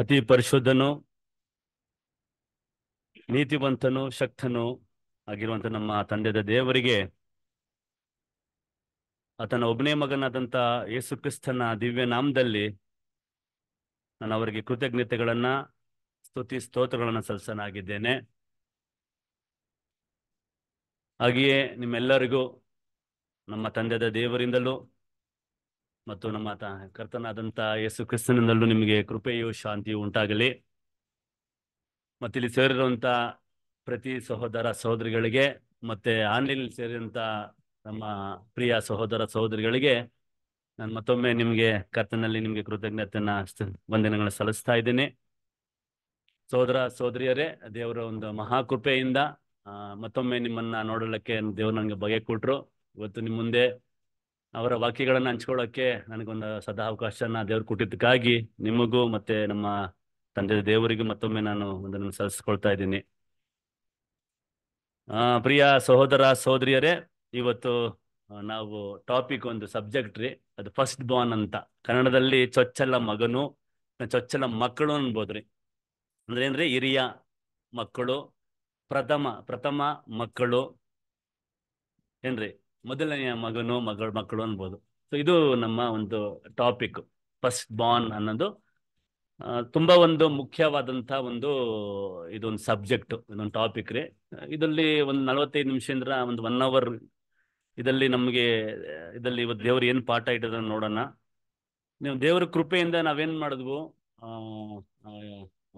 ಅತಿ ಪರಿಶುದ್ಧನು ನೀತಿವಂತನು ಶಕ್ತನು ಆಗಿರುವಂತ ನಮ್ಮ ತಂದೆದ ದೇವರಿಗೆ ಆತನ ಒಬ್ಬನೇ ಮಗನಾದಂತ ಯೇಸು ಕ್ರಿಸ್ತನ ದಿವ್ಯ ನಾಮದಲ್ಲಿ ನಾನು ಅವರಿಗೆ ಕೃತಜ್ಞತೆಗಳನ್ನ ಸ್ತುತಿ ಸ್ತೋತ್ರಗಳನ್ನ ಸಲ್ಲಿಸನಾಗಿದ್ದೇನೆ ಹಾಗೆಯೇ ನಿಮ್ಮೆಲ್ಲರಿಗೂ ನಮ್ಮ ತಂದೆದ ದೇವರಿಂದಲೂ ಮತ್ತು ನಮ್ಮ ಕರ್ತನಾದಂಥ ಯೇಸು ಕ್ರಿಸ್ತನಲ್ಲೂ ನಿಮಗೆ ಕೃಪೆಯು ಶಾಂತಿಯು ಉಂಟಾಗಲಿ ಮತ್ತಿಲ್ಲಿ ಇಲ್ಲಿ ಸೇರಿರುವಂಥ ಪ್ರತಿ ಸಹೋದರ ಸಹೋದರಿಗಳಿಗೆ ಮತ್ತೆ ಆನ್ಲೈನ್ ಸೇರಿದಂಥ ನಮ್ಮ ಪ್ರಿಯ ಸಹೋದರ ಸಹೋದರಿಗಳಿಗೆ ನಾನು ಮತ್ತೊಮ್ಮೆ ನಿಮಗೆ ಕರ್ತನಲ್ಲಿ ನಿಮಗೆ ಕೃತಜ್ಞತೆಯನ್ನು ವಂದನೆಗಳನ್ನ ಸಲ್ಲಿಸ್ತಾ ಇದ್ದೀನಿ ಸಹೋದರ ಸಹೋದರಿಯರೇ ದೇವರ ಒಂದು ಮಹಾಕೃಪೆಯಿಂದ ಮತ್ತೊಮ್ಮೆ ನಿಮ್ಮನ್ನ ನೋಡಲಿಕ್ಕೆ ದೇವರು ನನಗೆ ಬಗೆ ಕೊಟ್ಟರು ಇವತ್ತು ನಿಮ್ಮ ಮುಂದೆ ಅವರ ವಾಕ್ಯಗಳನ್ನು ಹಂಚ್ಕೊಳ್ಳೋಕೆ ನನಗೊಂದು ಸದಾ ಅವಕಾಶನ ದೇವ್ರು ಕೊಟ್ಟಿದ್ದಕ್ಕಾಗಿ ನಿಮಗೂ ಮತ್ತೆ ನಮ್ಮ ತಂದೆ ದೇವರಿಗೂ ಮತ್ತೊಮ್ಮೆ ನಾನು ಒಂದನ್ನು ಸಲ್ಲಿಸ್ಕೊಳ್ತಾ ಇದ್ದೀನಿ ಆ ಪ್ರಿಯ ಸಹೋದರ ಸಹೋದರಿಯರೇ ಇವತ್ತು ನಾವು ಟಾಪಿಕ್ ಒಂದು ಸಬ್ಜೆಕ್ಟ್ ರೀ ಅದು ಫಸ್ಟ್ ಬಾನ್ ಅಂತ ಕನ್ನಡದಲ್ಲಿ ಚೊಚ್ಚಲ ಮಗನು ಚೊಚ್ಚಲ ಮಕ್ಕಳು ಅನ್ಬೋದ್ರಿ ಅಂದ್ರೆ ಏನ್ರಿ ಹಿರಿಯ ಮಕ್ಕಳು ಪ್ರಥಮ ಪ್ರಥಮ ಮಕ್ಕಳು ಏನ್ರಿ ಮೊದಲನೆಯ ಮಗನು ಮಗಳು ಮಕ್ಕಳು ಅನ್ಬೋದು ಸೊ ಇದು ನಮ್ಮ ಒಂದು ಟಾಪಿಕ್ ಫಸ್ಟ್ ಬಾರ್ನ್ ಅನ್ನೋದು ತುಂಬಾ ಒಂದು ಮುಖ್ಯವಾದಂತ ಒಂದು ಇದೊಂದು ಸಬ್ಜೆಕ್ಟ್ ಇದೊಂದು ಟಾಪಿಕ್ ರೀ ಇದರಲ್ಲಿ ಒಂದು ನಲವತ್ತೈದು ಅಂದ್ರ ಒಂದು ಒನ್ ಅವರ್ ಇದರಲ್ಲಿ ನಮಗೆ ಇದರಲ್ಲಿ ಇವತ್ತು ದೇವ್ರ ಏನು ಪಾಠ ಇಟ್ಟದ ನೋಡೋಣ ನೀವು ದೇವರ ಕೃಪೆಯಿಂದ ನಾವೇನ್ ಮಾಡಿದ್ವು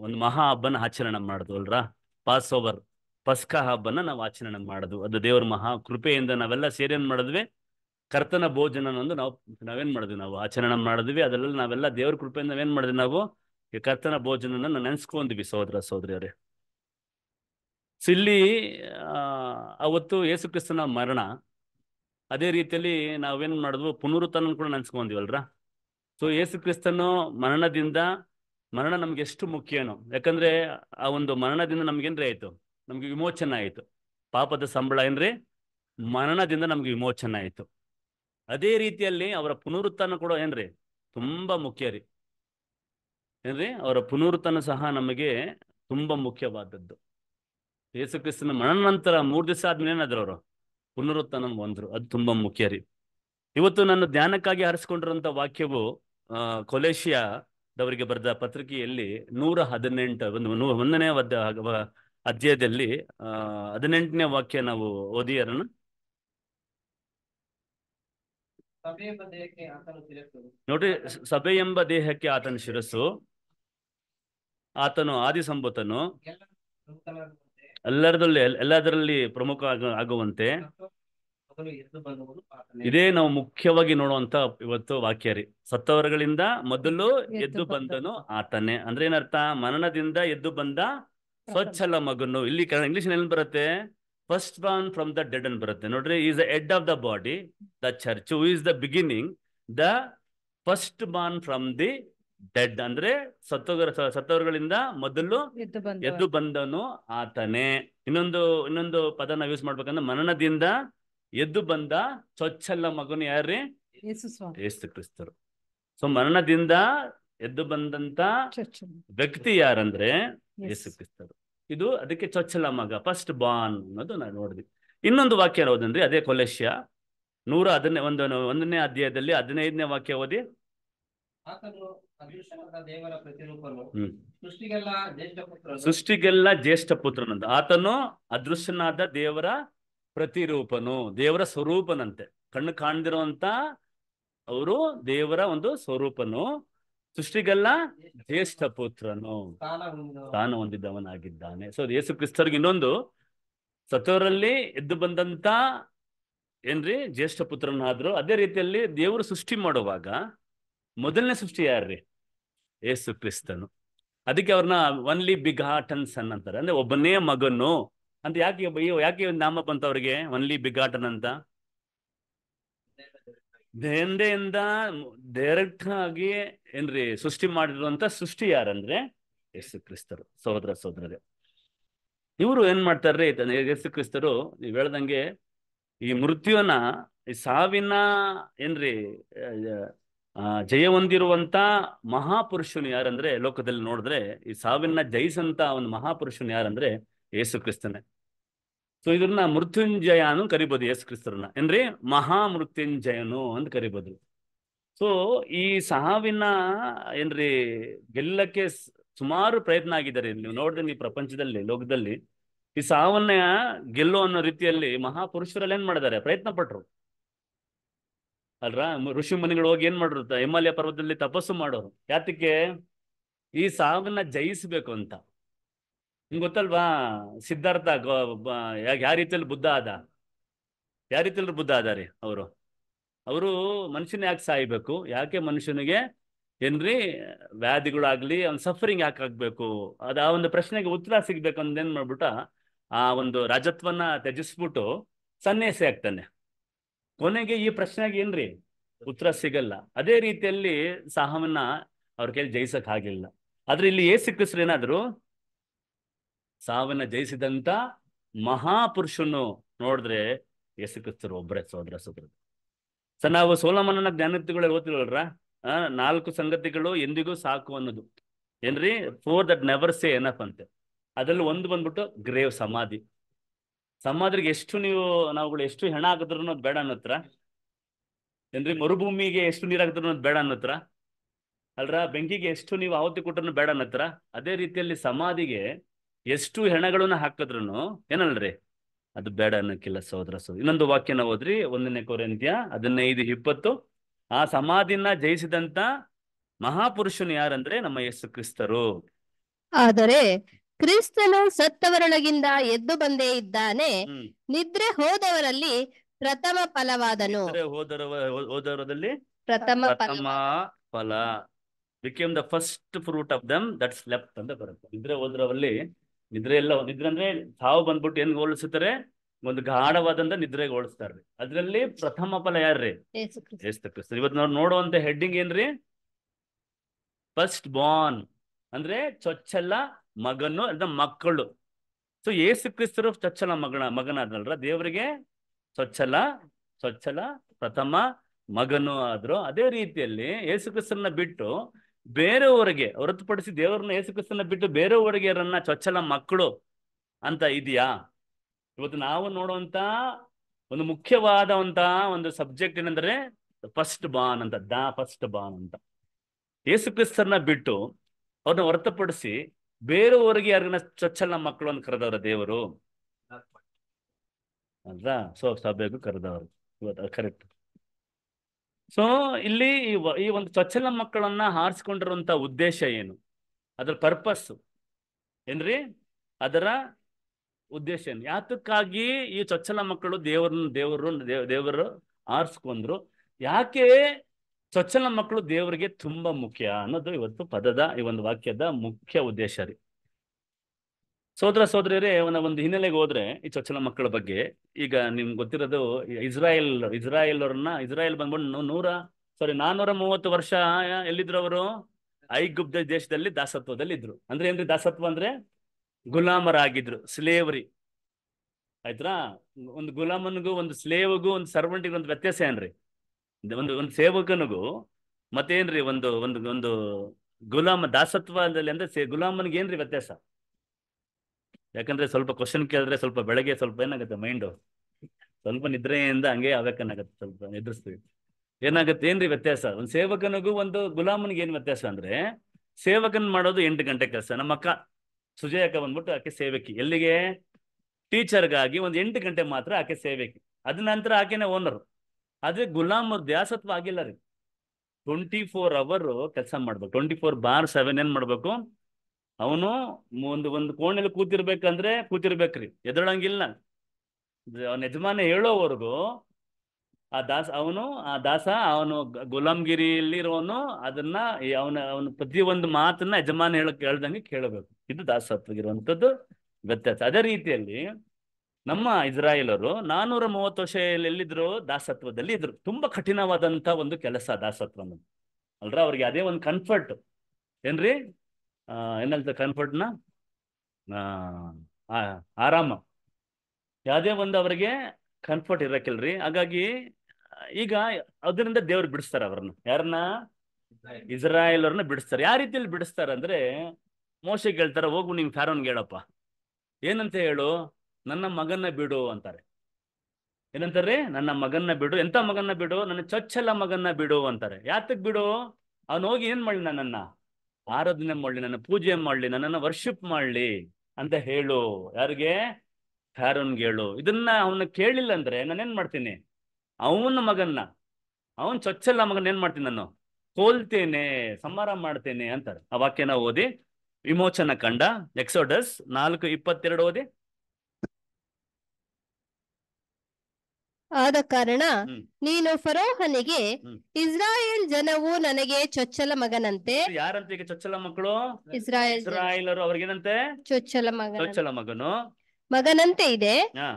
ಒಂದು ಮಹಾ ಹಬ್ಬನ ಆಚರಣೆ ಅಲ್ರ ಪಾಸ್ ಓವರ್ ಪಸ್ಕ ಹಬ್ಬನ ನಾವು ಆಚರಣೆ ಮಾಡೋದು ಅದು ದೇವರ ಮಹಾ ಕೃಪೆಯಿಂದ ನಾವೆಲ್ಲ ಸೇರಿ ಏನ್ ಮಾಡಿದ್ವಿ ಕರ್ತನ ಭೋಜನ ನಾವು ನಾವೇನ್ ಮಾಡಿದ್ವಿ ನಾವು ಆಚರಣೆ ಮಾಡಿದ್ವಿ ಅದರಲ್ಲ ನಾವೆಲ್ಲ ದೇವರ ಕೃಪೆಯಿಂದ ನಾವೇನ್ ಮಾಡಿದ್ವಿ ನಾವು ಈ ಕರ್ತನ ಭೋಜನನ ನೆನ್ಸ್ಕೊಂಡ್ವಿ ಸಹೋದರ ಅವ್ರೆ ಸಿಲ್ಲಿ ಅವತ್ತು ಯೇಸು ಕ್ರಿಸ್ತನ ಮರಣ ಅದೇ ರೀತಿಯಲ್ಲಿ ನಾವೇನ್ ಮಾಡಿದ್ವು ಪುನರುತ್ತನ ಕೂಡ ನೆನ್ಸ್ಕೊಂಡಿವಲ್ರ ಸೊ ಯೇಸು ಕ್ರಿಸ್ತನು ಮರಣದಿಂದ ಮರಣ ನಮ್ಗೆ ಎಷ್ಟು ಮುಖ್ಯನೋ ಯಾಕಂದ್ರೆ ಆ ಒಂದು ಮರಣದಿಂದ ಏನ್ರೇ ಆಯ್ತು ನಮ್ಗೆ ವಿಮೋಚನೆ ಆಯಿತು ಪಾಪದ ಸಂಬಳ ಏನ್ರಿ ಮನನದಿಂದ ನಮ್ಗೆ ವಿಮೋಚನೆ ಆಯಿತು ಅದೇ ರೀತಿಯಲ್ಲಿ ಅವರ ಪುನರುತ್ಥಾನ ಕೂಡ ಏನ್ರಿ ತುಂಬಾ ಮುಖ್ಯ ರೀ ಏನ್ರಿ ಅವರ ಪುನರುತ್ಥಾನ ಸಹ ನಮಗೆ ತುಂಬಾ ಮುಖ್ಯವಾದದ್ದು ಯೇಸು ಕ್ರಿಸ್ತನ ಮರಣ ನಂತರ ಮೂರು ದಿವಸ ಆದ್ಮೇಲೆ ಏನಾದ್ರು ಅವರು ಪುನರುತ್ಥಾನ ಹೊಂದ್ರು ಅದು ತುಂಬಾ ಮುಖ್ಯ ರೀ ಇವತ್ತು ನಾನು ಧ್ಯಾನಕ್ಕಾಗಿ ಆರಿಸಿಕೊಂಡಿರುವಂತ ವಾಕ್ಯವು ಕೊಲೇಶಿಯಾದವರಿಗೆ ಬರೆದ ಪತ್ರಿಕೆಯಲ್ಲಿ ನೂರ ಹದಿನೆಂಟು ಒಂದು ಒಂದನೇ ಅಧ್ಯಾಯದಲ್ಲಿ ಹದಿನೆಂಟನೇ ವಾಕ್ಯ ನಾವು ಓದಿಯರನ್ನ ನೋಡ್ರಿ ಸಭೆ ಎಂಬ ದೇಹಕ್ಕೆ ಆತನ ಶಿರಸ್ಸು ಆತನು ಆದಿ ಸಂಬತನು ಎಲ್ಲರದಲ್ಲಿ ಎಲ್ಲದರಲ್ಲಿ ಪ್ರಮುಖ ಆಗುವಂತೆ ಇದೇ ನಾವು ಮುಖ್ಯವಾಗಿ ನೋಡುವಂತ ಇವತ್ತು ವಾಕ್ಯ ರೀ ಸತ್ತವರಗಳಿಂದ ಮೊದಲು ಎದ್ದು ಬಂದನು ಆತನೇ ಅಂದ್ರೆ ಏನರ್ಥ ಮನನದಿಂದ ಎದ್ದು ಬಂದ ಸ್ವಚ್ಛಲ ಮಗನು ಇಲ್ಲಿ ಇಂಗ್ಲಿಷ್ ಏನ್ ಬರುತ್ತೆ first born from the dead ಅನ್ ಬರುತ್ತೆ ನೋಡ್ರಿ is the head of the body the church is the beginning the first born from the dead ಅಂದ್ರೆ ಸತ್ತೋಗರ ಸತ್ತವರುಗಳಿಂದ ಮೊದಲು ಎದ್ದು ಬಂದವನು ಆತನೇ ಇನ್ನೊಂದು ಇನ್ನೊಂದು ಪದ ನಾವು ಯೂಸ್ ಮಾಡ್ಬೇಕಂದ್ರೆ ಮನನದಿಂದ ಎದ್ದು ಬಂದ ಸ್ವಚ್ಛಲ ಮಗನು ಯಾರ್ರಿ ಯೇಸು ಕ್ರಿಸ್ತರು ಸೊ ಮರಣದಿಂದ ಎದ್ದು ಬಂದಂತ ವ್ಯಕ್ತಿ ಯಾರಂದ್ರೆ ಕ್ರಿಸ್ತರು ಇದು ಅದಕ್ಕೆ ಚೊಚ್ಚಲ ಮಗ ಫಸ್ಟ್ ಬಾನ್ ಅನ್ನೋದು ನಾವು ನೋಡಿದ್ವಿ ಇನ್ನೊಂದು ವಾಕ್ಯ ಓದಂದ್ರೆ ಅದೇ ಕೊಲೆಷ್ಯ ನೂರ ಹದಿನೈ ಒಂದು ಒಂದನೇ ಅಧ್ಯಾಯದಲ್ಲಿ ಹದಿನೈದನೇ ವಾಕ್ಯ ಓದಿ ಸೃಷ್ಟಿಗೆಲ್ಲ ಜ್ಯೇಷ್ಠ ಪುತ್ರನಂತ ಆತನು ಅದೃಶ್ಯನಾದ ದೇವರ ಪ್ರತಿರೂಪನು ದೇವರ ಸ್ವರೂಪನಂತೆ ಕಣ್ಣು ಕಾಣದಿರುವಂತ ಅವರು ದೇವರ ಒಂದು ಸ್ವರೂಪನು ಸೃಷ್ಟಿಗೆಲ್ಲ ಜ್ಯೇಷ್ಠ ಪುತ್ರನು ಸ್ಥಾನ ಹೊಂದಿದ್ದವನಾಗಿದ್ದಾನೆ ಸೊ ಯೇಸು ಕ್ರಿಸ್ತರಿಗೆ ಇನ್ನೊಂದು ಸತ್ತವರಲ್ಲಿ ಎದ್ದು ಬಂದಂತ ಏನ್ರಿ ಜ್ಯೇಷ್ಠ ಪುತ್ರನಾದ್ರು ಅದೇ ರೀತಿಯಲ್ಲಿ ದೇವರು ಸೃಷ್ಟಿ ಮಾಡುವಾಗ ಮೊದಲನೇ ಸೃಷ್ಟಿ ಯಾರ್ರಿ ಯೇಸು ಕ್ರಿಸ್ತನು ಅದಕ್ಕೆ ಅವ್ರನ್ನ ಒನ್ಲಿ ಬಿಗ್ ಹಾಟನ್ ಸನ್ ಅಂತಾರೆ ಅಂದ್ರೆ ಒಬ್ಬನೇ ಮಗನು ಅಂತ ಯಾಕೆ ಯಾಕೆ ನಾಮ ಬಂತ ಅವ್ರಿಗೆ ಒನ್ಲಿ ಬಿಗ್ ಹಾಟನ್ ಅಂತ ದೇಹಂದೆಯಿಂದ ಡೈರೆಕ್ಟ್ ಆಗಿ ಏನ್ರಿ ಸೃಷ್ಟಿ ಮಾಡಿರುವಂತ ಸೃಷ್ಟಿ ಯಾರಂದ್ರೆ ಯೇಸು ಕ್ರಿಸ್ತರು ಸಹೋದರ ಸಹೋದರರೇ ಇವರು ಏನ್ ಮಾಡ್ತಾರ್ರಿ ಯೇಸು ಕ್ರಿಸ್ತರು ನೀವ್ ಹೇಳ್ದಂಗೆ ಈ ಮೃತ್ಯುವನ್ನ ಈ ಸಾವಿನ ಏನ್ರಿ ಜಯ ಹೊಂದಿರುವಂತ ಮಹಾಪುರುಷನು ಯಾರಂದ್ರೆ ಲೋಕದಲ್ಲಿ ನೋಡಿದ್ರೆ ಈ ಸಾವಿನ ಜಯಿಸಂತ ಒಂದು ಮಹಾಪುರುಷನು ಯಾರಂದ್ರೆ ಯೇಸು ಕ್ರಿಸ್ತನೇ ಸೊ ಇದ್ರನ್ನ ಮೃತ್ಯುಂಜಯ ಅನ್ನು ಕರಿಬೋದು ಯೇಸು ಕ್ರಿಸ್ತರನ್ನ ಏನ್ರಿ ಮಹಾ ಮೃತ್ಯುಂಜಯನು ಅಂತ ಕರಿಬೋದು ಸೊ ಈ ಸಾವಿನ ಏನ್ರಿ ಗೆಲ್ಲಕ್ಕೆ ಸುಮಾರು ಪ್ರಯತ್ನ ಆಗಿದ್ದಾರೆ ನೀವು ನೋಡಿದ್ರೆ ಈ ಪ್ರಪಂಚದಲ್ಲಿ ಲೋಕದಲ್ಲಿ ಈ ಸಾವನ್ನ ಗೆಲ್ಲೋ ಅನ್ನೋ ರೀತಿಯಲ್ಲಿ ಮಹಾಪುರುಷರಲ್ಲಿ ಏನ್ ಮಾಡಿದ್ದಾರೆ ಪ್ರಯತ್ನ ಪಟ್ರು ಅಲ್ರಾ ಋಷಿ ಮನೆಗಳು ಹೋಗಿ ಏನ್ ಮಾಡ್ರು ಹಿಮಾಲಯ ಪರ್ವತದಲ್ಲಿ ತಪಸ್ಸು ಮಾಡೋರು ಯಾತಕ್ಕೆ ಈ ಸಾವನ್ನ ಜಯಿಸ್ಬೇಕು ಅಂತ ನಿಮ್ಗೆ ಗೊತ್ತಲ್ವಾ ಸಿದ್ಧಾರ್ಥ ಯಾವ ರೀತಿಯಲ್ಲಿ ಬುದ್ಧ ಆದ ಯಾವ ರೀತಿಯಲ್ಲಿ ಬುದ್ಧ ಆದಾರೆ ರೀ ಅವರು ಅವರು ಮನುಷ್ಯನ ಯಾಕೆ ಸಾಯ್ಬೇಕು ಯಾಕೆ ಮನುಷ್ಯನಿಗೆ ಏನ್ರಿ ವ್ಯಾಧಿಗಳಾಗ್ಲಿ ಅವ್ನ್ ಸಫರಿಂಗ್ ಯಾಕೆ ಆಗ್ಬೇಕು ಅದ ಆ ಒಂದು ಪ್ರಶ್ನೆಗೆ ಉತ್ತರ ಸಿಗ್ಬೇಕು ಅಂತ ಮಾಡ್ಬಿಟ್ಟ ಆ ಒಂದು ರಾಜತ್ವನ ತ್ಯಜಿಸ್ಬಿಟ್ಟು ಸನ್ಯಾಸಿ ಆಗ್ತಾನೆ ಕೊನೆಗೆ ಈ ಪ್ರಶ್ನೆಗೆ ಏನ್ರಿ ಉತ್ತರ ಸಿಗಲ್ಲ ಅದೇ ರೀತಿಯಲ್ಲಿ ಸಾಹವನ್ನ ಅವ್ರ ಕೈಲಿ ಜಯಿಸಕ್ ಆಗಿಲ್ಲ ಆದ್ರೆ ಇಲ್ಲಿ ಏ ಸಿಕ್ಕಿಸ್ರು ಏನಾದ್ರು ಸಾವನ್ನ ಜಯಿಸಿದಂತ ಮಹಾಪುರುಷನು ನೋಡಿದ್ರೆ ಯೇಸು ಕ್ರಿಸ್ತರು ಒಬ್ಬರೇ ಸೋದರ ಸೋದರ ಸರ್ ನಾವು ಸೋಲಮನನ ಜ್ಞಾನತಿಗಳು ಓದ್ತಿರಲ್ರ ನಾಲ್ಕು ಸಂಗತಿಗಳು ಎಂದಿಗೂ ಸಾಕು ಅನ್ನೋದು ಏನ್ರಿ ಫೋರ್ ದಟ್ ನೆವರ್ ಸೇ ಏನಪ್ಪ ಅಂತೆ ಅದ್ರಲ್ಲಿ ಒಂದು ಬಂದ್ಬಿಟ್ಟು ಗ್ರೇವ್ ಸಮಾಧಿ ಸಮಾಧಿಗೆ ಎಷ್ಟು ನೀವು ನಾವುಗಳು ಎಷ್ಟು ಹೆಣ ಹಾಕಿದ್ರು ಅನ್ನೋದು ಬೇಡ ಅನ್ನತ್ರ ಏನ್ರಿ ಮರುಭೂಮಿಗೆ ಎಷ್ಟು ನೀರ್ ಹಾಕಿದ್ರು ಅನ್ನೋದು ಬೇಡ ಅನ್ನತ್ರ ಅಲ್ರ ಬೆಂಕಿಗೆ ಎಷ್ಟು ನೀವು ಆಹುತಿ ಕೊಟ್ಟರು ಬೇಡ ಅನ್ನತ್ರ ಅದೇ ರೀತಿಯಲ್ಲಿ ಸಮಾಧಿಗೆ ಎಷ್ಟು ಹೆಣಗಳನ್ನ ಹಾಕಿದ್ರು ಏನಲ್ರಿ ಅದು ಬೇಡ ಅನ್ನಕ್ಕಿಲ್ಲ ಸಹೋದರ ಸಹೋದರ ಇನ್ನೊಂದು ವಾಕ್ಯನ ಓದ್ರಿ ಒಂದನೇ ಕೊರೆಂತ್ಯ ಹದಿನೈದು ಇಪ್ಪತ್ತು ಆ ಸಮಾಧಿನ ಜಯಿಸಿದಂತ ಮಹಾಪುರುಷನು ಯಾರಂದ್ರೆ ನಮ್ಮ ಯೇಸು ಕ್ರಿಸ್ತರು ಆದರೆ ಕ್ರಿಸ್ತನು ಸತ್ತವರೊಳಗಿಂದ ಎದ್ದು ಬಂದೇ ಇದ್ದಾನೆ ನಿದ್ರೆ ಹೋದವರಲ್ಲಿ ಪ್ರಥಮ ಫಲವಾದನು ಹೋದವರಲ್ಲಿ ಪ್ರಥಮ ಪ್ರಥಮ ಫಲ became the first fruit of them that slept ಅಂತ ಬರುತ್ತೆ ನಿದ್ರೆ ಹೋದ್ರವರಲ್ಲಿ ನಿದ್ರೆ ಎಲ್ಲ ನಿದ್ರೆ ಅಂದ್ರೆ ಸಾವು ಬಂದ್ಬಿಟ್ಟು ಏನ್ ಹೋಲಿಸುತ್ತಾರೆ ಒಂದು ಗಾಢವಾದಂತ ನಿದ್ರೆಗೆ ಹೋಲಿಸ್ತಾರ್ರಿ ಅದ್ರಲ್ಲಿ ಪ್ರಥಮ ಫಲ ಯಾರ್ರಿ ಯೇಸು ಕ್ರಿಸ್ತ ಇವತ್ತು ನಾವು ನೋಡುವಂತ ಹೆಡ್ಡಿಂಗ್ ಏನ್ರಿ ಫಸ್ಟ್ ಬಾರ್ನ್ ಅಂದ್ರೆ ಚೊಚ್ಚಲ ಮಗನು ಅದ ಮಕ್ಕಳು ಸೊ ಏಸು ಕ್ರಿಸ್ತರು ಚೊಚ್ಚಲ ಮಗನ ಮಗನಾದ್ನಲ್ರ ದೇವರಿಗೆ ಚೊಚ್ಚಲ ಚೊಚ್ಚಲ ಪ್ರಥಮ ಮಗನು ಆದ್ರು ಅದೇ ರೀತಿಯಲ್ಲಿ ಏಸು ಕ್ರಿಸ್ತರನ್ನ ಬಿಟ್ಟು ಬೇರೆಯವರಿಗೆ ಹೊರತುಪಡಿಸಿ ದೇವರನ್ನ ಯೇಸುಕ್ರಿಸ್ತನ ಬಿಟ್ಟು ಬೇರೆಯವರಿಗೆ ಅವರನ್ನ ಚೊಚ್ಚಲ ಮಕ್ಕಳು ಅಂತ ಇದೆಯಾ ಇವತ್ತು ನಾವು ನೋಡುವಂತ ಒಂದು ಮುಖ್ಯವಾದ ಒಂದು ಸಬ್ಜೆಕ್ಟ್ ಏನಂದ್ರೆ ಫಸ್ಟ್ ಬಾನ್ ಅಂತ ದ ಫಸ್ಟ್ ಬಾನ್ ಅಂತ ಯೇಸುಕ್ರಿಸ್ತರನ್ನ ಬಿಟ್ಟು ಅವ್ರನ್ನ ಹೊರತುಪಡಿಸಿ ಬೇರೆಯವರಿಗೆ ಯಾರಿಗನ್ನ ಚೊಚ್ಚಲ ಮಕ್ಕಳು ಅಂತ ಕರೆದವ್ರ ದೇವರು ಅಲ್ವಾ ಸೊ ಸಭೆಗೂ ಕರೆದವರು ಇವತ್ತು ಕರೆಕ್ಟ್ ಸೊ ಇಲ್ಲಿ ಈ ಒಂದು ಚೊಚ್ಚಲ ಮಕ್ಕಳನ್ನ ಹಾರಿಸಿಕೊಂಡಿರುವಂತ ಉದ್ದೇಶ ಏನು ಅದರ ಪರ್ಪಸ್ ಏನ್ರಿ ಅದರ ಉದ್ದೇಶ ಏನು ಯಾತಕ್ಕಾಗಿ ಈ ಚೊಚ್ಚಲ ಮಕ್ಕಳು ದೇವರನ್ನ ದೇವರು ದೇವರು ಆರಿಸ್ಕೊಂಡ್ರು ಯಾಕೆ ಚೊಚ್ಚಲ ಮಕ್ಕಳು ದೇವರಿಗೆ ತುಂಬಾ ಮುಖ್ಯ ಅನ್ನೋದು ಇವತ್ತು ಪದದ ಈ ಒಂದು ವಾಕ್ಯದ ಮುಖ್ಯ ಉದ್ದೇಶ ರೀ ಸೋದರ ಸೋದರಿಯರೇ ಅವನ ಒಂದು ಹಿನ್ನೆಲೆಗೆ ಹೋದ್ರೆ ಈ ಚೊಚ್ಚಲ ಮಕ್ಕಳ ಬಗ್ಗೆ ಈಗ ನಿಮ್ಗೆ ಗೊತ್ತಿರೋದು ಇಸ್ರಾಯೇಲ್ ಇಸ್ರಾಯೇಲ್ ಅವ್ರನ್ನ ಇಸ್ರಾಯೇಲ್ ಬಂದ್ಬಿಟ್ಟು ನೂರ ಸಾರಿ ನಾನೂರ ಮೂವತ್ತು ವರ್ಷ ಎಲ್ಲಿದ್ರು ಅವರು ಐಗುಪ್ತ ದೇಶದಲ್ಲಿ ದಾಸತ್ವದಲ್ಲಿ ಇದ್ರು ಅಂದ್ರೆ ಏನ್ರಿ ದಾಸತ್ವ ಅಂದ್ರೆ ಗುಲಾಮರಾಗಿದ್ರು ಸ್ಲೇವರಿ ಆಯ್ತಾ ಒಂದು ಗುಲಾಮನಿಗೂ ಒಂದು ಸ್ಲೇವ್ಗೂ ಒಂದು ಸರ್ವೆಂಟಿಗೊಂದು ಒಂದು ವ್ಯತ್ಯಾಸ ಏನ್ರಿ ಒಂದು ಒಂದು ಸೇವಕನಿಗೂ ಮತ್ತೇನ್ರಿ ಒಂದು ಒಂದು ಒಂದು ಗುಲಾಮ ದಾಸತ್ವದಲ್ಲಿ ಅಂದ್ರೆ ಗುಲಾಮನಿಗೆ ಏನ್ರಿ ವ್ಯತ್ಯಾಸ ಯಾಕಂದ್ರೆ ಸ್ವಲ್ಪ ಕ್ವಶನ್ ಕೇಳಿದ್ರೆ ಸ್ವಲ್ಪ ಬೆಳಗ್ಗೆ ಸ್ವಲ್ಪ ಏನಾಗುತ್ತೆ ಮೈಂಡು ಸ್ವಲ್ಪ ನಿದ್ರೆಯಿಂದ ಹಂಗೆ ಆಗಕ್ಕನ್ನಾಗತ್ತೆ ಸ್ವಲ್ಪ ನಿದ್ರಿಸ್ತೀವಿ ಏನಾಗುತ್ತೆ ಏನ್ರಿ ವ್ಯತ್ಯಾಸ ಒಂದು ಸೇವಕನಿಗೂ ಒಂದು ಗುಲಾಮನಿಗೆ ಏನ್ ವ್ಯತ್ಯಾಸ ಅಂದ್ರೆ ಸೇವಕನ್ ಮಾಡೋದು ಎಂಟು ಗಂಟೆ ಕೆಲಸ ನಮ್ಮ ಅಕ್ಕ ಸುಜಯ ಅಕ್ಕ ಬಂದ್ಬಿಟ್ಟು ಆಕೆ ಸೇವಕಿ ಎಲ್ಲಿಗೆ ಟೀಚರ್ಗಾಗಿ ಒಂದು ಎಂಟು ಗಂಟೆ ಮಾತ್ರ ಆಕೆ ಸೇವಕಿ ಅದ ನಂತರ ಆಕೆನೇ ಓನರ್ ಆದ್ರೆ ಗುಲಾಮ್ ದ್ಯಾಸತ್ವ ಆಗಿಲ್ಲ ರೀ ಟ್ವೆಂಟಿ ಫೋರ್ ಅವರ್ ಕೆಲಸ ಮಾಡ್ಬೇಕು ಟ್ವೆಂಟಿ ಫೋರ್ ಬಾರ್ ಸೆವೆನ್ ಏನ್ ಮಾಡ್ಬೇಕು ಅವನು ಒಂದು ಒಂದು ಕೋಣೆಯಲ್ಲಿ ಕೂತಿರ್ಬೇಕಂದ್ರೆ ಕೂತಿರ್ಬೇಕ್ರಿ ಎದುರಂಗಿಲ್ಲ ಅವನ ಯಜಮಾನ ಹೇಳೋವರೆಗೂ ಆ ದಾಸ ಅವನು ಆ ದಾಸ ಅವನು ಗುಲಾಮ್ಗಿರಿಯಲ್ಲಿರೋನು ಅದನ್ನ ಅವನ ಅವನ ಪ್ರತಿ ಒಂದು ಮಾತನ್ನ ಯಜಮಾನ ಹೇಳಕ್ ಹೇಳ್ದಂಗೆ ಕೇಳಬೇಕು ಇದು ದಾಸತ್ವಗಿರುವಂಥದ್ದು ವ್ಯತ್ಯಾಸ ಅದೇ ರೀತಿಯಲ್ಲಿ ನಮ್ಮ ಇಸ್ರಾಯೇಲರು ನಾನೂರ ಮೂವತ್ತು ವರ್ಷ ಎಲ್ಲಿದ್ರು ದಾಸತ್ವದಲ್ಲಿ ಇದ್ರು ತುಂಬಾ ಕಠಿಣವಾದಂತ ಒಂದು ಕೆಲಸ ದಾಸತ್ವ ಅಲ್ರ ಅವ್ರಿಗೆ ಅದೇ ಒಂದು ಕಂಫರ್ಟ್ ಏನ್ರಿ ಕನ್ಫರ್ಟ್ನ ಕನ್ಫರ್ಟ್ನ ಆರಾಮ ಯಾವುದೇ ಒಂದು ಅವರಿಗೆ ಕನ್ಫರ್ಟ್ ಇರಕ್ಕಿಲ್ರಿ ಹಾಗಾಗಿ ಈಗ ಅದರಿಂದ ದೇವ್ರು ಬಿಡಿಸ್ತಾರೆ ಅವ್ರನ್ನ ಯಾರನ್ನ ಇಸ್ರಾಯೇಲ್ ಅವ್ರನ್ನ ಬಿಡಿಸ್ತಾರೆ ಯಾವ ರೀತಿಯಲ್ಲಿ ಬಿಡಿಸ್ತಾರೆ ಅಂದ್ರೆ ಮೋಸೆ ಹೇಳ್ತಾರೆ ಹೋಗು ನಿಮ್ ಫ್ಯಾರೋನ್ ಹೇಳಪ್ಪ ಏನಂತ ಹೇಳು ನನ್ನ ಮಗನ್ನ ಬಿಡು ಅಂತಾರೆ ಏನಂತಾರೆ ನನ್ನ ಮಗನ್ನ ಬಿಡು ಎಂತ ಮಗನ್ನ ಬಿಡು ನನ್ನ ಚೊಚ್ಚಲ ಮಗನ್ನ ಬಿಡು ಅಂತಾರೆ ಯಾತಕ್ ಬಿಡು ಅವನು ಹೋಗಿ ಏನ್ ಮಾಡಿ ನನ್ನನ್ನ ಆರಾಧನೆ ಮಾಡ್ಲಿ ನನ್ನ ಪೂಜೆ ಮಾಡ್ಲಿ ನನ್ನನ್ನು ವರ್ಷಿಪ್ ಮಾಡ್ಲಿ ಅಂತ ಹೇಳು ಯಾರಿಗೆ ಫ್ಯಾರೋನ್ಗೆ ಹೇಳು ಇದನ್ನ ಅವನ ಕೇಳಿಲ್ಲ ಅಂದ್ರೆ ಏನ್ ಮಾಡ್ತೀನಿ ಅವನ ಮಗನ್ನ ಅವನ್ ಚೊಚ್ಚಲ ಮಗನ ಏನ್ ಮಾಡ್ತೀನಿ ನಾನು ಕೋಲ್ತೇನೆ ಸಂಹಾರ ಮಾಡ್ತೇನೆ ಅಂತಾರೆ ಆ ವಾಕ್ಯನ ಓದಿ ವಿಮೋಚನ ಕಂಡ ಎಕ್ಸೋಡಸ್ ನಾಲ್ಕು ಇಪ್ಪತ್ತೆರಡು ಓದಿ ಆದ ಕಾರಣ ನೀನು ಫರೋಹನಿಗೆ ಇಸ್ರಾಯೇಲ್ ಜನವು ನನಗೆ ಚೊಚ್ಚಲ ಮಗನಂತೆ ಯಾರಂತ ಈಗ ಚೊಚ್ಚಲ ಮಕ್ಕಳು ಇಸ್ರಾಯೇಲ್ ಇಸ್ರಾಯೇಲರು ಅವ್ರಿಗೇನಂತೆ ಚೊಚ್ಚಲ ಮಗನ ಚೊಚ್ಚಲ ಮಗನು ಮಗನಂತೆ ಇದೆ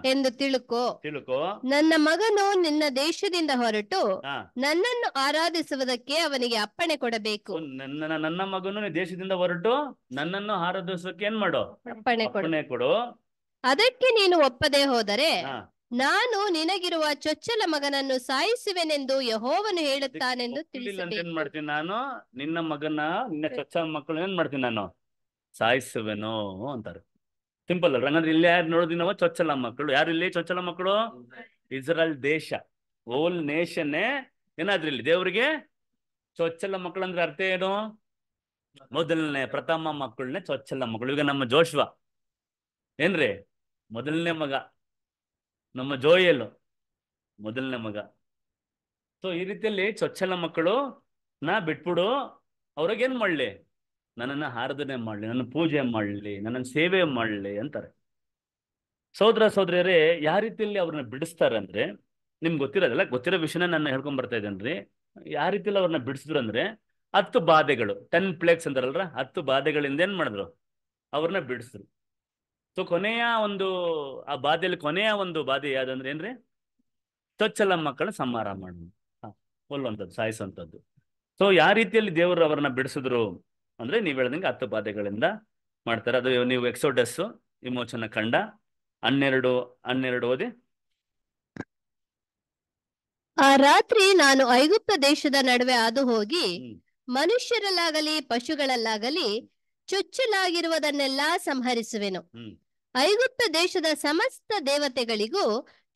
ಎಂದು ತಿಳುಕೋ ತಿಳುಕೋ ನನ್ನ ಮಗನು ನಿನ್ನ ದೇಶದಿಂದ ಹೊರಟು ನನ್ನನ್ನು ಆರಾಧಿಸುವುದಕ್ಕೆ ಅವನಿಗೆ ಅಪ್ಪಣೆ ಕೊಡಬೇಕು ನನ್ನ ನನ್ನ ಮಗನು ದೇಶದಿಂದ ಹೊರಟು ನನ್ನನ್ನು ಆರಾಧಿಸೋಕೆ ಏನ್ ಮಾಡೋ ಅಪ್ಪಣೆ ಕೊಡು ಅದಕ್ಕೆ ನೀನು ಒಪ್ಪದೆ ಹೋದರೆ ನಾನು ನಿನಗಿರುವ ಚೊಚ್ಚಲ ಮಗನನ್ನು ಸಾಯಿಸುವೆನೆಂದು ಯಹೋವನು ಹೇಳುತ್ತಾನೆಂದು ಏನ್ ಮಾಡ್ತೀನಿ ನಾನು ನಿನ್ನ ಮಗನ ನಿನ್ನ ಚೊಚ್ಚಲ ಮಕ್ಕಳು ಏನ್ ಮಾಡ್ತೀನಿ ನಾನು ಸಾಯಿಸುವೆನು ಅಂತಾರೆ ಸಿಂಪಲ್ ಅಲ್ರ ಇಲ್ಲಿ ಯಾರು ನೋಡಿದ್ವಿ ನಾವು ಚೊಚ್ಚಲ ಮಕ್ಕಳು ಯಾರು ಇಲ್ಲಿ ಚೊಚ್ಚಲ ಮಕ್ಕಳು ಇಸ್ರಾಯಲ್ ದೇಶ ಓಲ್ ನೇಷನ್ ಏನಾದ್ರೂ ಇಲ್ಲಿ ದೇವ್ರಿಗೆ ಚೊಚ್ಚಲ ಮಕ್ಕಳು ಅಂದ್ರೆ ಅರ್ಥ ಏನು ಮೊದಲನೇ ಪ್ರಥಮ ಮಕ್ಕಳನ್ನೇ ಚೊಚ್ಚಲ ಮಕ್ಕಳು ಈಗ ನಮ್ಮ ಜೋಶ್ವ ಏನ್ರಿ ಮೊದಲನೇ ಮಗ ನಮ್ಮ ಜೋಯಲ್ ಮೊದಲನೇ ಮಗ ಸೊ ಈ ರೀತಿಯಲ್ಲಿ ಚೊಚ್ಚಲ ಮಕ್ಕಳು ನಾ ಬಿಟ್ಬಿಡು ಅವ್ರಾಗೇನ್ ಮಾಡ್ಲಿ ನನ್ನನ್ನು ಆರಾಧನೆ ಮಾಡ್ಲಿ ನನ್ನ ಪೂಜೆ ಮಾಡ್ಲಿ ನನ್ನ ಸೇವೆ ಮಾಡ್ಲಿ ಅಂತಾರೆ ಸೋದರ ಸೋದರಿಯರೇ ಯಾವ ರೀತಿಯಲ್ಲಿ ಅವ್ರನ್ನ ಬಿಡಿಸ್ತಾರೆ ಅಂದ್ರೆ ನಿಮ್ಗೆ ಗೊತ್ತಿರೋದಲ್ಲ ಗೊತ್ತಿರೋ ವಿಷಯನ ನನ್ನ ಹೇಳ್ಕೊಂಡ್ ಬರ್ತಾ ರೀ ಯಾವ ರೀತಿಯಲ್ಲಿ ಅವ್ರನ್ನ ಬಿಡಿಸಿದ್ರು ಅಂದ್ರೆ ಹತ್ತು ಬಾಧೆಗಳು ಟೆನ್ ಪ್ಲೇಕ್ಸ್ ಅಂತಾರಲ್ರ ಹತ್ತು ಬಾಧೆಗಳಿಂದ ಏನ್ ಮಾಡಿದ್ರು ಅವ್ರನ್ನ ಬಿಡಿಸಿದ್ರು ಸೊ ಕೊನೆಯ ಒಂದು ಆ ಬಾಧೆಯಲ್ಲಿ ಕೊನೆಯ ಒಂದು ಬಾಧೆ ಯಾವ್ದಂದ್ರೆ ಏನ್ರಿ ತೊಚ್ಚಲ ಮಕ್ಕಳ ಸಂಹಾರ ಮಾಡೋದು ಕೊಲ್ಲುವಂಥದ್ದು ಸಾಯಿಸುವಂಥದ್ದು ಸೊ ಯಾವ ರೀತಿಯಲ್ಲಿ ದೇವರು ಅವರನ್ನ ಬಿಡಿಸಿದ್ರು ಅಂದ್ರೆ ನೀವು ಹೇಳ್ದಂಗೆ ಹತ್ತು ಬಾಧೆಗಳಿಂದ ಮಾಡ್ತಾರೆ ಅದು ನೀವು ಎಕ್ಸೋಡಸ್ ವಿಮೋಚನ ಕಂಡ ಹನ್ನೆರಡು ಹನ್ನೆರಡು ಓದಿ ಆ ರಾತ್ರಿ ನಾನು ಐಗುಪ್ತ ದೇಶದ ನಡುವೆ ಅದು ಹೋಗಿ ಮನುಷ್ಯರಲ್ಲಾಗಲಿ ಪಶುಗಳಲ್ಲಾಗಲಿ ಚುಚ್ಚಲಾಗಿರುವುದನ್ನೆಲ್ಲ ಸಂಹರಿಸುವೆನು ಐಗುಪ್ತ ದೇಶದ ಸಮಸ್ತ ದೇವತೆಗಳಿಗೂ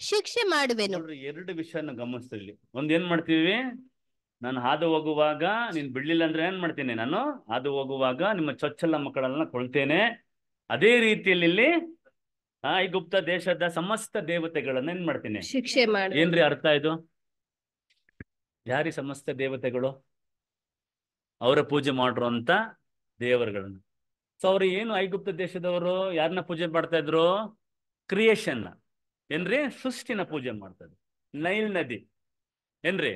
ಶಿಕ್ಷೆ ಮಾಡುವೆನು ಎರಡು ವಿಷಯ ಗಮನಿಸ್ತೀವಿ ಏನ್ ಮಾಡ್ತೀವಿ ನಾನು ಹಾದು ಹೋಗುವಾಗ ನೀನ್ ಬಿಡ್ಲಿಲ್ಲ ಅಂದ್ರೆ ಏನ್ ಮಾಡ್ತೀನಿ ನಾನು ಹಾದು ಹೋಗುವಾಗ ನಿಮ್ಮ ಚೊಚ್ಚಲ ಮಕ್ಕಳನ್ನ ಕೊಳ್ತೇನೆ ಅದೇ ರೀತಿಯಲ್ಲಿ ಇಲ್ಲಿ ಐಗುಪ್ತ ದೇಶದ ಸಮಸ್ತ ದೇವತೆಗಳನ್ನ ಏನ್ ಮಾಡ್ತೀನಿ ಶಿಕ್ಷೆ ಮಾಡಿ ಏನ್ರಿ ಅರ್ಥ ಇದು ಯಾರಿ ಸಮಸ್ತ ದೇವತೆಗಳು ಅವರ ಪೂಜೆ ಮಾಡ್ರು ಅಂತ ದೇವರುಗಳನ್ನ ಸೊ ಅವ್ರು ಏನು ಐಗುಪ್ತ ದೇಶದವರು ಯಾರನ್ನ ಪೂಜೆ ಮಾಡ್ತಾ ಇದ್ರು ಕ್ರಿಯೇಷನ್ ಏನ್ರಿ ಸೃಷ್ಟಿನ ಪೂಜೆ ಮಾಡ್ತಾ ಇದ್ರು ನೈಲ್ ನದಿ ಏನ್ರಿ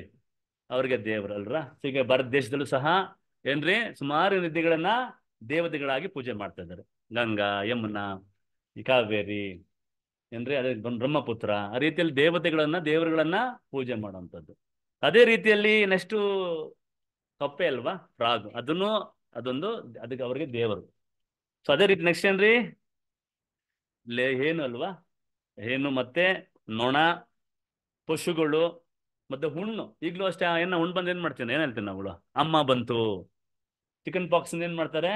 ಅವ್ರಿಗೆ ದೇವರಲ್ರ ಸೊ ಈಗ ಭಾರತ ದೇಶದಲ್ಲೂ ಸಹ ಏನ್ರಿ ಸುಮಾರು ನದಿಗಳನ್ನ ದೇವತೆಗಳಾಗಿ ಪೂಜೆ ಮಾಡ್ತಾ ಇದ್ದಾರೆ ಗಂಗಾ ಯಮುನಾ ಕಾವೇರಿ ಏನ್ರಿ ಅದೇ ಬ್ರಹ್ಮಪುತ್ರ ಆ ರೀತಿಯಲ್ಲಿ ದೇವತೆಗಳನ್ನ ದೇವರುಗಳನ್ನ ಪೂಜೆ ಮಾಡುವಂಥದ್ದು ಅದೇ ರೀತಿಯಲ್ಲಿ ನೆಕ್ಸ್ಟ್ ಕಪ್ಪೆ ಅಲ್ವಾ ರಾಗು ಅದನ್ನು ಅದೊಂದು ಅದಕ್ಕೆ ಅವ್ರಿಗೆ ದೇವರು ಸೊ ಅದೇ ರೀತಿ ನೆಕ್ಸ್ಟ್ ಏನ್ರಿ ಲೇ ಏನು ಅಲ್ವಾ ಏನು ಮತ್ತೆ ನೊಣ ಪಶುಗಳು ಮತ್ತೆ ಹುಣ್ಣು ಈಗಲೂ ಅಷ್ಟೇ ಏನ ಹುಣ್ಣು ಬಂದು ಏನ್ ಮಾಡ್ತೀನಿ ಏನ್ ಹೇಳ್ತೀನಿ ನಾವು ಅಮ್ಮ ಬಂತು ಚಿಕನ್ ಪಾಕ್ಸ್ ಏನ್ ಮಾಡ್ತಾರೆ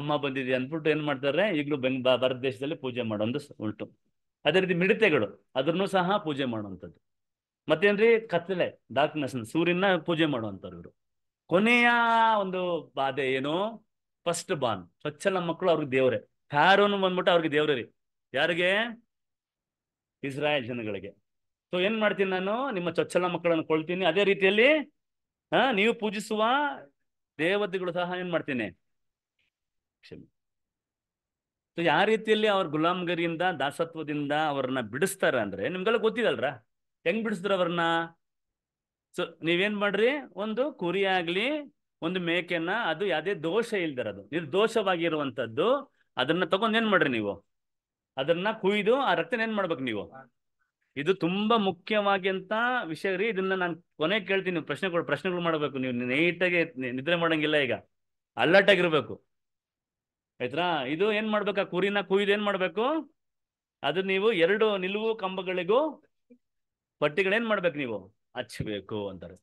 ಅಮ್ಮ ಬಂದಿದೆ ಅಂದ್ಬಿಟ್ಟು ಏನ್ ಮಾಡ್ತಾರೆ ಈಗಲೂ ಬೆಂಗ್ ಭಾರತ ದೇಶದಲ್ಲಿ ಪೂಜೆ ಮಾಡೋದು ಉಂಟು ಅದೇ ರೀತಿ ಮಿಡತೆಗಳು ಅದನ್ನು ಸಹ ಪೂಜೆ ಮಾಡುವಂಥದ್ದು ಮತ್ತೇನ್ರಿ ಕತ್ತಲೆ ಡಾರ್ಕ್ನೆಸ್ ಸೂರ್ಯನ ಪೂಜೆ ಮಾಡುವಂಥವ್ರು ಕೊನೆಯ ಒಂದು ಬಾಧೆ ಏನು ಫಸ್ಟ್ ಬಾನ್ ಸ್ವಚ್ಛಲ ಮಕ್ಕಳು ಅವ್ರಿಗೆ ದೇವ್ರೆ ಫ್ಯಾರೋನು ಬಂದ್ಬಿಟ್ಟು ಅವ್ರಿಗೆ ದೇವ್ರೆ ರೀ ಯಾರಿಗೆ ಇಸ್ರಾಯಲ್ ಜನಗಳಿಗೆ ಸೊ ಏನ್ ಮಾಡ್ತೀನಿ ನಾನು ನಿಮ್ಮ ಚೊಚ್ಚಲ ಮಕ್ಕಳನ್ನು ಕೊಳ್ತೀನಿ ಅದೇ ರೀತಿಯಲ್ಲಿ ಹಾ ನೀವು ಪೂಜಿಸುವ ದೇವತೆಗಳು ಸಹ ಏನ್ ಮಾಡ್ತೀನಿ ಕ್ಷಮೆ ಸೊ ಯಾವ ರೀತಿಯಲ್ಲಿ ಅವ್ರ ಗುಲಾಮಗಿರಿಯಿಂದ ದಾಸತ್ವದಿಂದ ಅವ್ರನ್ನ ಬಿಡಿಸ್ತಾರ ಅಂದ್ರೆ ನಿಮ್ಗೆಲ್ಲ ಗೊತ್ತಿದಲ್ರ ಹೆಂಗ್ ಬಿಡಿಸಿದ್ರ ಅವ್ರನ್ನ ಸೊ ನೀವೇನ್ ಮಾಡ್ರಿ ಒಂದು ಕುರಿ ಆಗ್ಲಿ ಒಂದು ಮೇಕೆನ ಅದು ಯಾವುದೇ ದೋಷ ಇಲ್ದಿರೋದು ನಿರ್ದೋಷವಾಗಿರುವಂತದ್ದು ಅದನ್ನ ತಗೊಂಡ್ ಏನ್ ಮಾಡ್ರಿ ನೀವು ಅದನ್ನ ಕುಯ್ದು ಆ ರಕ್ತನ ಏನ್ ಮಾಡ್ಬೇಕು ನೀವು ಇದು ತುಂಬಾ ಮುಖ್ಯವಾಗಿ ಅಂತ ವಿಷಯ ರೀ ಇದನ್ನ ನಾನು ಕೊನೆ ಕೇಳ್ತೀನಿ ಪ್ರಶ್ನೆಗಳು ಪ್ರಶ್ನೆಗಳು ಮಾಡ್ಬೇಕು ನೀವು ಆಗಿ ನಿದ್ರೆ ಮಾಡಂಗಿಲ್ಲ ಈಗ ಅಲರ್ಟ್ ಆಗಿರ್ಬೇಕು ಆಯ್ತಾ ಇದು ಏನ್ ಮಾಡ್ಬೇಕು ಆ ಕುರಿನ ಕುಯ್ದು ಏನ್ ಮಾಡ್ಬೇಕು ಅದು ನೀವು ಎರಡು ನಿಲುವು ಕಂಬಗಳಿಗೂ ಪಟ್ಟಿಗಳೇನ್ ಮಾಡ್ಬೇಕು ನೀವು ಹಚ್ಚಬೇಕು ಅಂತಾರೆ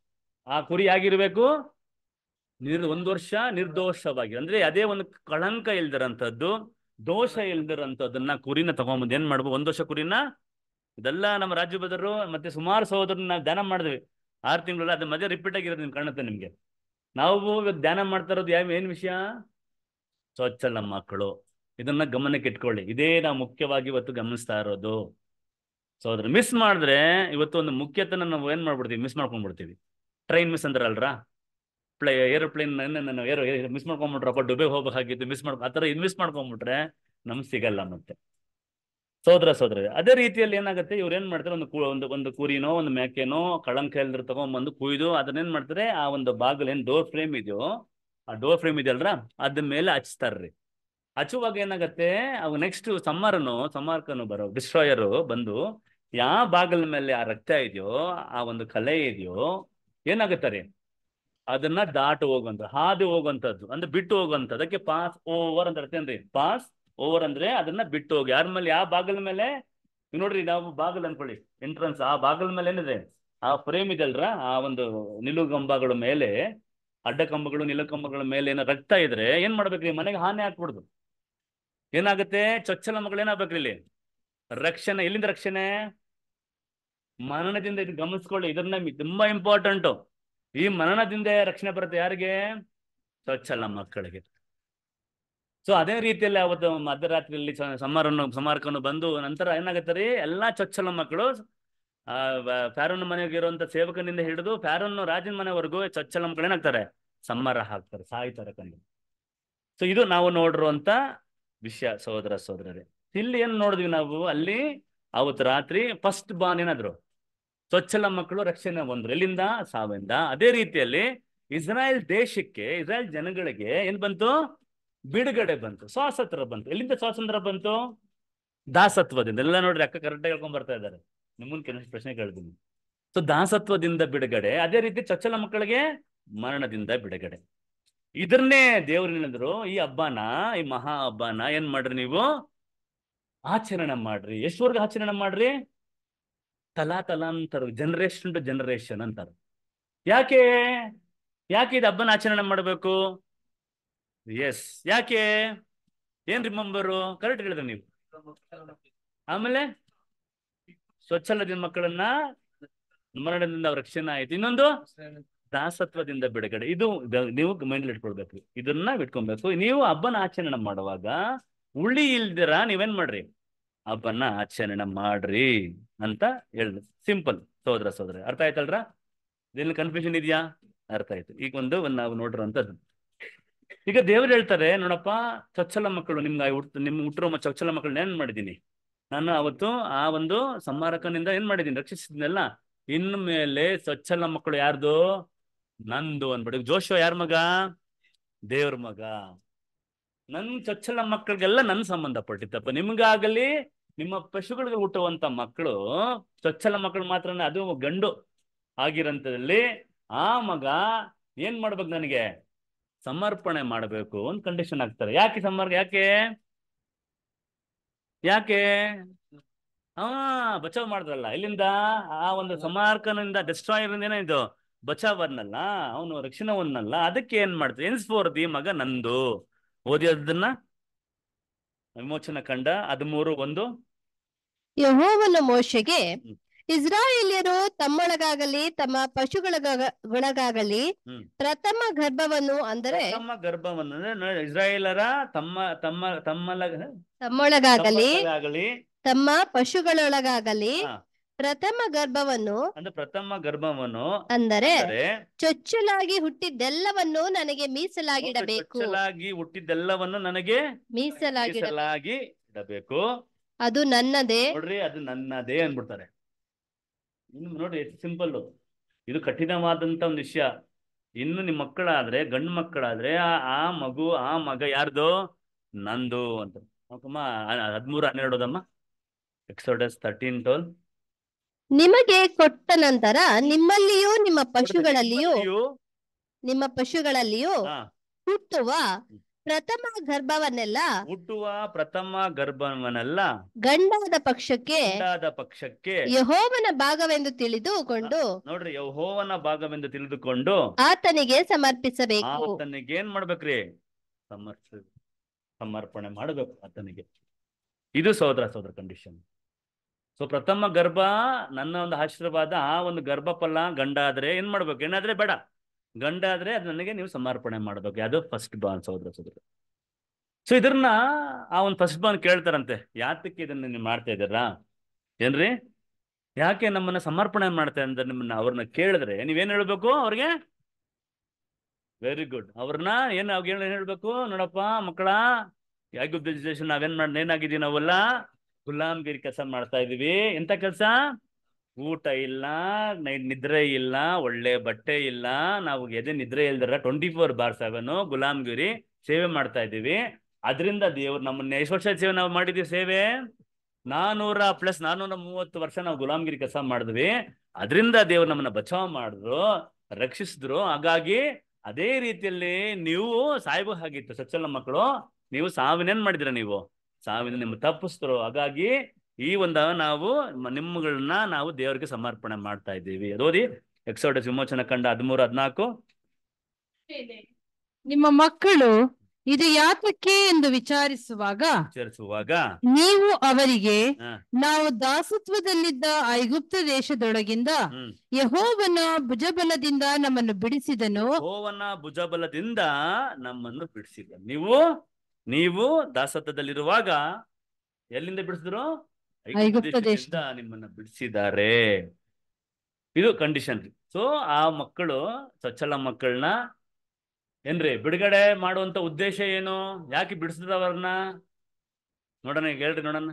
ಆ ಕುರಿ ಆಗಿರ್ಬೇಕು ನಿರ್ ಒಂದು ವರ್ಷ ನಿರ್ದೋಷವಾಗಿ ಅಂದ್ರೆ ಅದೇ ಒಂದು ಕಳಂಕ ಇಲ್ದಿರಂಥದ್ದು ದೋಷ ಇಲ್ದಿರಂಥದ್ದನ್ನ ಕುರಿನ ತಗೊಂಬಂದು ಏನ್ ಮಾಡ್ಬೋದು ಒಂದು ವರ್ಷ ಕುರಿನ ಇದೆಲ್ಲ ನಮ್ಮ ರಾಜ್ಯ ಬದರು ಮತ್ತೆ ಸುಮಾರು ಸಹೋದರನ್ನ ನಾವು ಧ್ಯಾನ ಮಾಡಿದ್ವಿ ಆರು ತಿಂಗಳಲ್ಲ ಅದ ಮಧ್ಯ ರಿಪೀಟ್ ಆಗಿರೋದು ನಿಮ್ ಕಣ್ಣತ್ತೆ ನಿಮ್ಗೆ ನಾವು ಧ್ಯಾನ ಮಾಡ್ತಾ ಇರೋದು ಯಾವ ಏನ್ ವಿಷಯ ಸ್ವಚ್ಛಲ ಮಕ್ಕಳು ಇದನ್ನ ಗಮನಕ್ಕೆ ಇಟ್ಕೊಳ್ಳಿ ಇದೇ ನಾವು ಮುಖ್ಯವಾಗಿ ಇವತ್ತು ಗಮನಿಸ್ತಾ ಇರೋದು ಸೊ ಅದನ್ನ ಮಿಸ್ ಮಾಡಿದ್ರೆ ಇವತ್ತು ಒಂದು ಮುಖ್ಯತನ ನಾವು ಏನ್ ಮಾಡ್ಬಿಡ್ತೀವಿ ಮಿಸ್ ಮಾಡ್ಕೊಂಡ್ಬಿಡ್ತೀವಿ ಟ್ರೈನ್ ಮಿಸ್ ಅಂದ್ರಲ್ರ ಪ್ಲೇ ಏರೋಪ್ಲೇನ್ ನಾನು ಏರೋ ಮಿಸ್ ಮಾಡ್ಕೊಂಡ್ಬಿಟ್ರಪ್ಪ ಡುಬೆಗೆ ಹೋಗಬೇಕಾಗಿತ್ತು ಮಿಸ್ ಮಾಡ್ಕೊ ಆ ಥರ ಮಿಸ್ ಮಾಡ್ಕೊಂಡ್ಬಿಟ್ರೆ ನಮ್ಗೆ ಸಿಗಲ್ಲ ಮತ್ತೆ ಸೋದ್ರ ಸೋದ್ರ ಅದೇ ರೀತಿಯಲ್ಲಿ ಏನಾಗುತ್ತೆ ಇವ್ರು ಏನ್ ಮಾಡ್ತಾರೆ ಒಂದು ಒಂದು ಒಂದು ಕುರಿನೋ ಒಂದು ಮೇಕೆನೋ ಕಳಂಕ ಎಲ್ಲರೂ ತಗೊಂಡ್ಬಂದು ಕುಯ್ದು ಅದನ್ನೇನ್ ಮಾಡ್ತಾರೆ ಆ ಒಂದು ಬಾಗಿಲು ಏನ್ ಡೋರ್ ಫ್ರೇಮ್ ಇದೆಯೋ ಆ ಡೋರ್ ಫ್ರೇಮ್ ಇದೆಯಲ್ರ ಅದ್ರ ಮೇಲೆ ಹಚ್ತಾರ್ರಿ ಹಚ್ಚುವಾಗ ಏನಾಗತ್ತೆ ಅವ್ ನೆಕ್ಸ್ಟ್ ಸಮ್ಮರ್ನು ಸಮ್ಮಾರ್ಕನು ಬರೋ ಡಿಸ್ಟ್ರಾಯರು ಬಂದು ಯಾವ ಬಾಗಿಲ ಮೇಲೆ ಆ ರಕ್ತ ಇದೆಯೋ ಆ ಒಂದು ಕಲೆ ಇದೆಯೋ ಏನಾಗುತ್ತಾರೆ ಅದನ್ನ ದಾಟು ಹೋಗುವಂತ ಹಾದು ಹೋಗುವಂತದ್ದು ಅಂದ್ರೆ ಬಿಟ್ಟು ಹೋಗುವಂತ ಅದಕ್ಕೆ ಪಾಸ್ ಓವರ್ ಅಂತ ಅರ್ಥೇನ್ರಿ ಪಾಸ್ ಓವರ್ ಅಂದ್ರೆ ಅದನ್ನ ಬಿಟ್ಟು ಹೋಗಿ ಯಾರ ಮೇಲೆ ಯಾವ ಬಾಗಿಲ ಮೇಲೆ ನೋಡ್ರಿ ನಾವು ಬಾಗಿಲ್ ಅನ್ಕೊಳ್ಳಿ ಎಂಟ್ರೆನ್ಸ್ ಆ ಬಾಗಿಲ ಮೇಲೆ ಏನಿದೆ ಆ ಫ್ರೇಮ್ ಇದೆ ಆ ಒಂದು ನಿಲುಗಂಬಗಳ ಮೇಲೆ ಅಡ್ಡ ಕಂಬಗಳು ಕಂಬಗಳ ಮೇಲೆ ಏನೋ ರಕ್ತ ಇದ್ರೆ ಏನ್ ಮಾಡ್ಬೇಕ್ರಿ ಮನೆಗೆ ಹಾನಿ ಹಾಕ್ಬಿಡುದು ಏನಾಗುತ್ತೆ ಚೊಚ್ಚಲ ಮಗಳು ಏನಾಗ್ಬೇಕ್ರಿ ಇಲ್ಲಿ ರಕ್ಷಣೆ ಎಲ್ಲಿಂದ ರಕ್ಷಣೆ ಮನನದಿಂದ ಇದು ಗಮನಿಸ್ಕೊಳ್ಳಿ ಇದನ್ನ ತುಂಬಾ ಇಂಪಾರ್ಟೆಂಟ್ ಈ ಮನನದಿಂದ ರಕ್ಷಣೆ ಬರುತ್ತೆ ಯಾರಿಗೆ ಸ್ವಚ್ಛಲ್ಲ ಮಕ್ಕಳಿಗೆ ಸೊ ಅದೇ ರೀತಿಯಲ್ಲಿ ಅವತ್ತು ಮಧ್ಯರಾತ್ರಿಯಲ್ಲಿ ಸಮಾರನ್ನು ಸಮಾರಕನು ಬಂದು ನಂತರ ಏನಾಗುತ್ತೆ ರೀ ಎಲ್ಲಾ ಚೊಚ್ಚಲ ಮಕ್ಕಳು ಆ ಫ್ಯಾರನ್ ಮನೆಗೆ ಇರುವಂತ ಸೇವಕನಿಂದ ಹಿಡಿದು ಫ್ಯಾರನ್ ರಾಜನ ಮನೆವರೆಗೂ ಚೊಚ್ಚಲ ಮಕ್ಕಳು ಏನಾಗ್ತಾರೆ ಸಮ್ಮರ ಹಾಕ್ತಾರೆ ಸಾಯ್ತಾರೆ ಕಂಡು ಸೊ ಇದು ನಾವು ನೋಡಿರುವಂತ ವಿಷಯ ಸಹೋದರ ಸಹೋದರರೇ ಇಲ್ಲಿ ಏನ್ ನೋಡಿದ್ವಿ ನಾವು ಅಲ್ಲಿ ಅವತ್ತು ರಾತ್ರಿ ಫಸ್ಟ್ ಬಾನ್ ಏನಾದ್ರು ಸ್ವಚ್ಛಲ ಮಕ್ಕಳು ರಕ್ಷಣೆ ಹೊಂದ್ರು ಎಲ್ಲಿಂದ ಸಾವಿಂದ ಅದೇ ರೀತಿಯಲ್ಲಿ ಇಸ್ರಾಯೇಲ್ ದೇಶಕ್ಕೆ ಇಸ್ರಾಯೇಲ್ ಜನಗಳಿಗೆ ಏನ್ ಬಂತು ಬಿಡುಗಡೆ ಬಂತು ಸ್ವಾತಂತ್ರ್ಯ ಬಂತು ಎಲ್ಲಿಂದ ಸ್ವಾತಂತ್ರ್ಯ ಬಂತು ದಾಸತ್ವದಿಂದ ಎಲ್ಲ ನೋಡ್ರಿ ಅಕ್ಕ ಕರೆಕ್ಟ್ ಹೇಳ್ಕೊಂಡ್ ಬರ್ತಾ ಇದ್ದಾರೆ ನಿಮ್ಮನ್ ಕೆಲವೊಂದು ಪ್ರಶ್ನೆ ಕೇಳ್ತೀನಿ ಸೊ ದಾಸತ್ವದಿಂದ ಬಿಡುಗಡೆ ಅದೇ ರೀತಿ ಚೊಚ್ಚಲ ಮಕ್ಕಳಿಗೆ ಮರಣದಿಂದ ಬಿಡುಗಡೆ ಇದನ್ನೇ ಏನಂದ್ರು ಈ ಹಬ್ಬನ ಈ ಮಹಾ ಹಬ್ಬನ ಏನ್ ಮಾಡ್ರಿ ನೀವು ಆಚರಣೆ ಮಾಡ್ರಿ ಎಷ್ಟವರೆಗೂ ಆಚರಣೆ ಮಾಡ್ರಿ ತಲಾ ಅಂತಾರ ಜನರೇಷನ್ ಟು ಜನರೇಷನ್ ಅಂತಾರ ಯಾಕೆ ಯಾಕೆ ಇದು ಹಬ್ಬನ ಆಚರಣೆ ಮಾಡಬೇಕು ಎಸ್ ಯಾಕೆ ಏನ್ ರಿಮಂಬರು ಕರೆಕ್ಟ್ ಹೇಳಿದ್ರೆ ನೀವು ಆಮೇಲೆ ಸ್ವಚ್ಛಲದ ಮಕ್ಕಳನ್ನ ಮರಣದಿಂದ ರಕ್ಷಣೆ ಆಯ್ತು ಇನ್ನೊಂದು ದಾಸತ್ವದಿಂದ ಬಿಡುಗಡೆ ಇದು ನೀವು ಮೈಂಡ್ ಇಟ್ಕೊಳ್ಬೇಕು ಇದನ್ನ ಇಟ್ಕೊಬೇಕು ನೀವು ಹಬ್ಬನ ಆಚರಣೆ ಮಾಡುವಾಗ ಉಳಿ ಇಲ್ದಿರ ನೀವೇನ್ ಮಾಡ್ರಿ ಹಬ್ಬನ ಆಚರಣೆ ಮಾಡ್ರಿ ಅಂತ ಹೇಳಿದ್ರು ಸಿಂಪಲ್ ಸೋದರ ಸೋದರ ಅರ್ಥ ಆಯ್ತಲ್ರ ಇದೆಲ್ಲ ಕನ್ಫ್ಯೂಷನ್ ಇದೆಯಾ ಅರ್ಥ ಆಯ್ತು ಈಗ ಒಂದು ಒಂದ್ ನಾವು ನೋಡ್ರಂಥದ್ದು ಈಗ ದೇವ್ರು ಹೇಳ್ತಾರೆ ನೋಡಪ್ಪ ಚೊಚ್ಚಲ ಮಕ್ಕಳು ನಿಮ್ಗೆ ಹುಟ್ಟು ನಿಮ್ ಹುಟ್ಟಿರೋ ಚೊಚ್ಚಲ ಮಕ್ಕಳನ್ನ ಏನ್ ಮಾಡಿದ್ದೀನಿ ನಾನು ಅವತ್ತು ಆ ಒಂದು ಸಂಹಾರಕನಿಂದ ಏನ್ ಮಾಡಿದ್ದೀನಿ ರಕ್ಷಿಸಿದ್ನೆಲ್ಲ ಇನ್ನು ಮೇಲೆ ಸ್ವಚ್ಛಲ ಮಕ್ಕಳು ಯಾರ್ದು ನಂದು ಅನ್ಬಿಟ್ಟು ಜೋಶೋ ಯಾರ ಮಗ ದೇವ್ರ ಮಗ ನನ್ನ ಚೊಚ್ಚಲ ಮಕ್ಕಳಿಗೆಲ್ಲ ನನ್ ಸಂಬಂಧಪಟ್ಟಿತ್ತಪ್ಪ ನಿಮ್ಗಾಗಲಿ ನಿಮ್ಮ ಪಶುಗಳಿಗೆ ಹುಟ್ಟುವಂತ ಮಕ್ಕಳು ಚೊಚ್ಚಲ ಮಕ್ಕಳು ಮಾತ್ರ ಅದು ಗಂಡು ಆಗಿರಂತದಲ್ಲಿ ಆ ಮಗ ಏನ್ ಮಾಡ್ಬೇಕು ನನಗೆ ಸಮರ್ಪಣೆ ಮಾಡಬೇಕು ಒಂದು ಕಂಡೀಷನ್ ಆಗ್ತಾರೆ ಯಾಕೆ ಸಮರ್ ಯಾಕೆ ಯಾಕೆ ಹಾ ಬಚಾವ್ ಮಾಡಿದ್ರಲ್ಲ ಇಲ್ಲಿಂದ ಆ ಒಂದು ಸಮಾರ್ಕನಿಂದ ಡಿಸ್ಟ್ರಾಯರ್ ಬಚಾವ್ ಅನ್ನಲ್ಲ ಅವನು ರಕ್ಷಣವನ್ನಲ್ಲ ಅದಕ್ಕೆ ಏನ್ ಮಾಡ್ತಾರೆ ಎನ್ಸ್ಫೋರ್ ಫೋರ್ ದಿ ಮಗ ನಂದು ಓದಿಯೋದನ್ನ ವಿಮೋಚನ ಕಂಡ ಹದಿಮೂರು ಒಂದು ಯಹೋವನ ಮೋಶೆಗೆ ಇಸ್ರಾಯೇಲಿಯರು ತಮ್ಮೊಳಗಾಗಲಿ ತಮ್ಮ ಪಶುಗಳಿ ಪ್ರಥಮ ಗರ್ಭವನ್ನು ಅಂದರೆ ತಮ್ಮ ಗರ್ಭವನ್ನು ಅಂದ್ರೆ ತಮ್ಮ ತಮ್ಮ ತಮ್ಮ ತಮ್ಮೊಳಗಾಗಲಿ ತಮ್ಮ ಪಶುಗಳೊಳಗಾಗಲಿ ಪ್ರಥಮ ಗರ್ಭವನ್ನು ಅಂದ್ರೆ ಪ್ರಥಮ ಗರ್ಭವನ್ನು ಅಂದರೆ ಚೊಚ್ಚಲಾಗಿ ಹುಟ್ಟಿದ್ದೆಲ್ಲವನ್ನು ನನಗೆ ಮೀಸಲಾಗಿಡಬೇಕು ಚೊಚ್ಚಲಾಗಿ ಹುಟ್ಟಿದ್ದೆಲ್ಲವನ್ನು ನನಗೆ ಮೀಸಲಾಗಿ ಇಡಬೇಕು ಅದು ನನ್ನದೇ ನೋಡ್ರಿ ಅದು ನನ್ನದೇ ಅನ್ಬಿಡ್ತಾರೆ ಇನ್ನು ನೋಡಿ ಎಷ್ಟು ಸಿಂಪಲ್ ಇದು ಕಠಿಣವಾದಂತ ಒಂದು ವಿಷಯ ಇನ್ನು ನಿಮ್ ಮಕ್ಕಳಾದ್ರೆ ಗಂಡು ಮಕ್ಕಳಾದ್ರೆ ಆ ಮಗು ಆ ಮಗ ಯಾರ್ದು ನಂದು ಅಂತ ಹನ್ನೆರಡು ಅಮ್ಮ ಎಕ್ಸೋಡಸ್ ತರ್ಟೀನ್ ಟೋಲ್ ನಿಮಗೆ ಕೊಟ್ಟ ನಂತರ ನಿಮ್ಮಲ್ಲಿಯೂ ನಿಮ್ಮ ಪಶುಗಳಲ್ಲಿಯೂ ನಿಮ್ಮ ಪಶುಗಳಲ್ಲಿಯೂ ಹುಟ್ಟುವ ಪ್ರಥಮ ಗರ್ಭವನ್ನೆಲ್ಲ ಹುಟ್ಟುವ ಪ್ರಥಮ ಗರ್ಭವನ್ನೆಲ್ಲ ಗಂಡಾದ ಪಕ್ಷಕ್ಕೆ ಗಂಡಾದ ಪಕ್ಷಕ್ಕೆ ಯಹೋವನ ಭಾಗವೆಂದು ತಿಳಿದುಕೊಂಡು ನೋಡ್ರಿ ಯಹೋವನ ಭಾಗವೆಂದು ತಿಳಿದುಕೊಂಡು ಆತನಿಗೆ ಸಮರ್ಪಿಸಬೇಕು ಆತನಿಗೆ ಏನ್ ಮಾಡ್ಬೇಕ್ರಿ ಸಮರ್ಪ ಸಮರ್ಪಣೆ ಮಾಡಬೇಕು ಆತನಿಗೆ ಇದು ಸೋದರ ಸೋದರ ಕಂಡೀಷನ್ ಸೊ ಪ್ರಥಮ ಗರ್ಭ ನನ್ನ ಒಂದು ಆಶೀರ್ವಾದ ಆ ಒಂದು ಪಲ್ಲ ಗಂಡ ಆದ್ರೆ ಏನ್ ಮಾಡ್ಬೇಕು ಏನಾದ್ರೆ ಬೇಡ ಗಂಡ ಆದ್ರೆ ಅದು ನನಗೆ ನೀವು ಸಮರ್ಪಣೆ ಮಾಡ್ಬೇಕು ಯಾವುದು ಫಸ್ಟ್ ಬಾನ್ ಸಹೋದ್ರ ಸಹೋದರ ಸೊ ಇದನ್ನ ಆ ಒಂದು ಫಸ್ಟ್ ಬಾನ್ ಕೇಳ್ತಾರಂತೆ ಯಾತಕ್ಕೆ ಇದನ್ನ ನೀವು ಮಾಡ್ತಾ ಇದ್ದೀರಾ ಏನ್ರಿ ಯಾಕೆ ನಮ್ಮನ್ನ ಸಮರ್ಪಣೆ ಮಾಡ್ತಾ ಅಂದ್ರೆ ನಿಮ್ಮನ್ನ ಅವ್ರನ್ನ ಕೇಳಿದ್ರೆ ನೀವೇನ್ ಹೇಳ್ಬೇಕು ಅವ್ರಿಗೆ ವೆರಿ ಗುಡ್ ಅವ್ರನ್ನ ಏನ್ ಏನ್ ಹೇಳ್ಬೇಕು ನೋಡಪ್ಪ ಮಕ್ಕಳ ಯಾಕೆ ನಾವೇನ್ ಮಾಡ್ ಏನಾಗಿದ್ದೀವಿ ನಾವೆಲ್ಲ ಗುಲಾಮ್ಗಿರಿ ಕೆಲಸ ಮಾಡ್ತಾ ಇದೀವಿ ಎಂತ ಕೆಲಸ ಊಟ ಇಲ್ಲ ನೈಟ್ ನಿದ್ರೆ ಇಲ್ಲ ಒಳ್ಳೆ ಬಟ್ಟೆ ಇಲ್ಲ ನಾವು ಎದೆ ನಿದ್ರೆ ಇಲ್ದಾರ ಟ್ವೆಂಟಿ ಫೋರ್ ಬಾರ್ ಸೆವೆನ್ ಗುಲಾಮ್ಗಿರಿ ಸೇವೆ ಮಾಡ್ತಾ ಇದೀವಿ ಅದರಿಂದ ದೇವ್ರು ನಮ್ಮನ್ನ ಎಷ್ಟು ವರ್ಷ ಸೇವೆ ನಾವು ಮಾಡಿದ್ವಿ ಸೇವೆ ನಾನೂರ ಪ್ಲಸ್ ನಾನೂರ ಮೂವತ್ತು ವರ್ಷ ನಾವು ಗುಲಾಮ್ಗಿರಿ ಕೆಲಸ ಮಾಡಿದ್ವಿ ಅದರಿಂದ ದೇವ್ರು ನಮ್ಮನ್ನ ಬಚಾವ್ ಮಾಡಿದ್ರು ರಕ್ಷಿಸಿದ್ರು ಹಾಗಾಗಿ ಅದೇ ರೀತಿಯಲ್ಲಿ ನೀವು ಸಾಯ್ಬೋ ಹಾಗಿತ್ತು ಸಚ್ಚಲ ಮಕ್ಕಳು ನೀವು ಸಾವಿನೇನ್ ಮಾಡಿದ್ರ ನೀವು ಸಾವಿನ ನಿಮ್ಮ ತಪ್ಪಿಸ್ತರು ಹಾಗಾಗಿ ಈ ಒಂದು ನಾವು ನಿಮ್ಮಗಳನ್ನ ನಾವು ದೇವರಿಗೆ ಸಮರ್ಪಣೆ ಮಾಡ್ತಾ ಇದ್ದೀವಿ ಅದೋದಿ ಎಕ್ಸೋಡಸ್ ವಿಮೋಚನಾ ಕಂಡ ಹದಿಮೂರು ಹದಿನಾಲ್ಕು ನಿಮ್ಮ ಮಕ್ಕಳು ಇದು ಯಾತಕ್ಕೆ ಎಂದು ವಿಚಾರಿಸುವಾಗ ವಿಚಾರಿಸುವಾಗ ನೀವು ಅವರಿಗೆ ನಾವು ದಾಸತ್ವದಲ್ಲಿದ್ದ ಐಗುಪ್ತ ದೇಶದೊಳಗಿಂದ ಯಹೋವನ ಭುಜಬಲದಿಂದ ನಮ್ಮನ್ನು ಬಿಡಿಸಿದನು ಯಹೋವನ ಭುಜಬಲದಿಂದ ನಮ್ಮನ್ನು ಬಿಡಿಸಿದ ನೀವು ನೀವು ದಾಸತ್ವದಲ್ಲಿರುವಾಗ ಎಲ್ಲಿಂದ ಬಿಡಿಸಿದ್ರು ನಿಮ್ಮನ್ನ ಬಿಡಿಸಿದ್ದಾರೆ ಇದು ಕಂಡೀಷನ್ ಸೊ ಆ ಮಕ್ಕಳು ಸ್ವಚ್ಛಲ ಮಕ್ಕಳನ್ನ ಏನ್ರಿ ಬಿಡುಗಡೆ ಮಾಡುವಂತ ಉದ್ದೇಶ ಏನು ಯಾಕೆ ಬಿಡಿಸಿದವ್ರನ್ನ ನೋಡೋಣ ಈಗ ಹೇಳ್ರಿ ನೋಡೋಣ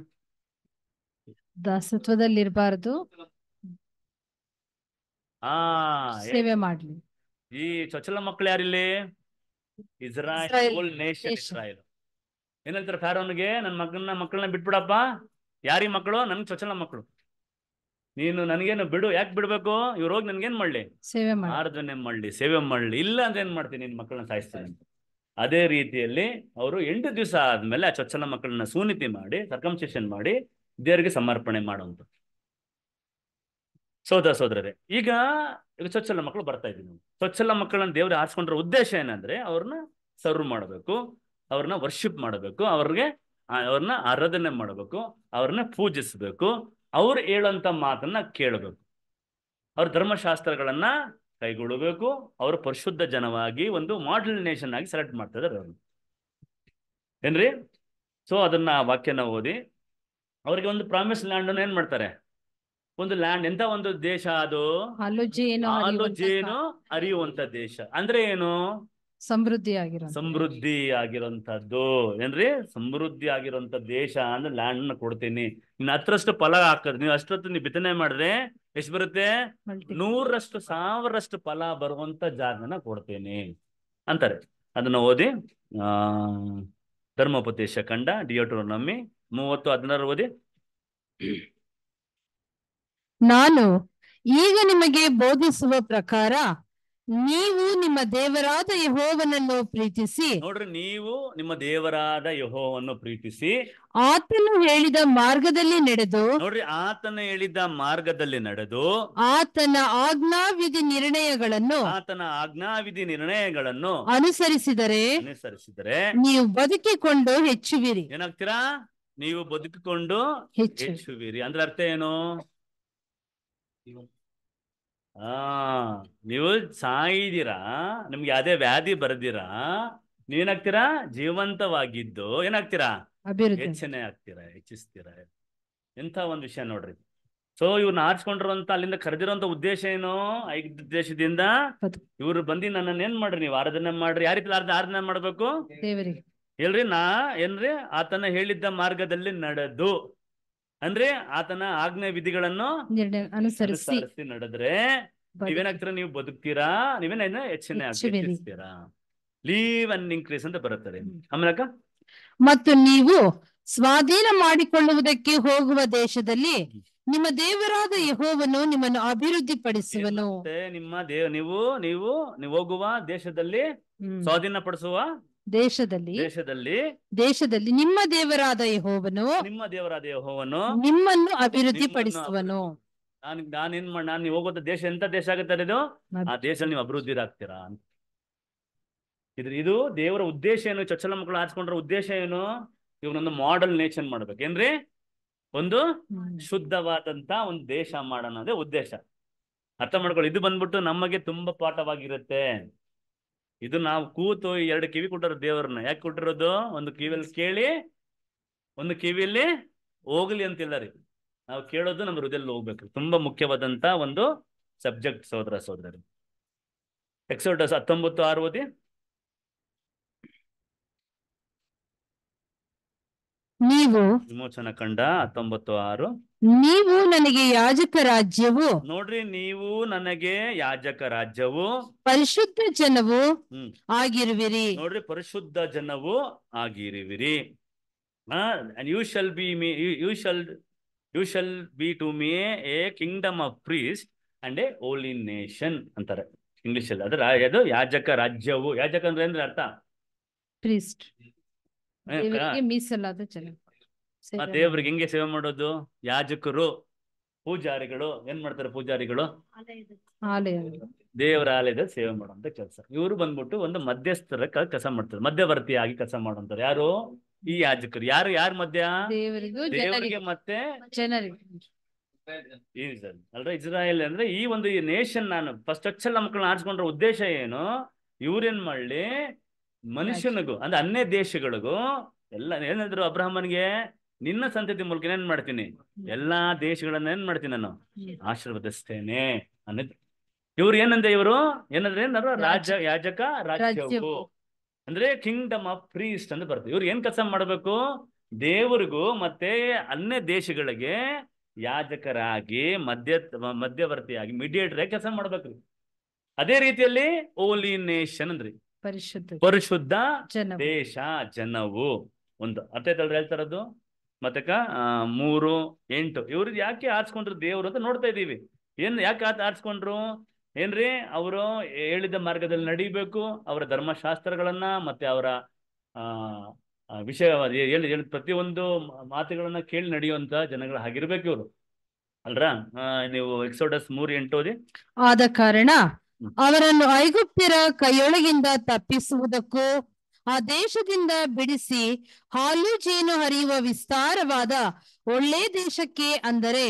ದಾಸತ್ವದಲ್ಲಿರಬಾರ್ದು ಆ ಸೇವೆ ಮಾಡ್ಲಿ ಈ ಚೊಚ್ಚಲ ಮಕ್ಕಳು ಯಾರಿಲ್ಲಿ ಇಸ್ರಾಯಲ್ ನೇಷನ್ ಇಸ್ರಾಯಲ್ ಏನಂತಾರೆ ಫ್ಯಾರೋನ್ಗೆ ನನ್ನ ಮಗನ ಮಕ್ಕಳನ್ನ ಬಿಟ್ಬಿಡಪ್ಪ ಯಾರಿ ಮಕ್ಕಳು ನನ್ ಚೊಚ್ಚಲ ಮಕ್ಕಳು ನೀನು ನನ್ಗೇನು ಬಿಡು ಯಾಕೆ ಬಿಡ್ಬೇಕು ಇವ್ರು ಹೋಗಿ ನನ್ಗೇನ್ ಮಾಡ್ಲಿ ಸೇವೆ ಆರ್ದನೆ ಮಾಡ್ಲಿ ಸೇವೆ ಮಾಡ್ಲಿ ಇಲ್ಲ ಅಂದ್ರೆ ಏನ್ ಮಾಡ್ತೀನಿ ನಿನ್ ಮಕ್ಕಳನ್ನ ಸಾಯಿಸ್ತೀನಿ ಅದೇ ರೀತಿಯಲ್ಲಿ ಅವರು ಎಂಟು ದಿವಸ ಆದ್ಮೇಲೆ ಆ ಚೊಚ್ಚಲ ಮಕ್ಕಳನ್ನ ಸೂನಿತಿ ಮಾಡಿ ಸರ್ಕಂಸೇಷನ್ ಮಾಡಿ ದೇವರಿಗೆ ಸಮರ್ಪಣೆ ಮಾಡುವಂತ ಸೋದರ ಸೋದರರೇ ಈಗ ಚೊಚ್ಚಲ ಮಕ್ಕಳು ಬರ್ತಾ ಇದ್ದೀನಿ ಚೊಚ್ಚಲ ಮಕ್ಕಳನ್ನ ದೇವ್ರಿಗೆ ಆರಿಸ್ಕೊಂಡ್ರ ಉದ್ದೇಶ ಏನಂದ್ರೆ ಅವ್ರನ್ನ ಸರ್ವ್ ಮಾಡಬೇಕು ಅವ್ರನ್ನ ವರ್ಷಿಪ್ ಮಾಡಬೇಕು ಅವ್ರಿಗೆ ಅವ್ರನ್ನ ಆರಾಧನೆ ಮಾಡಬೇಕು ಅವ್ರನ್ನ ಪೂಜಿಸಬೇಕು ಅವ್ರು ಹೇಳುವಂತ ಮಾತನ್ನ ಕೇಳಬೇಕು ಅವ್ರ ಧರ್ಮಶಾಸ್ತ್ರಗಳನ್ನ ಕೈಗೊಳ್ಳಬೇಕು ಅವರು ಪರಿಶುದ್ಧ ಜನವಾಗಿ ಒಂದು ಮಾಡಲ್ ನೇಷನ್ ಆಗಿ ಸೆಲೆಕ್ಟ್ ಮಾಡ್ತಾ ಇದಾರೆ ಅವ್ರನ್ನ ಏನ್ರಿ ಸೊ ಅದನ್ನ ವಾಕ್ಯನ ಓದಿ ಅವ್ರಿಗೆ ಒಂದು ಪ್ರಾಮಿಸ್ ಲ್ಯಾಂಡ್ ಅನ್ನು ಏನ್ ಮಾಡ್ತಾರೆ ಒಂದು ಲ್ಯಾಂಡ್ ಎಂತ ಒಂದು ದೇಶ ಅದು ಹಾಲು ಅರಿಯುವಂತ ದೇಶ ಅಂದ್ರೆ ಏನು ಸಮೃದ್ಧಿ ಆಗಿರೋ ಸಮೃದ್ಧಿ ಆಗಿರೋಂಥದ್ದು ಏನ್ರಿ ಸಮೃದ್ಧಿ ಆಗಿರೋಂಥ ದೇಶ ಅಂದ್ರೆ ಲ್ಯಾಂಡ್ ನ ಕೊಡ್ತೀನಿ ನೀನ್ ಹತ್ರಷ್ಟು ಫಲ ಹಾಕದ್ ನೀವು ಅಷ್ಟೊತ್ತು ನೀವು ಬಿತ್ತನೆ ಮಾಡಿದ್ರೆ ಎಷ್ಟ್ ಬರುತ್ತೆ ನೂರಷ್ಟು ಸಾವಿರಷ್ಟು ಫಲ ಬರುವಂತ ಜಾಗನ ಕೊಡ್ತೀನಿ ಅಂತಾರೆ ಅದನ್ನ ಓದಿ ಆ ಧರ್ಮೋಪದೇಶ ಕಂಡ ನಮ್ಮಿ ಮೂವತ್ತು ಹದಿನಾರು ಓದಿ ನಾನು ಈಗ ನಿಮಗೆ ಬೋಧಿಸುವ ಪ್ರಕಾರ ನೀವು ನಿಮ್ಮ ದೇವರಾದ ಯಹೋವನನ್ನು ಪ್ರೀತಿಸಿ ನೋಡ್ರಿ ನೀವು ನಿಮ್ಮ ದೇವರಾದ ಯಹೋವನ್ನು ಪ್ರೀತಿಸಿ ಆತನು ಹೇಳಿದ ಮಾರ್ಗದಲ್ಲಿ ನಡೆದು ನೋಡ್ರಿ ಆತನು ಹೇಳಿದ ಮಾರ್ಗದಲ್ಲಿ ನಡೆದು ಆತನ ಆಜ್ಞಾವಿಧಿ ನಿರ್ಣಯಗಳನ್ನು ಆತನ ಆಜ್ಞಾವಿಧಿ ನಿರ್ಣಯಗಳನ್ನು ಅನುಸರಿಸಿದರೆ ಅನುಸರಿಸಿದರೆ ನೀವು ಬದುಕಿಕೊಂಡು ಹೆಚ್ಚುವಿರಿ ಏನಾಗ್ತೀರಾ ನೀವು ಬದುಕಿಕೊಂಡು ಹೆಚ್ಚುವಿರಿ ಅಂದ್ರೆ ಅರ್ಥ ಏನು ಆ ನೀವು ಸಾಯಿದ್ದೀರಾ ನಿಮ್ಗೆ ಅದೇ ವ್ಯಾಧಿ ಬರೆದಿರಾ ನೀವೇನಾಗ್ತೀರಾ ಜೀವಂತವಾಗಿದ್ದು ಏನಾಗ್ತೀರಾ ಹೆಚ್ಚನೆ ಆಗ್ತೀರಾ ಹೆಚ್ಚಿಸ್ತೀರಾ ಎಂಥ ಒಂದು ವಿಷಯ ನೋಡ್ರಿ ಸೊ ಇವ್ರನ್ನ ಆರಿಸ್ಕೊಂಡಿರುವಂತ ಅಲ್ಲಿಂದ ಕರೆದಿರುವಂತ ಉದ್ದೇಶ ಏನು ಐದು ಉದ್ದೇಶದಿಂದ ಇವ್ರು ಬಂದು ನನ್ನನ್ನ ಏನ್ ಮಾಡ್ರಿ ನೀವು ಆರಾಧನೆ ಮಾಡ್ರಿ ಯಾವ ರೀತಿ ಆರಾಧನೆ ಮಾಡ್ಬೇಕು ಹೇಳ್ರಿ ನಾ ಏನ್ರಿ ಆತನ ಹೇಳಿದ್ದ ಮಾರ್ಗದಲ್ಲಿ ನಡೆದು ಅಂದ್ರೆ ಆತನ ಆಜ್ಞೆ ವಿಧಿಗಳನ್ನು ಅನುಸರಿಸಿ ನಡೆದ್ರೆ ನೀವೇನಾಗ್ತೀರಾ ನೀವು ಬದುಕ್ತೀರಾ ನೀವೇನ ಹೆಚ್ಚಿನ ಲೀವ್ ಅನ್ ಇನ್ಕ್ರೀಸ್ ಅಂತ ಬರುತ್ತದೆ ಆಮೇಲೆ ಮತ್ತು ನೀವು ಸ್ವಾಧೀನ ಮಾಡಿಕೊಳ್ಳುವುದಕ್ಕೆ ಹೋಗುವ ದೇಶದಲ್ಲಿ ನಿಮ್ಮ ದೇವರಾದ ಯಹೋವನು ನಿಮ್ಮನ್ನು ಅಭಿವೃದ್ಧಿ ಪಡಿಸುವನು ನಿಮ್ಮ ದೇವ ನೀವು ನೀವು ನೀವು ಹೋಗುವ ದೇಶದಲ್ಲಿ ಸ್ವಾಧೀನ ಪಡಿಸುವ ದೇಶದಲ್ಲಿ ದೇಶದಲ್ಲಿ ದೇಶದಲ್ಲಿ ನಿಮ್ಮ ದೇವರಾದ ಯಹೋವನು ನಿಮ್ಮ ದೇವರಾದ ಯಹೋವನು ನಿಮ್ಮನ್ನು ಅಭಿವೃದ್ಧಿ ಪಡಿಸುವನು ನಾನು ನಾನೇನ್ ಮಾಡ ನಾನು ಹೋಗೋದ ದೇಶ ಎಂತ ದೇಶ ಆಗುತ್ತೆ ಇದು ಆ ದೇಶ ನೀವು ಅಭಿವೃದ್ಧಿ ಆಗ್ತೀರಾ ಇದ್ರ ಇದು ದೇವರ ಉದ್ದೇಶ ಏನು ಚೊಚ್ಚಲ ಮಕ್ಕಳು ಆರಿಸ್ಕೊಂಡ್ರ ಉದ್ದೇಶ ಏನು ಇವನೊಂದು ಮಾಡೆಲ್ ನೇಷನ್ ಏನ್ರಿ ಒಂದು ಶುದ್ಧವಾದಂತ ಒಂದು ದೇಶ ಮಾಡೋಣ ಅದೇ ಉದ್ದೇಶ ಅರ್ಥ ಮಾಡ್ಕೊಳ್ಳಿ ಇದು ಬಂದ್ಬಿಟ್ಟು ನಮಗೆ ತುಂಬಾ ಪಾಠವಾಗಿರುತ್ತೆ ಇದು ನಾವು ಕೂತು ಎರಡು ಕಿವಿ ಕೊಟ್ಟರು ದೇವರನ್ನ ಯಾಕೆ ಕೊಟ್ಟಿರೋದು ಒಂದು ಕಿವಿಯಲ್ಲಿ ಕೇಳಿ ಒಂದು ಕಿವಿಯಲ್ಲಿ ಹೋಗ್ಲಿ ಅಂತಿಲ್ಲ ರೀ ನಾವು ಕೇಳೋದು ನಮ್ಮ ಹೃದಯದಲ್ಲಿ ಹೋಗ್ಬೇಕು ತುಂಬಾ ಮುಖ್ಯವಾದಂತ ಒಂದು ಸಬ್ಜೆಕ್ಟ್ ಸೋದರ ಸೋದರಿ ಎಕ್ಸೋಟಸ್ ಹತ್ತೊಂಬತ್ತು ಆರು ಓದಿ ನೀವು ವಿಮೋಚನ ಕಂಡ ಹತ್ತೊಂಬತ್ತು ಆರು ನೀವು ನನಗೆ ಯಾಜಕ ರಾಜ್ಯವು ನೋಡ್ರಿ ನೀವು ನನಗೆ ಯಾಜಕ ರಾಜ್ಯವು ಪರಿಶುದ್ಧ ಜನವು ಆಗಿರುವಿರಿ ನೋಡ್ರಿ ಪರಿಶುದ್ಧ ಜನವು ಆಗಿರುವಿರಿ you shall be me you shall you shall be to me a kingdom of priest and a holy nation ಅಂತಾರೆ ಇಂಗ್ಲಿಷ್ ಅಲ್ಲಿ ಅದರ ಅದು ಯಾಜಕ ರಾಜ್ಯವು ಯಾಜಕ ಅಂದ್ರೆ ಅರ್ಥ ಪ್ರೀಸ್ಟ್ ಮೀಸಲಾದ ಜನ ಆ ದೇವ್ರಿಗೆ ಹೆಂಗೆ ಸೇವೆ ಮಾಡೋದು ಯಾಜಕರು ಪೂಜಾರಿಗಳು ಏನ್ ಮಾಡ್ತಾರೆ ಪೂಜಾರಿಗಳು ದೇವರ ಆಲಯದ ಸೇವೆ ಮಾಡುವಂತ ಕೆಲಸ ಇವರು ಬಂದ್ಬಿಟ್ಟು ಒಂದು ಮಧ್ಯಸ್ಥರ ಕೆಲಸ ಮಾಡ್ತಾರೆ ಮಧ್ಯವರ್ತಿಯಾಗಿ ಕೆಲಸ ಮಾಡುವಂತಾರೆ ಯಾರು ಈ ಯಾಜಕರು ಯಾರು ಯಾರ ಮಧ್ಯ ದೇವರಿಗೆ ಮತ್ತೆ ಅಲ್ರ ಇಸ್ರಾಯಲ್ ಅಂದ್ರೆ ಈ ಒಂದು ನೇಷನ್ ನಾನು ಫಸ್ಟ್ ಅಚ್ಚಲ್ ಮಕ್ಕಳನ್ನ ಆರಿಸ್ಕೊಂಡ್ರ ಉದ್ದೇಶ ಏನು ಇವ್ರೇನ್ ಮಾಡ್ಲಿ ಮನುಷ್ಯನಿಗೂ ಅಂದ್ರೆ ಅನ್ಯ ದೇಶಗಳಿಗೂ ಎಲ್ಲ ಏನಂದ್ರು ಅಬ್ರಾಹ್ಮನ್ಗೆ ನಿನ್ನ ಸಂತತಿ ಮೂಲಕ ಏನ್ ಮಾಡ್ತೀನಿ ಎಲ್ಲಾ ದೇಶಗಳನ್ನ ಏನ್ ಮಾಡ್ತೀನಿ ನಾನು ಆಶೀರ್ವದಿಸ್ತೇನೆ ಅನ್ನದ್ ಇವ್ರು ಏನಂದ್ರೆ ಇವರು ಏನಂದ್ರೆ ಏನಾದ್ರು ರಾಜ ಯಾಜಕ ರಾಜ್ಯವು ಅಂದ್ರೆ ಕಿಂಗ್ಡಮ್ ಆಫ್ ಪ್ರೀಸ್ಟ್ ಅಂತ ಬರ್ತದೆ ಇವ್ರು ಏನ್ ಕೆಲಸ ಮಾಡ್ಬೇಕು ದೇವರಿಗೂ ಮತ್ತೆ ಅನ್ಯ ದೇಶಗಳಿಗೆ ಯಾಜಕರಾಗಿ ಮಧ್ಯ ಮಧ್ಯವರ್ತಿಯಾಗಿ ಮಿಡಿಯೇಟರ್ ಆಗಿ ಕೆಲಸ ಮಾಡ್ಬೇಕ್ರಿ ಅದೇ ರೀತಿಯಲ್ಲಿ ಓಲಿ ನೇಷನ್ ಅಂದ್ರಿ ಪರಿಶುದ್ಧ ಪರಿಶುದ್ಧ ದೇಶ ಜನವು ಒಂದು ಅರ್ಥ ಹೇಳ್ತಾರದು ಮತ್ತಕ ಮೂರು ಎಂಟು ಇವ್ರದ್ದು ಯಾಕೆ ಆರಿಸ್ಕೊಂಡ್ರು ದೇವ್ರು ಅಂತ ನೋಡ್ತಾ ಇದೀವಿ ಏನ್ ಯಾಕೆ ಆರಿಸ್ಕೊಂಡ್ರು ಏನ್ರಿ ಅವರು ಹೇಳಿದ ಮಾರ್ಗದಲ್ಲಿ ನಡೀಬೇಕು ಅವರ ಧರ್ಮಶಾಸ್ತ್ರಗಳನ್ನ ಮತ್ತೆ ಅವರ ಆ ವಿಷಯ ಹೇಳಿ ಹೇಳಿ ಪ್ರತಿಯೊಂದು ಮಾತುಗಳನ್ನ ಕೇಳಿ ನಡೆಯುವಂತ ಜನಗಳು ಹಾಗಿರ್ಬೇಕು ಇವರು ಅಲ್ರಾ ನೀವು ಎಕ್ಸೋಡಸ್ ಮೂರು ಎಂಟು ಓದಿ ಆದ ಕಾರಣ ಅವರನ್ನು ಐಗುಪ್ತರ ಕೈಯೊಳಗಿಂದ ತಪ್ಪಿಸುವುದಕ್ಕೂ ಆ ದೇಶದಿಂದ ಬಿಡಿಸಿ ಹಾಲು ಜೇನು ಹರಿಯುವ ವಿಸ್ತಾರವಾದ ಒಳ್ಳೆ ದೇಶಕ್ಕೆ ಅಂದರೆ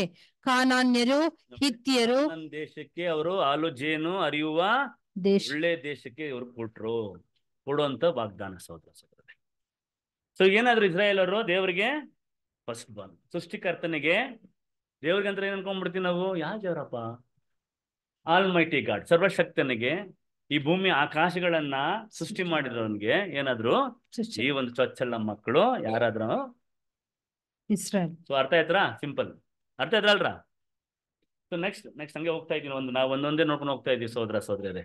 ಕಾನಾನ್ಯರು ಹಿತ್ತಿಯರು ದೇಶಕ್ಕೆ ಅವರು ಹಾಲು ಜೇನು ಹರಿಯುವ ಒಳ್ಳೆ ದೇಶಕ್ಕೆ ಇವರು ಕೊಟ್ರು ಕೊಡುವಂತ ವಾಗ್ದಾನ ಸಹೋದರ ಸಹೋದರ ಸೊ ಏನಾದ್ರು ಅವರು ದೇವರಿಗೆ ಫಸ್ಟ್ ಬಾಲ್ ಸೃಷ್ಟಿಕರ್ತನಿಗೆ ದೇವ್ರಿಗೆ ಅಂತ ಏನ್ ಅನ್ಕೊಂಡ್ಬಿಡ್ತೀವಿ ನಾವು ಯಾವ ದೇವರಪ್ಪ ಆಲ್ ಮೈಟಿ ಗಾಡ್ ಸರ್ವಶಕ್ತನಿಗೆ ಈ ಭೂಮಿ ಆಕಾಶಗಳನ್ನ ಸೃಷ್ಟಿ ಮಾಡಿದವನ್ಗೆ ಏನಾದ್ರು ಈ ಒಂದು ಚೊಚ್ಚಲ ಮಕ್ಕಳು ಯಾರಾದ್ರು ಸೊ ಅರ್ಥ ಆಯ್ತರ ಸಿಂಪಲ್ ಅರ್ಥ ಅಲ್ರ ಸೊ ನೆಕ್ಸ್ಟ್ ನೆಕ್ಸ್ಟ್ ಹಂಗೆ ಹೋಗ್ತಾ ಇದೀನಿ ಒಂದು ನಾವು ಒಂದೊಂದೇ ನೋಡ್ಕೊಂಡು ಹೋಗ್ತಾ ಇದೀವಿ ಸೋದರ ಸೋದರರೇ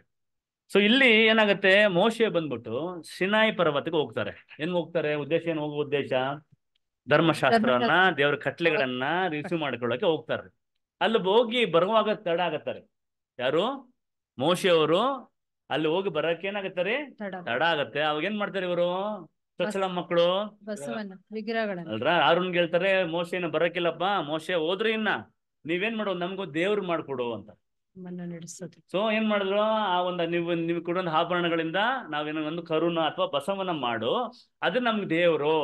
ಸೊ ಇಲ್ಲಿ ಏನಾಗುತ್ತೆ ಮೋಶೆ ಬಂದ್ಬಿಟ್ಟು ಸಿನಾಯಿ ಪರ್ವತಕ್ಕೆ ಹೋಗ್ತಾರೆ ಏನ್ ಹೋಗ್ತಾರೆ ಉದ್ದೇಶ ಏನ್ ಹೋಗೋ ಉದ್ದೇಶ ಧರ್ಮಶಾಸ್ತ್ರವನ್ನ ದೇವರ ಕಟ್ಲೆಗಳನ್ನ ರಿಸೀವ್ ಮಾಡ್ಕೊಳ್ಳೋಕೆ ಹೋಗ್ತಾರೆ ಅಲ್ಲಿ ಹೋಗಿ ಬರುವಾಗ ತಡ ಆಗತ್ತಾರೆ ಯಾರು ಮೋಶೆ ಅವರು ಅಲ್ಲಿ ಹೋಗಿ ಬರಕ್ಕೆ ರೀ ತಡ ಆಗತ್ತೆ ಅವಾಗ ಏನ್ ಮಾಡ್ತಾರೆ ಇವರು ಸ್ವಚ್ಛಲ ಮಕ್ಕಳು ಅಲ್ರ ಅರುಣ್ಗೆ ಹೇಳ್ತಾರೆ ಮೋಶೆ ಏನು ಬರಕಿಲ್ಲಪ್ಪ ಮೋಶೆ ಹೋದ್ರೆ ಇನ್ನ ನೀವೇನ್ ಮಾಡೋ ನಮ್ಗೂ ದೇವ್ರು ಮಾಡ್ಕೊಡು ಅಂತ ಸೊ ಏನ್ ಮಾಡಿದ್ರು ಆ ಒಂದ್ ನೀವು ಕೂಡ ಕೊಡೋ ಆಭರಣಗಳಿಂದ ನಾವ್ ಒಂದು ಕರುಣ ಅಥವಾ ಬಸವನ ಮಾಡು ಅದ್ ನಮ್ಗೆ ದೇವ್ರು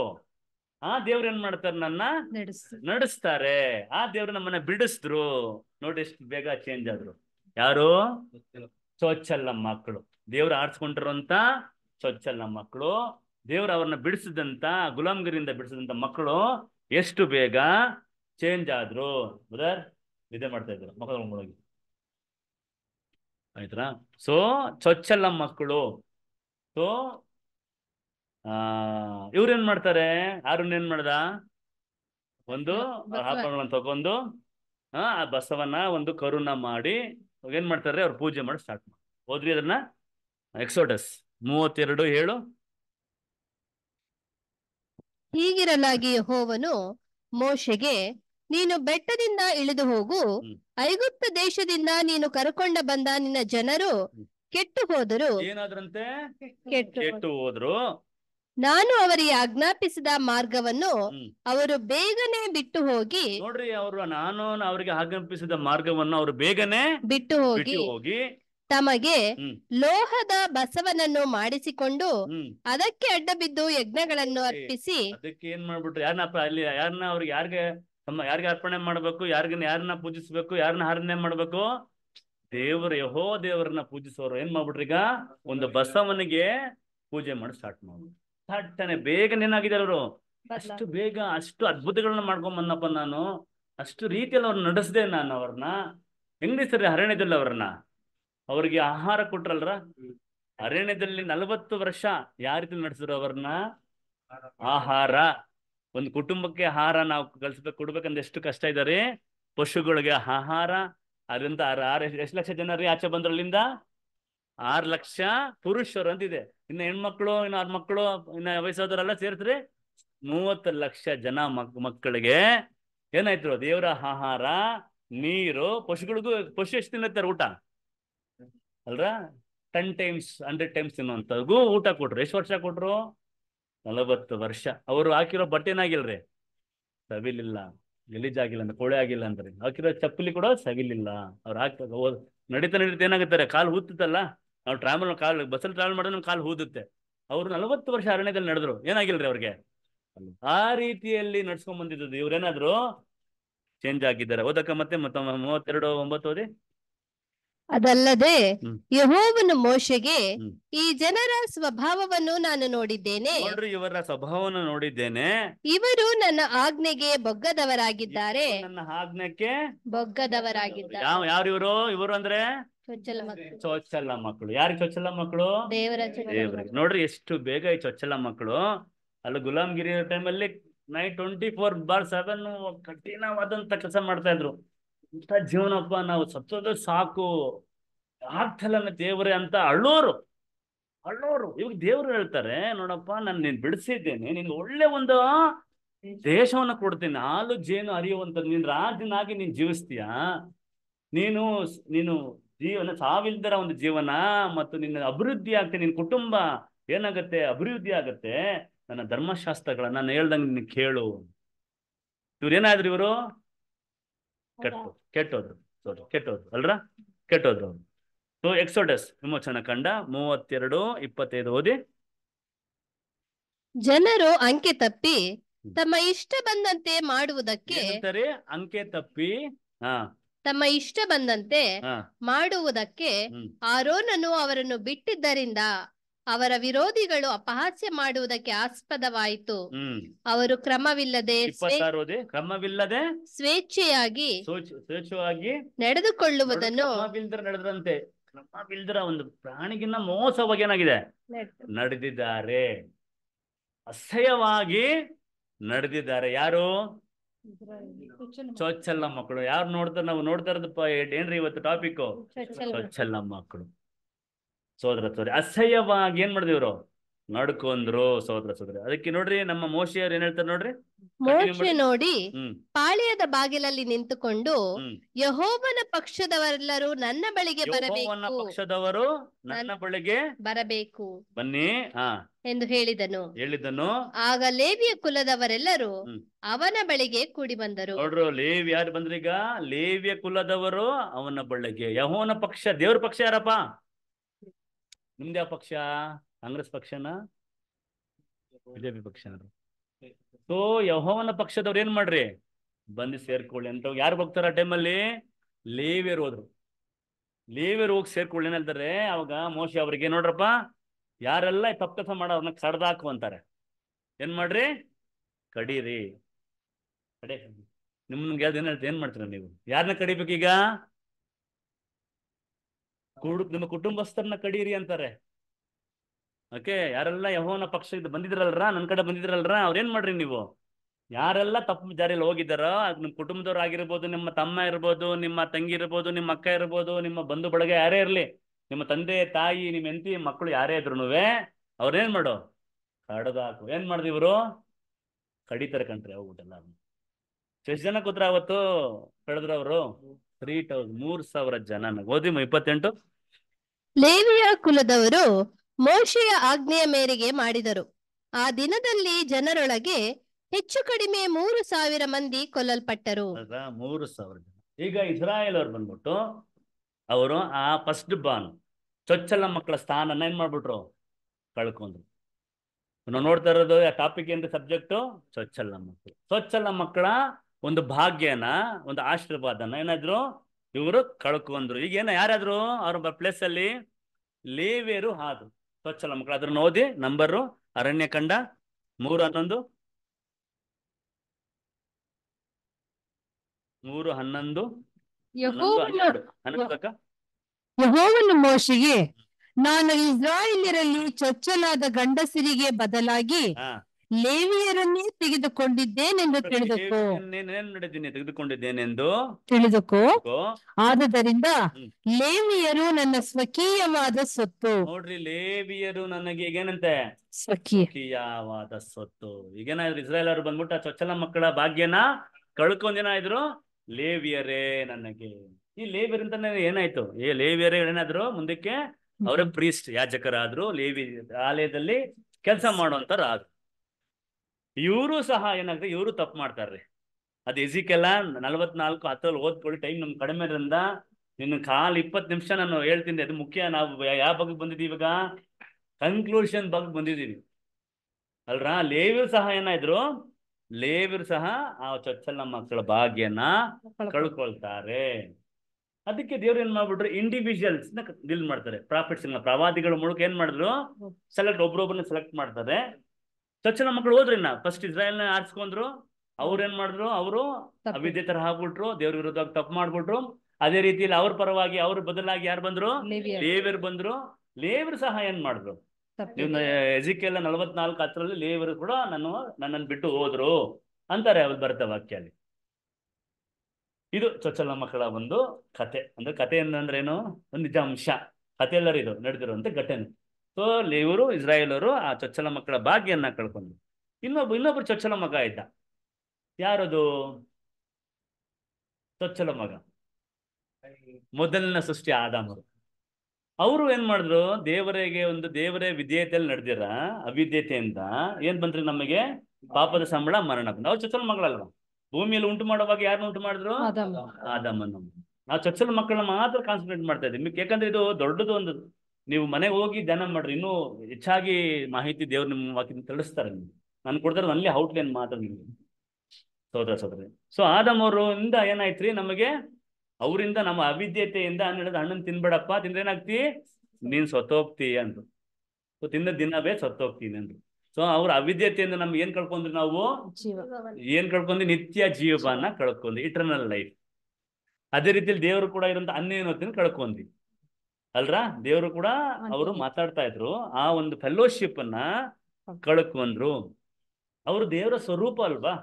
ಆ ದೇವ್ರ ಏನ್ ಮಾಡ್ತಾರೆ ನನ್ನ ನಡೆಸ್ತಾರೆ ಆ ದೇವ್ರ ನಮ್ಮನ್ನ ಬಿಡಿಸಿದ್ರು ನೋಡಿ ಎಷ್ಟು ಬೇಗ ಚೇಂಜ್ ಆದ್ರು ಯಾರು ಚೊಚ್ಚಲ್ಲ ಮಕ್ಕಳು ದೇವ್ರ ಆರಿಸ್ಕೊಂಡಿರೋಂಥ ಚೊಚ್ಚಲ ಮಕ್ಕಳು ದೇವ್ರು ಅವ್ರನ್ನ ಬಿಡಿಸಿದಂತ ಗುಲಾಮ್ಗಿರಿಯಿಂದ ಬಿಡಿಸಿದಂತ ಮಕ್ಕಳು ಎಷ್ಟು ಬೇಗ ಚೇಂಜ್ ಆದ್ರು ಬ್ರದರ್ ಇದೇ ಮಾಡ್ತಾ ಇದ್ರು ಮಕ್ಕಳೊಳಗೆ ಆಯ್ತರ ಸೊ ಚೊಚ್ಚಲ್ಲ ಮಕ್ಕಳು ಸೊ ಆ ಇವ್ರೇನ್ ಮಾಡ್ತಾರೆ ಆರುನ್ ಏನ್ ಮಾಡ್ದ ಒಂದು ಹಾಪಗಳನ್ನ ತಗೊಂಡು ಆ ಬಸವನ ಒಂದು ಕರುಣ ಮಾಡಿ ಅವಾಗ ಏನ್ ಮಾಡ್ತಾರೆ ಅವ್ರು ಪೂಜೆ ಮಾಡಿ ಸ್ಟಾರ್ಟ್ ಮಾಡಿ ಹೋದ್ರಿ ಅದನ್ನ ಎಕ್ಸೋಟಸ್ ಮೂವತ್ತೆರಡು ಹೇಳು ಹೀಗಿರಲಾಗಿ ಹೋವನು ಮೋಶೆಗೆ ನೀನು ಬೆಟ್ಟದಿಂದ ಇಳಿದು ಹೋಗು ಐಗುಪ್ತ ದೇಶದಿಂದ ನೀನು ಕರ್ಕೊಂಡ ಬಂದ ನಿನ್ನ ಜನರು ಕೆಟ್ಟು ಹೋದರು ಏನಾದ್ರಂತೆ ಕೆಟ್ಟು ಹೋದ್ರು ನಾನು ಅವರಿಗೆ ಆಜ್ಞಾಪಿಸಿದ ಮಾರ್ಗವನ್ನು ಅವರು ಬೇಗನೆ ಬಿಟ್ಟು ಹೋಗಿ ನೋಡ್ರಿ ಅವರು ನಾನು ಅವರಿಗೆ ಆಜ್ಞಾಪಿಸಿದ ಮಾರ್ಗವನ್ನು ಅವರು ಬೇಗನೆ ಬಿಟ್ಟು ಹೋಗಿ ಹೋಗಿ ತಮಗೆ ಲೋಹದ ಬಸವನನ್ನು ಮಾಡಿಸಿಕೊಂಡು ಅದಕ್ಕೆ ಅಡ್ಡ ಬಿದ್ದು ಯಜ್ಞಗಳನ್ನು ಅರ್ಪಿಸಿ ಅದಕ್ಕೆ ಏನ್ ಮಾಡ್ಬಿಟ್ರು ಯಾರನ್ನ ಅಲ್ಲಿ ಯಾರನ್ನ ಅವ್ರಿಗೆ ಯಾರಿಗೆ ಯಾರಿಗೆ ಅರ್ಪಣೆ ಮಾಡ್ಬೇಕು ಯಾರಿಗನ್ನ ಯಾರನ್ನ ಪೂಜಿಸ್ಬೇಕು ಯಾರನ್ನ ಹರಣೆ ಮಾಡ್ಬೇಕು ದೇವರ ಯಹೋ ದೇವರನ್ನ ಪೂಜಿಸೋರು ಏನ್ ಮಾಡ್ಬಿಟ್ರಿ ಈಗ ಒಂದು ಬಸವನಿಗೆ ಪೂಜೆ ಮಾಡಿ ಸ್ಟಾರ್ಟ್ ಮಾಡ್ಬಿಟ್ರು ಥಟ್ಟನೆ ಬೇಗ ನೆನಾಗಿದ್ದಾರೆ ಅವರು ಅಷ್ಟು ಬೇಗ ಅಷ್ಟು ಅದ್ಭುತಗಳನ್ನ ಮಾಡ್ಕೊಂಡ್ ನಾನು ಅಷ್ಟು ರೀತಿಯಲ್ಲಿ ಅವ್ರನ್ನ ನಡೆಸ್ದೆ ನಾನು ಅವ್ರನ್ನ ಹೆಂಗ್ರಿ ಸರಿ ಅರಣ್ಯದಲ್ಲಿ ಅವ್ರನ್ನ ಅವ್ರಿಗೆ ಆಹಾರ ಕೊಟ್ರಲ್ರ ಅರಣ್ಯದಲ್ಲಿ ನಲವತ್ತು ವರ್ಷ ಯಾವ ರೀತಿ ನಡೆಸಿದ್ರು ಅವ್ರನ್ನ ಆಹಾರ ಒಂದು ಕುಟುಂಬಕ್ಕೆ ಆಹಾರ ನಾವು ಕಲ್ಸ್ಬೇಕು ಕೊಡ್ಬೇಕಂದ್ರೆ ಎಷ್ಟು ಕಷ್ಟ ಇದ್ದಾರೆ ಪಶುಗಳಿಗೆ ಆಹಾರ ಅದರಿಂದ ಎಷ್ಟು ಲಕ್ಷ ಜನ ರೀ ಆಚೆ ಬಂದ್ರಲ್ಲಿಂದ ಆರ್ ಲಕ್ಷ ಪುರುಷರು ಅಂತಿದೆ ಇನ್ನು ಹೆಣ್ಮಕ್ಳು ಇನ್ನು ಆರ್ ಮಕ್ಕಳು ಇನ್ನು ವಯಸ್ಸಾದವರೆಲ್ಲ ಸೇರಿದ್ರೆ ಮೂವತ್ತು ಲಕ್ಷ ಜನ ಮಕ್ ಮಕ್ಕಳಿಗೆ ಏನಾಯ್ತು ದೇವರ ಆಹಾರ ನೀರು ಪಶುಗಳಿಗೂ ಪಶು ಎಷ್ಟು ತಿನ್ನತ್ತಾರೆ ಊಟ ಅಲ್ರ ಟೆನ್ ಟೈಮ್ಸ್ ಹಂಡ್ರೆಡ್ ಟೈಮ್ಸ್ ತಿನ್ನುವಂಥವ್ರಿಗೂ ಊಟ ಕೊಟ್ರು ಎಷ್ಟು ವರ್ಷ ಕೊಟ್ರು ನಲವತ್ತು ವರ್ಷ ಅವರು ಹಾಕಿರೋ ಬಟ್ಟೆನಾಗಿಲ್ರಿ ಸವಿಲಿಲ್ಲ ಗಲೀಜಾಗಿಲ್ಲ ಅಂದ್ರೆ ಕೊಳೆ ಆಗಿಲ್ಲ ಅಂದ್ರೆ ಹಾಕಿರೋ ಚಪ್ಪಲಿ ಕೂಡ ಸವಿಲಿಲ್ಲ ಅವ್ರು ಹಾಕ್ತಾರೆ ನಡೀತಾ ನಡೀತಾ ಏನಾಗುತ್ತಾರೆ ಕಾಲು ಹೂತ್ತಲ್ಲ ನಾವು ಟ್ರಾವೆಲ್ ಕಾಲ್ ಬಸ್ಸಲ್ಲಿ ಟ್ರಾವೆಲ್ ಮಾಡಿದ್ರೆ ನಮ್ಮ ಕಾಲು ಹೂದುತ್ತೆ ಅವ್ರು ನಲವತ್ತು ವರ್ಷ ಅರಣ್ಯದಲ್ಲಿ ನಡೆದ್ರು ಏನಾಗಿಲ್ರಿ ಅವ್ರಿಗೆ ಆ ರೀತಿಯಲ್ಲಿ ನಡ್ಸ್ಕೊಂಡ್ ಬಂದಿದ್ದು ಇವ್ರೇನಾದ್ರು ಚೇಂಜ್ ಆಗಿದ್ದಾರೆ ಓದಕ್ಕ ಮತ್ತೆ ಮೂವತ್ತೆರಡು ಒಂಬತ್ತು ಓದಿ ಅದಲ್ಲದೆ ಯಹೋವನ ಮೋಶೆಗೆ ಈ ಜನರ ಸ್ವಭಾವವನ್ನು ನಾನು ನೋಡಿದ್ದೇನೆ ಇವರ ಸ್ವಭಾವವನ್ನು ನೋಡಿದ್ದೇನೆ ಇವರು ನನ್ನ ಆಜ್ಞೆಗೆ ಬೊಗ್ಗದವರಾಗಿದ್ದಾರೆ ನನ್ನ ಆಜ್ಞಕ್ಕೆ ಬೊಗ್ಗದವರಾಗಿದ್ದಾರೆ ಯಾರು ಇವರು ಇವರು ಅಂದ್ರೆ ಚೊಚ್ಚಲ ಮಕ್ಕಳು ಮಕ್ಕಳು ಯಾರು ಚೊಚ್ಚಲ ಮಕ್ಕಳು ನೋಡ್ರಿ ಎಷ್ಟು ಬೇಗ ಈ ಚೊಚ್ಚಲ ಮಕ್ಕಳು ಅಲ್ಲಿ ಟೈಮ್ ಟೈಮಲ್ಲಿ night twenty four by seven ಕಠಿಣವಾದಂತ ಕೆಲಸ ಮಾಡ್ತಾ ಇದ್ರು ಜೀವನಪ್ಪ ನಾವು ಸತ್ತೋದ್ರೆ ಸಾಕು ಆಗ್ತಲ್ಲ ದೇವ್ರೆ ಅಂತ ಅಳ್ಳೋರು ಅಳ್ಳೋರು ಇವಾಗ ದೇವ್ರು ಹೇಳ್ತಾರೆ ನೋಡಪ್ಪ ನಾನು ನೀನ್ ಬಿಡಿಸಿದ್ದೇನೆ ನಿನ್ಗೆ ಒಳ್ಳೆ ಒಂದು ದೇಶವನ್ನು ಕೊಡ್ತೀನಿ ಹಾಲು ಜೇನು ಅರಿಯುವಂತ ನೀನ್ ರಾಜನಾಗಿ ನೀನ್ ಜೀವಿಸ್ತೀಯ ನೀನು ನೀನು ಜೀವನ ಸಾವಿಲ್ದರ ಒಂದು ಜೀವನ ಮತ್ತು ನಿನ್ನ ಅಭಿವೃದ್ಧಿ ಆಗುತ್ತೆ ನಿನ್ನ ಕುಟುಂಬ ಏನಾಗತ್ತೆ ಅಭಿವೃದ್ಧಿ ಆಗತ್ತೆ ನನ್ನ ಧರ್ಮಶಾಸ್ತ್ರಗಳನ್ನ ನಾನು ಹೇಳ್ದಂಗೆ ನಿನ್ ಕೇಳು ಇವ್ರು ಏನಾದ್ರು ಇವರು ಕೆಟ್ಟ ಕೆಟ್ಟೋದ್ರು ಕೆಟ್ಟೋದ್ರು ಅಲ್ರ ಕೆಟ್ಟೋದ್ರು ಅವ್ರು ಸೊ ಎಕ್ಸೋಡಸ್ ವಿಮೋಚನ ಕಂಡ ಮೂವತ್ತೆರಡು ಇಪ್ಪತ್ತೈದು ಓದಿ ಜನರು ಅಂಕೆ ತಪ್ಪಿ ತಮ್ಮ ಇಷ್ಟ ಬಂದಂತೆ ಮಾಡುವುದಕ್ಕೆ ಅಂಕೆ ತಪ್ಪಿ ಹಾ ತಮ್ಮ ಇಷ್ಟ ಬಂದಂತೆ ಮಾಡುವುದಕ್ಕೆ ಆರೋನನು ಅವರನ್ನು ಬಿಟ್ಟಿದ್ದರಿಂದ ಅವರ ವಿರೋಧಿಗಳು ಅಪಹಾಸ್ಯ ಮಾಡುವುದಕ್ಕೆ ಆಸ್ಪದವಾಯಿತು ಅವರು ಕ್ರಮವಿಲ್ಲದೆ ಕ್ರಮವಿಲ್ಲದೆ ಸ್ವೇಚ್ಛೆಯಾಗಿ ನಡೆದುಕೊಳ್ಳುವುದನ್ನು ನಡೆದಂತೆ ಒಂದು ಪ್ರಾಣಿಗಿನ್ನ ಮೋಸವಾಗಿ ಏನಾಗಿದೆ ನಡೆದಿದ್ದಾರೆ ಅಸಹ್ಯವಾಗಿ ನಡೆದಿದ್ದಾರೆ ಯಾರು ಚೊಚ್ಚಲ್ಲ ಮಕ್ಕಳು ಯಾರು ನೋಡ್ತಾರೆ ನಾವು ನೋಡ್ತಾ ಇರೋದಪ್ಪ ಏನ್ರಿ ಇವತ್ತು ಟಾಪಿಕ್ ಚೊಚ್ಚಲ್ಲ ಮಕ್ಕಳು ಸೋದರ ತೋರಿ ಅಸಹ್ಯವಾಗಿ ಏನ್ ಮಾಡಿದ್ರು ನಡ್ಕೊಂಡ್ರು ಸಹೋದರ ಸಹೋದರಿ ಅದಕ್ಕೆ ನೋಡ್ರಿ ನಮ್ಮ ಮೋಶಿಯವ್ರು ಏನ್ ಹೇಳ್ತಾರೆ ನೋಡ್ರಿ ಮೋಶೆ ನೋಡಿ ಪಾಳ್ಯದ ಬಾಗಿಲಲ್ಲಿ ನಿಂತುಕೊಂಡು ಯಹೋವನ ಪಕ್ಷದವರೆಲ್ಲರೂ ನನ್ನ ಬಳಿಗೆ ಬರಬೇಕು ಪಕ್ಷದವರು ನನ್ನ ಬಳಿಗೆ ಬರಬೇಕು ಬನ್ನಿ ಎಂದು ಹೇಳಿದನು ಹೇಳಿದನು ಆಗ ಲೇವಿಯ ಕುಲದವರೆಲ್ಲರೂ ಅವನ ಬಳಿಗೆ ಕೂಡಿ ಬಂದರು ನೋಡ್ರು ಲೇವಿ ಯಾರು ಈಗ ಲೇವಿಯ ಕುಲದವರು ಅವನ ಬಳಿಗೆ ಯಹೋವನ ಪಕ್ಷ ದೇವ್ರ ಪಕ್ಷ ಯಾರಪ್ಪ ನಿಮ್ದ ಪಕ್ಷ ಕಾಂಗ್ರೆಸ್ ಪಕ್ಷನ ಬಿಜೆಪಿ ಪಕ್ಷನ ಸೊ ಯಹೋವನ ಪಕ್ಷದವ್ರು ಏನ್ ಮಾಡ್ರಿ ಬಂದು ಸೇರ್ಕೊಳ್ಳಿ ಅಂತ ಯಾರು ಹೋಗ್ತಾರ ಆ ಟೈಮಲ್ಲಿ ಲೇವಿಯರ್ ಹೋದ್ರು ಲೇವಿಯರ್ ಹೋಗಿ ಸೇರ್ಕೊಳ್ಳಿ ಅಂತಾರೆ ಅವಾಗ ಮೋಶಿ ಅವ್ರಿಗೆ ನೋಡ್ರಪ್ಪ ಯಾರೆಲ್ಲ ತಪ್ಪಸ ಕಸ ಮಾಡೋ ಅವ್ರನ್ನ ಕಡ್ದಾಕು ಅಂತಾರೆ ಏನ್ ಮಾಡ್ರಿ ಕಡೀರಿ ನಿಮ್ ನಿಮ್ಗೆ ಏನ್ ಹೇಳ್ತೀರ ಏನ್ ಮಾಡ್ತೀರ ನೀವು ಯಾರನ್ನ ಕಡಿಬೇಕೀಗ ನಿಮ್ಮ ಕುಟುಂಬಸ್ಥರನ್ನ ಕಡೀರಿ ಅಂತಾರೆ ಓಕೆ ಯಾರೆಲ್ಲ ಯಹೋನ ಪಕ್ಷ ಇದು ಬಂದಿದ್ರಲ್ರ ನನ್ನ ಕಡೆ ಬಂದಿದ್ರಲ್ರ ಅವ್ರೇನ್ ಮಾಡ್ರಿ ನೀವು ಯಾರೆಲ್ಲ ತಪ್ಪು ಜಾರಿಯಲ್ಲಿ ಹೋಗಿದ್ದಾರೋ ಅದು ನಿಮ್ಮ ಕುಟುಂಬದವ್ರು ಆಗಿರ್ಬೋದು ನಿಮ್ಮ ತಮ್ಮ ಇರ್ಬೋದು ನಿಮ್ಮ ತಂಗಿ ಇರ್ಬೋದು ನಿಮ್ಮ ಅಕ್ಕ ಇರ್ಬೋದು ನಿಮ್ಮ ಬಂಧು ಬಳಗ ಯಾರೇ ಇರಲಿ ನಿಮ್ಮ ತಂದೆ ತಾಯಿ ನಿಮ್ಮ ಹೆಂಡತಿ ಮಕ್ಕಳು ಯಾರೇ ಇದ್ರು ಅವ್ರೇನ್ ಮಾಡೋ ಕಡದಾಕು ಏನ್ ಮಾಡ್ದು ಇವರು ಕಡಿತಾರೆ ಕಣ್ರಿ ಹೋಗ್ಬಿಟ್ಟಲ್ಲ ಎಷ್ಟು ಜನ ಕೂತ್ರ ಅವತ್ತು ಕಳೆದ್ರ ಅವರು ತ್ರೀ ಟೌಸಂಡ್ ಮೂರ್ ಸಾವಿರ ಜನ ಓದಿ ಇಪ್ಪತ್ತೆಂಟು ಲೇವಿಯ ಕುಲದವರು ಮೋಶೆಯ ಆಜ್ಞೆಯ ಮೇರೆಗೆ ಮಾಡಿದರು ಆ ದಿನದಲ್ಲಿ ಜನರೊಳಗೆ ಹೆಚ್ಚು ಕಡಿಮೆ ಮೂರು ಸಾವಿರ ಮಂದಿ ಕೊಲ್ಲಲ್ಪಟ್ಟರು ಮೂರು ಸಾವಿರ ಜನ ಈಗ ಇಸ್ರಾಯೇಲ್ ಅವ್ರು ಬಂದ್ಬಿಟ್ಟು ಅವರು ಆ ಫಸ್ಟ್ ಬಾನ್ ಚೊಚ್ಚಲ ಮಕ್ಕಳ ಸ್ಥಾನನ ಏನ್ ಮಾಡ್ಬಿಟ್ರು ಕಳ್ಕೊಂಡ್ರು ನಾವು ನೋಡ್ತಾ ಇರೋದು ಟಾಪಿಕ್ ಏನ್ ಸಬ್ಜೆಕ್ಟು ಚೊಚ್ಚಲ ಮಕ್ಕಳು ಚೊಚ್ಚಲ ಮಕ್ಕಳ ಒಂದು ಭಾಗ್ಯನ ಒಂದು ಆಶೀರ್ವಾದನ ಏನಾದ್ರು ಇವರು ಕಳ್ಕೊಂಡ್ರು ಈಗ ಯಾರಾದ್ರು ಅವ್ರ ಪ್ಲೇಸ್ ಅಲ್ಲಿ ಲೇವೇರು ಹಾದು ಸ್ವಚ್ಛಲ ಮಕ್ಕಳು ಅದನ್ನ ಓದಿ ನಂಬರು ಅರಣ್ಯಕಂಡ ಮೂರು ಹನ್ನೊಂದು ಮೂರು ಹನ್ನೊಂದು ಯಹೋವನ್ನು ಮೋಶಿಗೆ ನಾನು ಇಸ್ರಾಯೇಲ್ಯರಲ್ಲಿ ಚೊಚ್ಚಲಾದ ಗಂಡಸಿರಿಗೆ ಬದಲಾಗಿ ಲೇವಿಯರನ್ನೇ ತೆಗೆದುಕೊಂಡಿದ್ದೇನೆಂದು ತಿಳಿದುಕೋ ತೆಗೆದುಕೊಂಡಿದ್ದೇನೆಂದು ತಿಳಿದುಕೋ ಆದುದರಿಂದ ಲೇವಿಯರು ನನ್ನ ಸ್ವಕೀಯವಾದ ಸ್ವತ್ತು ನೋಡ್ರಿ ಲೇವಿಯರು ನನಗೆ ಈಗೇನಂತೆ ಸ್ವಕೀಯವಾದ ಸ್ವತ್ತು ಈಗೇನಾದ್ರು ಇಸ್ರೇಲ್ ಅವರು ಬಂದ್ಬಿಟ್ಟು ಚೊಚ್ಚಲ ಮಕ್ಕಳ ಭಾಗ್ಯನ ಕಳ್ಕೊಂಡೇನಾದ್ರು ಲೇವಿಯರೇ ನನಗೆ ಈ ಲೇವಿಯರ್ ಅಂತ ಏನಾಯ್ತು ಏ ಲೇವಿಯರೇ ಏನಾದ್ರು ಮುಂದಕ್ಕೆ ಅವರ ಪ್ರೀಸ್ಟ್ ಯಾಜಕರಾದ್ರು ಲೇವಿ ಆಲಯದಲ್ಲಿ ಕೆಲಸ ಮಾಡುವಂತಾರು ಆದ್ರು ಇವರು ಸಹ ಏನಾಗುತ್ತೆ ಇವರು ತಪ್ಪು ಮಾಡ್ತಾರ್ರಿ ಅದು ಎಜಿಕೆಲ್ಲ ನಲ್ವತ್ನಾಲ್ಕು ಹತ್ತಲ್ಲಿ ಓದ್ಕೊಳ್ಳಿ ಟೈಮ್ ನಮ್ಗೆ ಕಡಿಮೆ ಇರೋದ್ರಿಂದ ನಿನ್ನ ಕಾಲ್ ಇಪ್ಪತ್ ನಿಮಿಷ ನಾನು ಹೇಳ್ತೀನಿ ಅದು ಮುಖ್ಯ ನಾವು ಯಾವ ಬಗ್ಗೆ ಬಂದಿದ್ದೀವಿ ಇವಾಗ ಕನ್ಕ್ಲೂಷನ್ ಬಗ್ಗೆ ಬಂದಿದ್ದೀವಿ ಅಲ್ರಾ ಲೇವಿರು ಸಹ ಏನಾದ್ರು ಲೇವಿರು ಸಹ ಆ ಚೊಚ್ಚಲ ಮಕ್ಕಳ ಭಾಗ್ಯನ ಕಳ್ಕೊಳ್ತಾರೆ ಅದಕ್ಕೆ ದೇವ್ರ ಏನ್ ಮಾಡ್ಬಿಟ್ರು ಇಂಡಿವಿಜುವಲ್ಸ್ ನ ಡೀಲ್ ಮಾಡ್ತಾರೆ ಪ್ರಾಫಿಟ್ಸ್ ಪ್ರವಾದಿಗಳ ಮೂಲಕ ಏನ್ ಮಾಡಿದ್ರು ಸೆಲೆಕ್ಟ್ ಒಬ್ರೊಬ್ಬರನ್ನ ಸೆಲೆಕ್ಟ್ ಮಾಡ್ತಾರೆ ತಕ್ಷಣ ಮಕ್ಕಳು ನಾ ಫಸ್ಟ್ ಇಸ್ರಾಯಲ್ನ ಆರಿಸ್ಕೊಂಡ್ರು ಏನ್ ಮಾಡಿದ್ರು ಅವರು ಅವಿದ್ಯೆ ತರ ಹಾಕ್ಬಿಟ್ರು ದೇವ್ರ ವಿರುದ್ಧವಾಗಿ ತಪ್ಪು ಮಾಡ್ಬಿಟ್ರು ಅದೇ ರೀತಿಯಲ್ಲಿ ಅವ್ರ ಪರವಾಗಿ ಅವ್ರ ಬದಲಾಗಿ ಯಾರು ಬಂದ್ರು ಲೇವಿಯರ್ ಬಂದ್ರು ಲೇವರ್ ಸಹ ಏನ್ ಮಾಡಿದ್ರು ಎಜಿಕೆಲ್ಲ ನಲವತ್ನಾಲ್ಕು ಹತ್ರ ಲೇವರ್ ಕೂಡ ನಾನು ನನ್ನನ್ನು ಬಿಟ್ಟು ಹೋದ್ರು ಅಂತಾರೆ ಅವ್ರು ಬರ್ತ ಅಲ್ಲಿ ಇದು ಚೊಚ್ಚಲ ಮಕ್ಕಳ ಒಂದು ಕತೆ ಅಂದ್ರೆ ಕಥೆ ಅಂದ್ರೆ ಏನು ಒಂದು ನಿಜಾಂಶ ಕಥೆ ಇದು ನಡೆದಿರುವಂತ ಘಟನೆ ಸೊ ಇವರು ಇಸ್ರಾಯೇಲರು ಆ ಚೊಚ್ಚಲ ಮಕ್ಕಳ ಭಾಗ್ಯನ್ನ ಕಳ್ಕೊಂಡ್ರು ಇನ್ನೊಬ್ಬ ಇನ್ನೊಬ್ರು ಚೊಚ್ಚಲ ಮಗ ಇದ್ದ ಯಾರದು ಚೊಚ್ಚಲ ಮಗ ಮೊದಲಿನ ಸೃಷ್ಟಿ ಆದಾಮರು ಅವರು ಏನ್ ಮಾಡಿದ್ರು ದೇವರಿಗೆ ಒಂದು ದೇವರೇ ವಿಧೇಯತೆಯಲ್ಲಿ ನಡೆದಿರ ಅವಿದ್ಯತೆಯಿಂದ ಏನ್ ಬಂದ್ರಿ ನಮಗೆ ಪಾಪದ ಸಂಬಳ ಮರಣ ಬಂದ ಅವ್ರು ಚೊಚ್ಚಲ ಮಗಳಲ್ವ ಭೂಮಿಯಲ್ಲಿ ಉಂಟು ಮಾಡುವಾಗ ಯಾರನ್ನ ಉಂಟು ಮಾಡಿದ್ರು ಆದಾಮ ನಾವು ಚೊಚ್ಚಲ ಮಕ್ಕಳನ್ನ ಮಾತ್ರ ಕಾನ್ಸಂಟ್ರೇಟ್ ಮಾಡ್ತಾ ಇದ್ದೀವಿ ಯಾಕಂದ್ರೆ ಇದು ದೊಡ್ಡದು ಒಂದು ನೀವು ಮನೆಗೆ ಹೋಗಿ ಧ್ಯಾನ ಮಾಡ್ರಿ ಇನ್ನೂ ಹೆಚ್ಚಾಗಿ ಮಾಹಿತಿ ದೇವ್ರ ನಿಮ್ಮ ವಾಕ್ಯ ತಿಳಿಸ್ತಾರೆ ನೀವು ನಾನು ಕೊಡ್ತಾರೆ ಅಲ್ಲಿ ಔಟ್ಲೈನ್ ಮಾತ್ರ ನಿಮಗೆ ಸೋದರ ಸೋದರಿ ಸೊ ಆದ ಅವರಿಂದ ಏನಾಯ್ತ್ರಿ ನಮಗೆ ಅವರಿಂದ ನಮ್ಮ ಅವಿದ್ಯತೆಯಿಂದ ಹೇಳಿದ ಅಣ್ಣನ್ ತಿನ್ಬೇಡಪ್ಪ ತಿಂದ್ರೆ ಏನಾಗ್ತಿ ನೀನ್ ಸತ್ತೋಗ್ತಿ ಅಂದ್ರು ಸೊ ತಿಂದ ದಿನವೇ ಸತ್ತೋಗ್ತೀನಿ ಅಂದ್ರು ಸೊ ಅವ್ರ ಅವಿದ್ಯತೆಯಿಂದ ನಮ್ಗೆ ಏನ್ ಕಳ್ಕೊಂಡ್ರಿ ನಾವು ಏನ್ ಕಳ್ಕೊಂಡ್ರಿ ನಿತ್ಯ ಜೀವನ ಕಳ್ಕೊಂಡ್ವಿ ಇಟರ್ನಲ್ ಲೈಫ್ ಅದೇ ರೀತಿಯಲ್ಲಿ ದೇವರು ಕೂಡ ಇರುವಂತ ತಿನ್ ಕಳ್ಕೊಂಡಿ ಅಲ್ರಾ ದೇವರು ಕೂಡ ಅವರು ಮಾತಾಡ್ತಾ ಇದ್ರು ಆ ಒಂದು ಫೆಲೋಶಿಪ್ ಅನ್ನ ಬಂದ್ರು ಅವ್ರು ದೇವರ ಸ್ವರೂಪ ಅಲ್ವಾ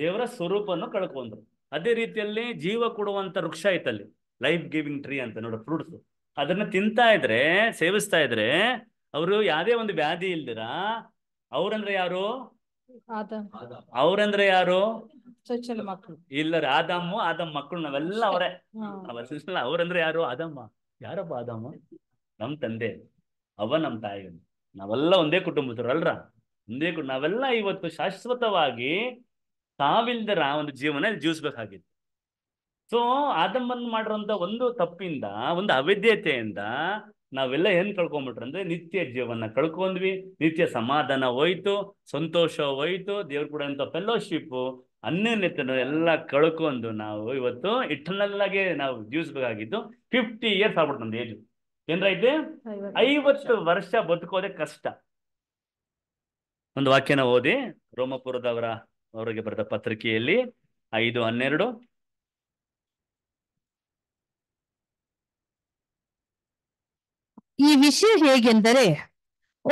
ದೇವರ ಸ್ವರೂಪನ್ನು ಕಳ್ಕೊಂಡ್ರು ಅದೇ ರೀತಿಯಲ್ಲಿ ಜೀವ ಕೊಡುವಂತ ವೃಕ್ಷ ಐತಲ್ಲಿ ಲೈಫ್ ಗಿವಿಂಗ್ ಟ್ರೀ ಅಂತ ನೋಡ ಫ್ರೂಟ್ಸ್ ಅದನ್ನ ತಿಂತಾ ಇದ್ರೆ ಸೇವಿಸ್ತಾ ಇದ್ರೆ ಅವರು ಯಾವ್ದೇ ಒಂದು ವ್ಯಾಧಿ ಇಲ್ದಿರ ಅವ್ರಂದ್ರೆ ಯಾರು ಅವ್ರಂದ್ರೆ ಯಾರು ಇಲ್ಲ ರೀ ಆದಮ್ಮ ಆದಮ್ ಮಕ್ಕಳು ನಾವೆಲ್ಲ ಅವರೇ ಅವ್ರಂದ್ರೆ ಯಾರು ಆದಮ್ಮ ಯಾರಪ್ಪ ಆದಾಮ ನಮ್ ತಂದೆ ಅವ ನಮ್ ತಾಯಿ ನಾವೆಲ್ಲ ಒಂದೇ ಕುಟುಂಬದವ್ರು ಅಲ್ರ ಒಂದೇ ನಾವೆಲ್ಲ ಇವತ್ತು ಶಾಶ್ವತವಾಗಿ ತಾವಿಲ್ದರ ಒಂದು ಜೀವನ ಜೀವಿಸ್ಬೇಕಾಗಿತ್ತು ಸೊ ಆದಮ್ಮನ್ ಮಾಡಿರೋಂಥ ಒಂದು ತಪ್ಪಿಂದ ಒಂದು ಅವೈದ್ಯತೆಯಿಂದ ನಾವೆಲ್ಲ ಏನ್ ಕಳ್ಕೊಂಡ್ಬಿಟ್ರು ಅಂದ್ರೆ ನಿತ್ಯ ಜೀವನ ಕಳ್ಕೊಂಡ್ವಿ ನಿತ್ಯ ಸಮಾಧಾನ ಹೋಯ್ತು ಸಂತೋಷ ಹೋಯ್ತು ದೇವ್ರ ಕೂಡ ಫೆಲೋಶಿಪ್ ಅನ್ಯನ್ಯತನ ಎಲ್ಲ ಕಳ್ಕೊಂಡು ನಾವು ಇವತ್ತು ಇಟ್ಟನಲ್ಲಾಗೆ ನಾವು ಜೀವಿಸಬೇಕಾಗಿದ್ದು ಫಿಫ್ಟಿ ಇಯರ್ಸ್ ಆಗ್ಬಿಟ್ಟು ನಮ್ದು ಏಜು ಐವತ್ತು ವರ್ಷ ಬದುಕೋದೇ ಕಷ್ಟ ಒಂದು ವಾಕ್ಯನ ಓದಿ ರೋಮಪುರದವರ ಅವರಿಗೆ ಬರೆದ ಪತ್ರಿಕೆಯಲ್ಲಿ ಐದು ಹನ್ನೆರಡು ಈ ವಿಷಯ ಹೇಗೆಂದರೆ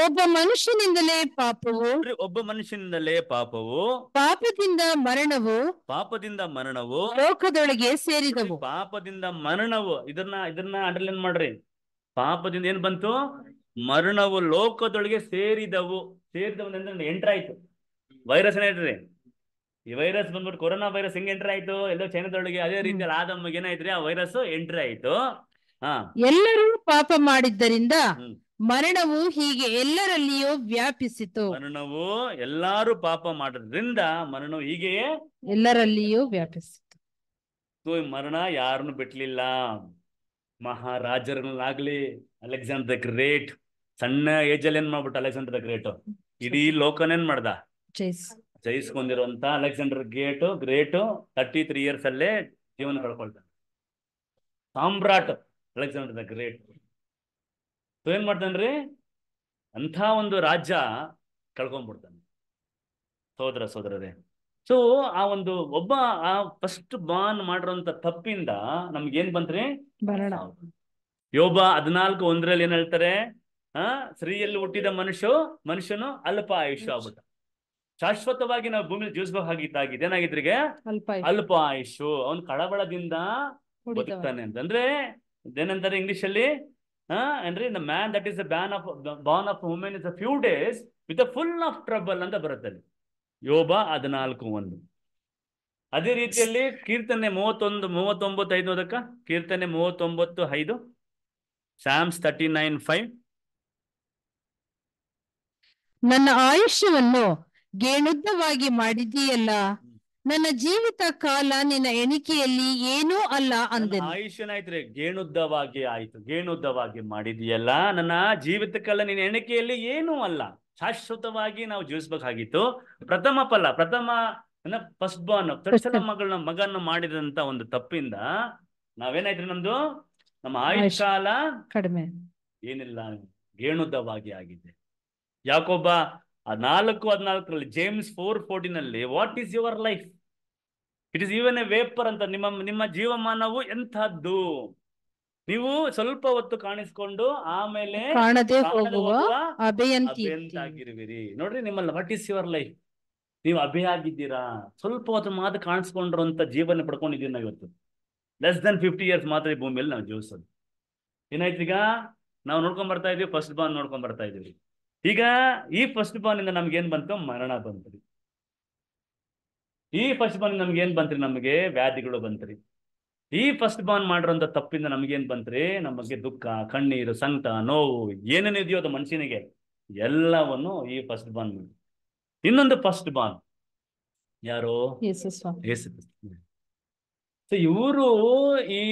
ಒಬ್ಬ ಮನುಷ್ಯನಿಂದಲೇ ಪಾಪವು ಒಬ್ಬ ಮನುಷ್ಯನಿಂದಲೇ ಪಾಪವು ಪಾಪದಿಂದ ಮರಣವು ಪಾಪದಿಂದ ಮರಣವು ಲೋಕದೊಳಗೆ ಸೇರಿದವು ಪಾಪದಿಂದ ಮರಣವು ಇದನ್ನ ಇದನ್ನ ಅಂಡರ್ಲೈನ್ ಮಾಡ್ರಿ ಪಾಪದಿಂದ ಏನ್ ಬಂತು ಮರಣವು ಲೋಕದೊಳಗೆ ಸೇರಿದವು ಸೇರಿದವು ಎಂಟ್ರ್ ಆಯ್ತು ವೈರಸ್ ಏನಾಯ್ತ್ರಿ ಈ ವೈರಸ್ ಬಂದ್ಬಿಟ್ಟು ಕೊರೋನಾ ವೈರಸ್ ಹೆಂಗ್ ಎಂಟ್ರ್ ಆಯ್ತು ಎಲ್ಲೋ ಚೈನಾದೊಳಗೆ ಅದೇ ರೀತಿಯಲ್ಲಿ ಆದಮ್ಮಗೆ ಏನಾಯ್ತ್ರಿ ಆ ವೈರಸ್ ಎಂಟ್ರಿ ಆಯ್ತು ಎಲ್ಲರೂ ಪಾಪ ಮಾಡಿದ್ದರಿಂದ ಮರಣವು ಹೀಗೆ ಎಲ್ಲರಲ್ಲಿಯೂ ವ್ಯಾಪಿಸಿತು ಮರಣವು ಎಲ್ಲಾರು ಪಾಪ ಮಾಡೋದ್ರಿಂದ ಮರಣವು ಹೀಗೆ ಎಲ್ಲರಲ್ಲಿಯೂ ವ್ಯಾಪಿಸಿತು ಮರಣ ಯಾರನ್ನು ಬಿಟ್ಲಿಲ್ಲ ಮಹಾರಾಜರನ್ನಾಗ್ಲಿ ಅಲೆಕ್ಸಾಂಡರ್ ದ ಗ್ರೇಟ್ ಸಣ್ಣ ಏಜ್ ಅಲ್ಲಿ ಏನ್ ಮಾಡ್ಬಿಟ್ಟು ಅಲೆಕ್ಸಾಂಡರ್ ದ ಗ್ರೇಟ್ ಇಡೀ ಲೋಕನ್ ಏನ್ ಮಾಡ್ದ ಜಯಿಸ್ಕೊಂಡಿರುವಂತ Alexander great great thirty three years ಅಲ್ಲೇ ಜೀವನ ಕಳ್ಕೊಳ್ತಾನೆ ಸಾಮ್ರಾಟ್ ಅಲೆಕ್ಸಾಂಡರ್ ದ ಗ್ರೇಟ್ ಸೊ ಏನ್ ಮಾಡ್ತಾನ್ರಿ ಅಂಥ ಒಂದು ರಾಜ್ಯ ಕಳ್ಕೊಂಡ್ಬಿಡ್ತಾನೆ ಸೋದರ ಸೋದರರೇ ಸೊ ಆ ಒಂದು ಒಬ್ಬ ಆ ಫಸ್ಟ್ ಬಾನ್ ಮಾಡಿರೋಂತ ತಪ್ಪಿಂದ ಏನ್ ಬಂತ್ರಿ ಯೋಬ ಹದಿನಾಲ್ಕು ಒಂದ್ರಲ್ಲಿ ಏನ್ ಹೇಳ್ತಾರೆ ಆ ಸ್ತ್ರೀಯಲ್ಲಿ ಹುಟ್ಟಿದ ಮನುಷ್ಯ ಮನುಷ್ಯನು ಅಲ್ಪ ಆಯುಷ್ಯ ಆಗ್ಬಿಟ್ಟ ಶಾಶ್ವತವಾಗಿ ನಾವು ಭೂಮಿಲಿ ಜೀವಿಸಬೇಕಾಗಿದ್ದಾಗಿದೆ ಏನಾಗಿದ್ರಿಗೆ ಅಲ್ಪ ಆಯುಷು ಅವನ್ ಕಳವಳದಿಂದ ಬದುಕ್ತಾನೆ ಅಂತಂದ್ರೆ ಏನಂತಾರೆ ಇಂಗ್ಲಿಷ್ ಅಲ್ಲಿ ಏನ್ರಿ the man that is born of born of women is a few days with full of trouble ಅಂತ ಬರುತ್ತದೆ ಯೋಬ ಹದಿನಾಲ್ಕು ಒಂದು ಅದೇ ರೀತಿಯಲ್ಲಿ ಕೀರ್ತನೆ ಮೂವತ್ತೊಂದು ಮೂವತ್ತೊಂಬತ್ತು ಐದು ಅದಕ್ಕ ಕೀರ್ತನೆ ಮೂವತ್ತೊಂಬತ್ತು ಐದು ಸ್ಯಾಮ್ಸ್ ತರ್ಟಿ ನೈನ್ ಫೈವ್ ನನ್ನ ಆಯುಷ್ಯವನ್ನು ಗೇಣುದ್ದವಾಗಿ ಮಾಡಿದೀಯಲ್ಲ ನನ್ನ ಜೀವಿತ ಕಾಲ ನಿನ್ನ ಎಣಿಕೆಯಲ್ಲಿ ಏನೂ ಅಲ್ಲ ಅಂದೆ ಆಯುಷ್ಯನಾಯ್ತ್ರಿ ಗೇಣುದ್ದವಾಗಿ ಆಯ್ತು ಗೇಣುದ್ದವಾಗಿ ಮಾಡಿದೆಯಲ್ಲ ನನ್ನ ಜೀವಿತ ಕಾಲ ನಿನ್ನ ಎಣಿಕೆಯಲ್ಲಿ ಏನೂ ಅಲ್ಲ ಶಾಶ್ವತವಾಗಿ ನಾವು ಜೀವಿಸ್ಬೇಕಾಗಿತ್ತು ಪ್ರಥಮ ಫಲ ಪ್ರಥಮ ಫಸ್ಟ್ ಬಾನ್ ತಕ್ಷಣ ಮಗಳನ್ನ ಮಗನ ಮಾಡಿದಂತ ಒಂದು ತಪ್ಪಿಂದ ನಾವೇನಾಯ್ತ್ರಿ ನಮ್ದು ನಮ್ಮ ಆಯುಷ್ ಕಾಲ ಕಡಿಮೆ ಏನಿಲ್ಲ ಗೇಣುದ್ದವಾಗಿ ಆಗಿದೆ ಯಾಕೊಬ್ಬ ನಾಲ್ಕು ಹದಿನಾಲ್ಕರಲ್ಲಿ ಜೇಮ್ಸ್ ಫೋರ್ ಫೋರ್ಟಿನಲ್ಲಿ what is your life it is even a vapour ಅಂತ ನಿಮ್ಮ ನಿಮ್ಮ ಜೀವಮಾನವು ಎಂಥದ್ದು ನೀವು ಸ್ವಲ್ಪ ಹೊತ್ತು ಕಾಣಿಸ್ಕೊಂಡು ಆಮೇಲೆ ನೋಡ್ರಿ ನಿಮ್ಮಲ್ಲಿ ವಾಟ್ ಈಸ್ ಯುವರ್ ಲೈಫ್ ನೀವು ಅಭಿ ಆಗಿದ್ದೀರಾ ಸ್ವಲ್ಪ ಹೊತ್ತು ಮಾತ್ರ ಕಾಣಿಸ್ಕೊಂಡಿರುವಂತ ಜೀವನ ಪಡ್ಕೊಂಡಿದ್ದೀವಿ ನಾವು ಇವತ್ತು ಲೆಸ್ ದನ್ ಫಿಫ್ಟಿ ಇಯರ್ಸ್ ಮಾತ್ರ ಈ ಭೂಮಿಯಲ್ಲಿ ನಾವು ಜೀವಿಸೋದು ಏನಾಯ್ತೀಗ ನಾವು ನೋಡ್ಕೊಂಡ್ ಬರ್ತಾ ಇದೀವಿ ಫಸ್ಟ್ ಬಾನ್ ನೋಡ್ಕೊಂಡ್ ಬರ್ತಾ ಇದೀವಿ ಈಗ ಈ ಫಸ್ಟ್ ಇಂದ ನಮ್ಗೆ ಏನ್ ಬಂತು ಮರಣ ಬಂತ್ರಿ ಈ ಫಸ್ಟ್ ಬಾನ್ ನಮ್ಗೆ ಏನ್ ಬಂತ್ರಿ ನಮಗೆ ವ್ಯಾಧಿಗಳು ಬಂತ್ರಿ ಈ ಫಸ್ಟ್ ಬಾನ್ ಮಾಡಿರೋಂಥ ತಪ್ಪಿಂದ ನಮ್ಗೇನ್ ಬಂತ್ರಿ ನಮಗೆ ದುಃಖ ಕಣ್ಣೀರು ಸಂಕಟ ನೋವು ಇದೆಯೋ ಅದು ಮನುಷ್ಯನಿಗೆ ಎಲ್ಲವನ್ನು ಈ ಫಸ್ಟ್ ಬಾನ್ ಇನ್ನೊಂದು ಫಸ್ಟ್ ಬಾನ್ ಯಾರು ಇವರು ಈ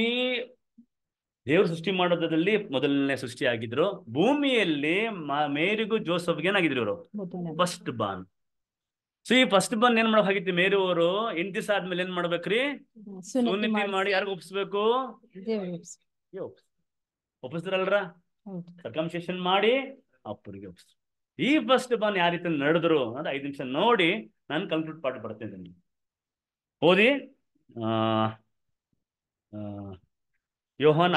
ದೇವ್ರು ಸೃಷ್ಟಿ ಮಾಡೋದ್ರಲ್ಲಿ ಮೊದಲನೇ ಸೃಷ್ಟಿ ಆಗಿದ್ರು ಭೂಮಿಯಲ್ಲಿ ಮೇರಿಗೂ ಜೋಸಫ್ಗೆ ಏನಾಗಿದ್ರು ಇವರು ಫಸ್ಟ್ ಬಾನ್ ಸೊ ಈ ಫಸ್ಟ್ ಬಾನ್ ಏನ್ ಮಾಡಬೇಕಾಗಿತ್ತು ಮೇರಿ ಅವರು ಎಂಟು ದಿವಸ ಆದ್ಮೇಲೆ ಏನ್ ಮಾಡ್ಬೇಕ್ರಿ ಸುನಿತಿ ಮಾಡಿ ಯಾರಿಗೂ ಒಪ್ಸ್ಬೇಕು ಒಪ್ಪಿಸ್ತಾರಲ್ರ ಸರ್ಕಮ್ಸೇಷನ್ ಮಾಡಿ ಅಪ್ಪರಿಗೆ ಒಪ್ಸ್ ಈ ಫಸ್ಟ್ ಬಾನ್ ಯಾವ ರೀತಿ ನಡೆದ್ರು ಅಂದ್ರೆ ಐದು ನಿಮಿಷ ನೋಡಿ ನಾನು ಕಂಪ್ಲೀಟ್ ಪಾಠ ಬರ್ತೇನೆ ಓದಿ ಆ ಯೋಹನ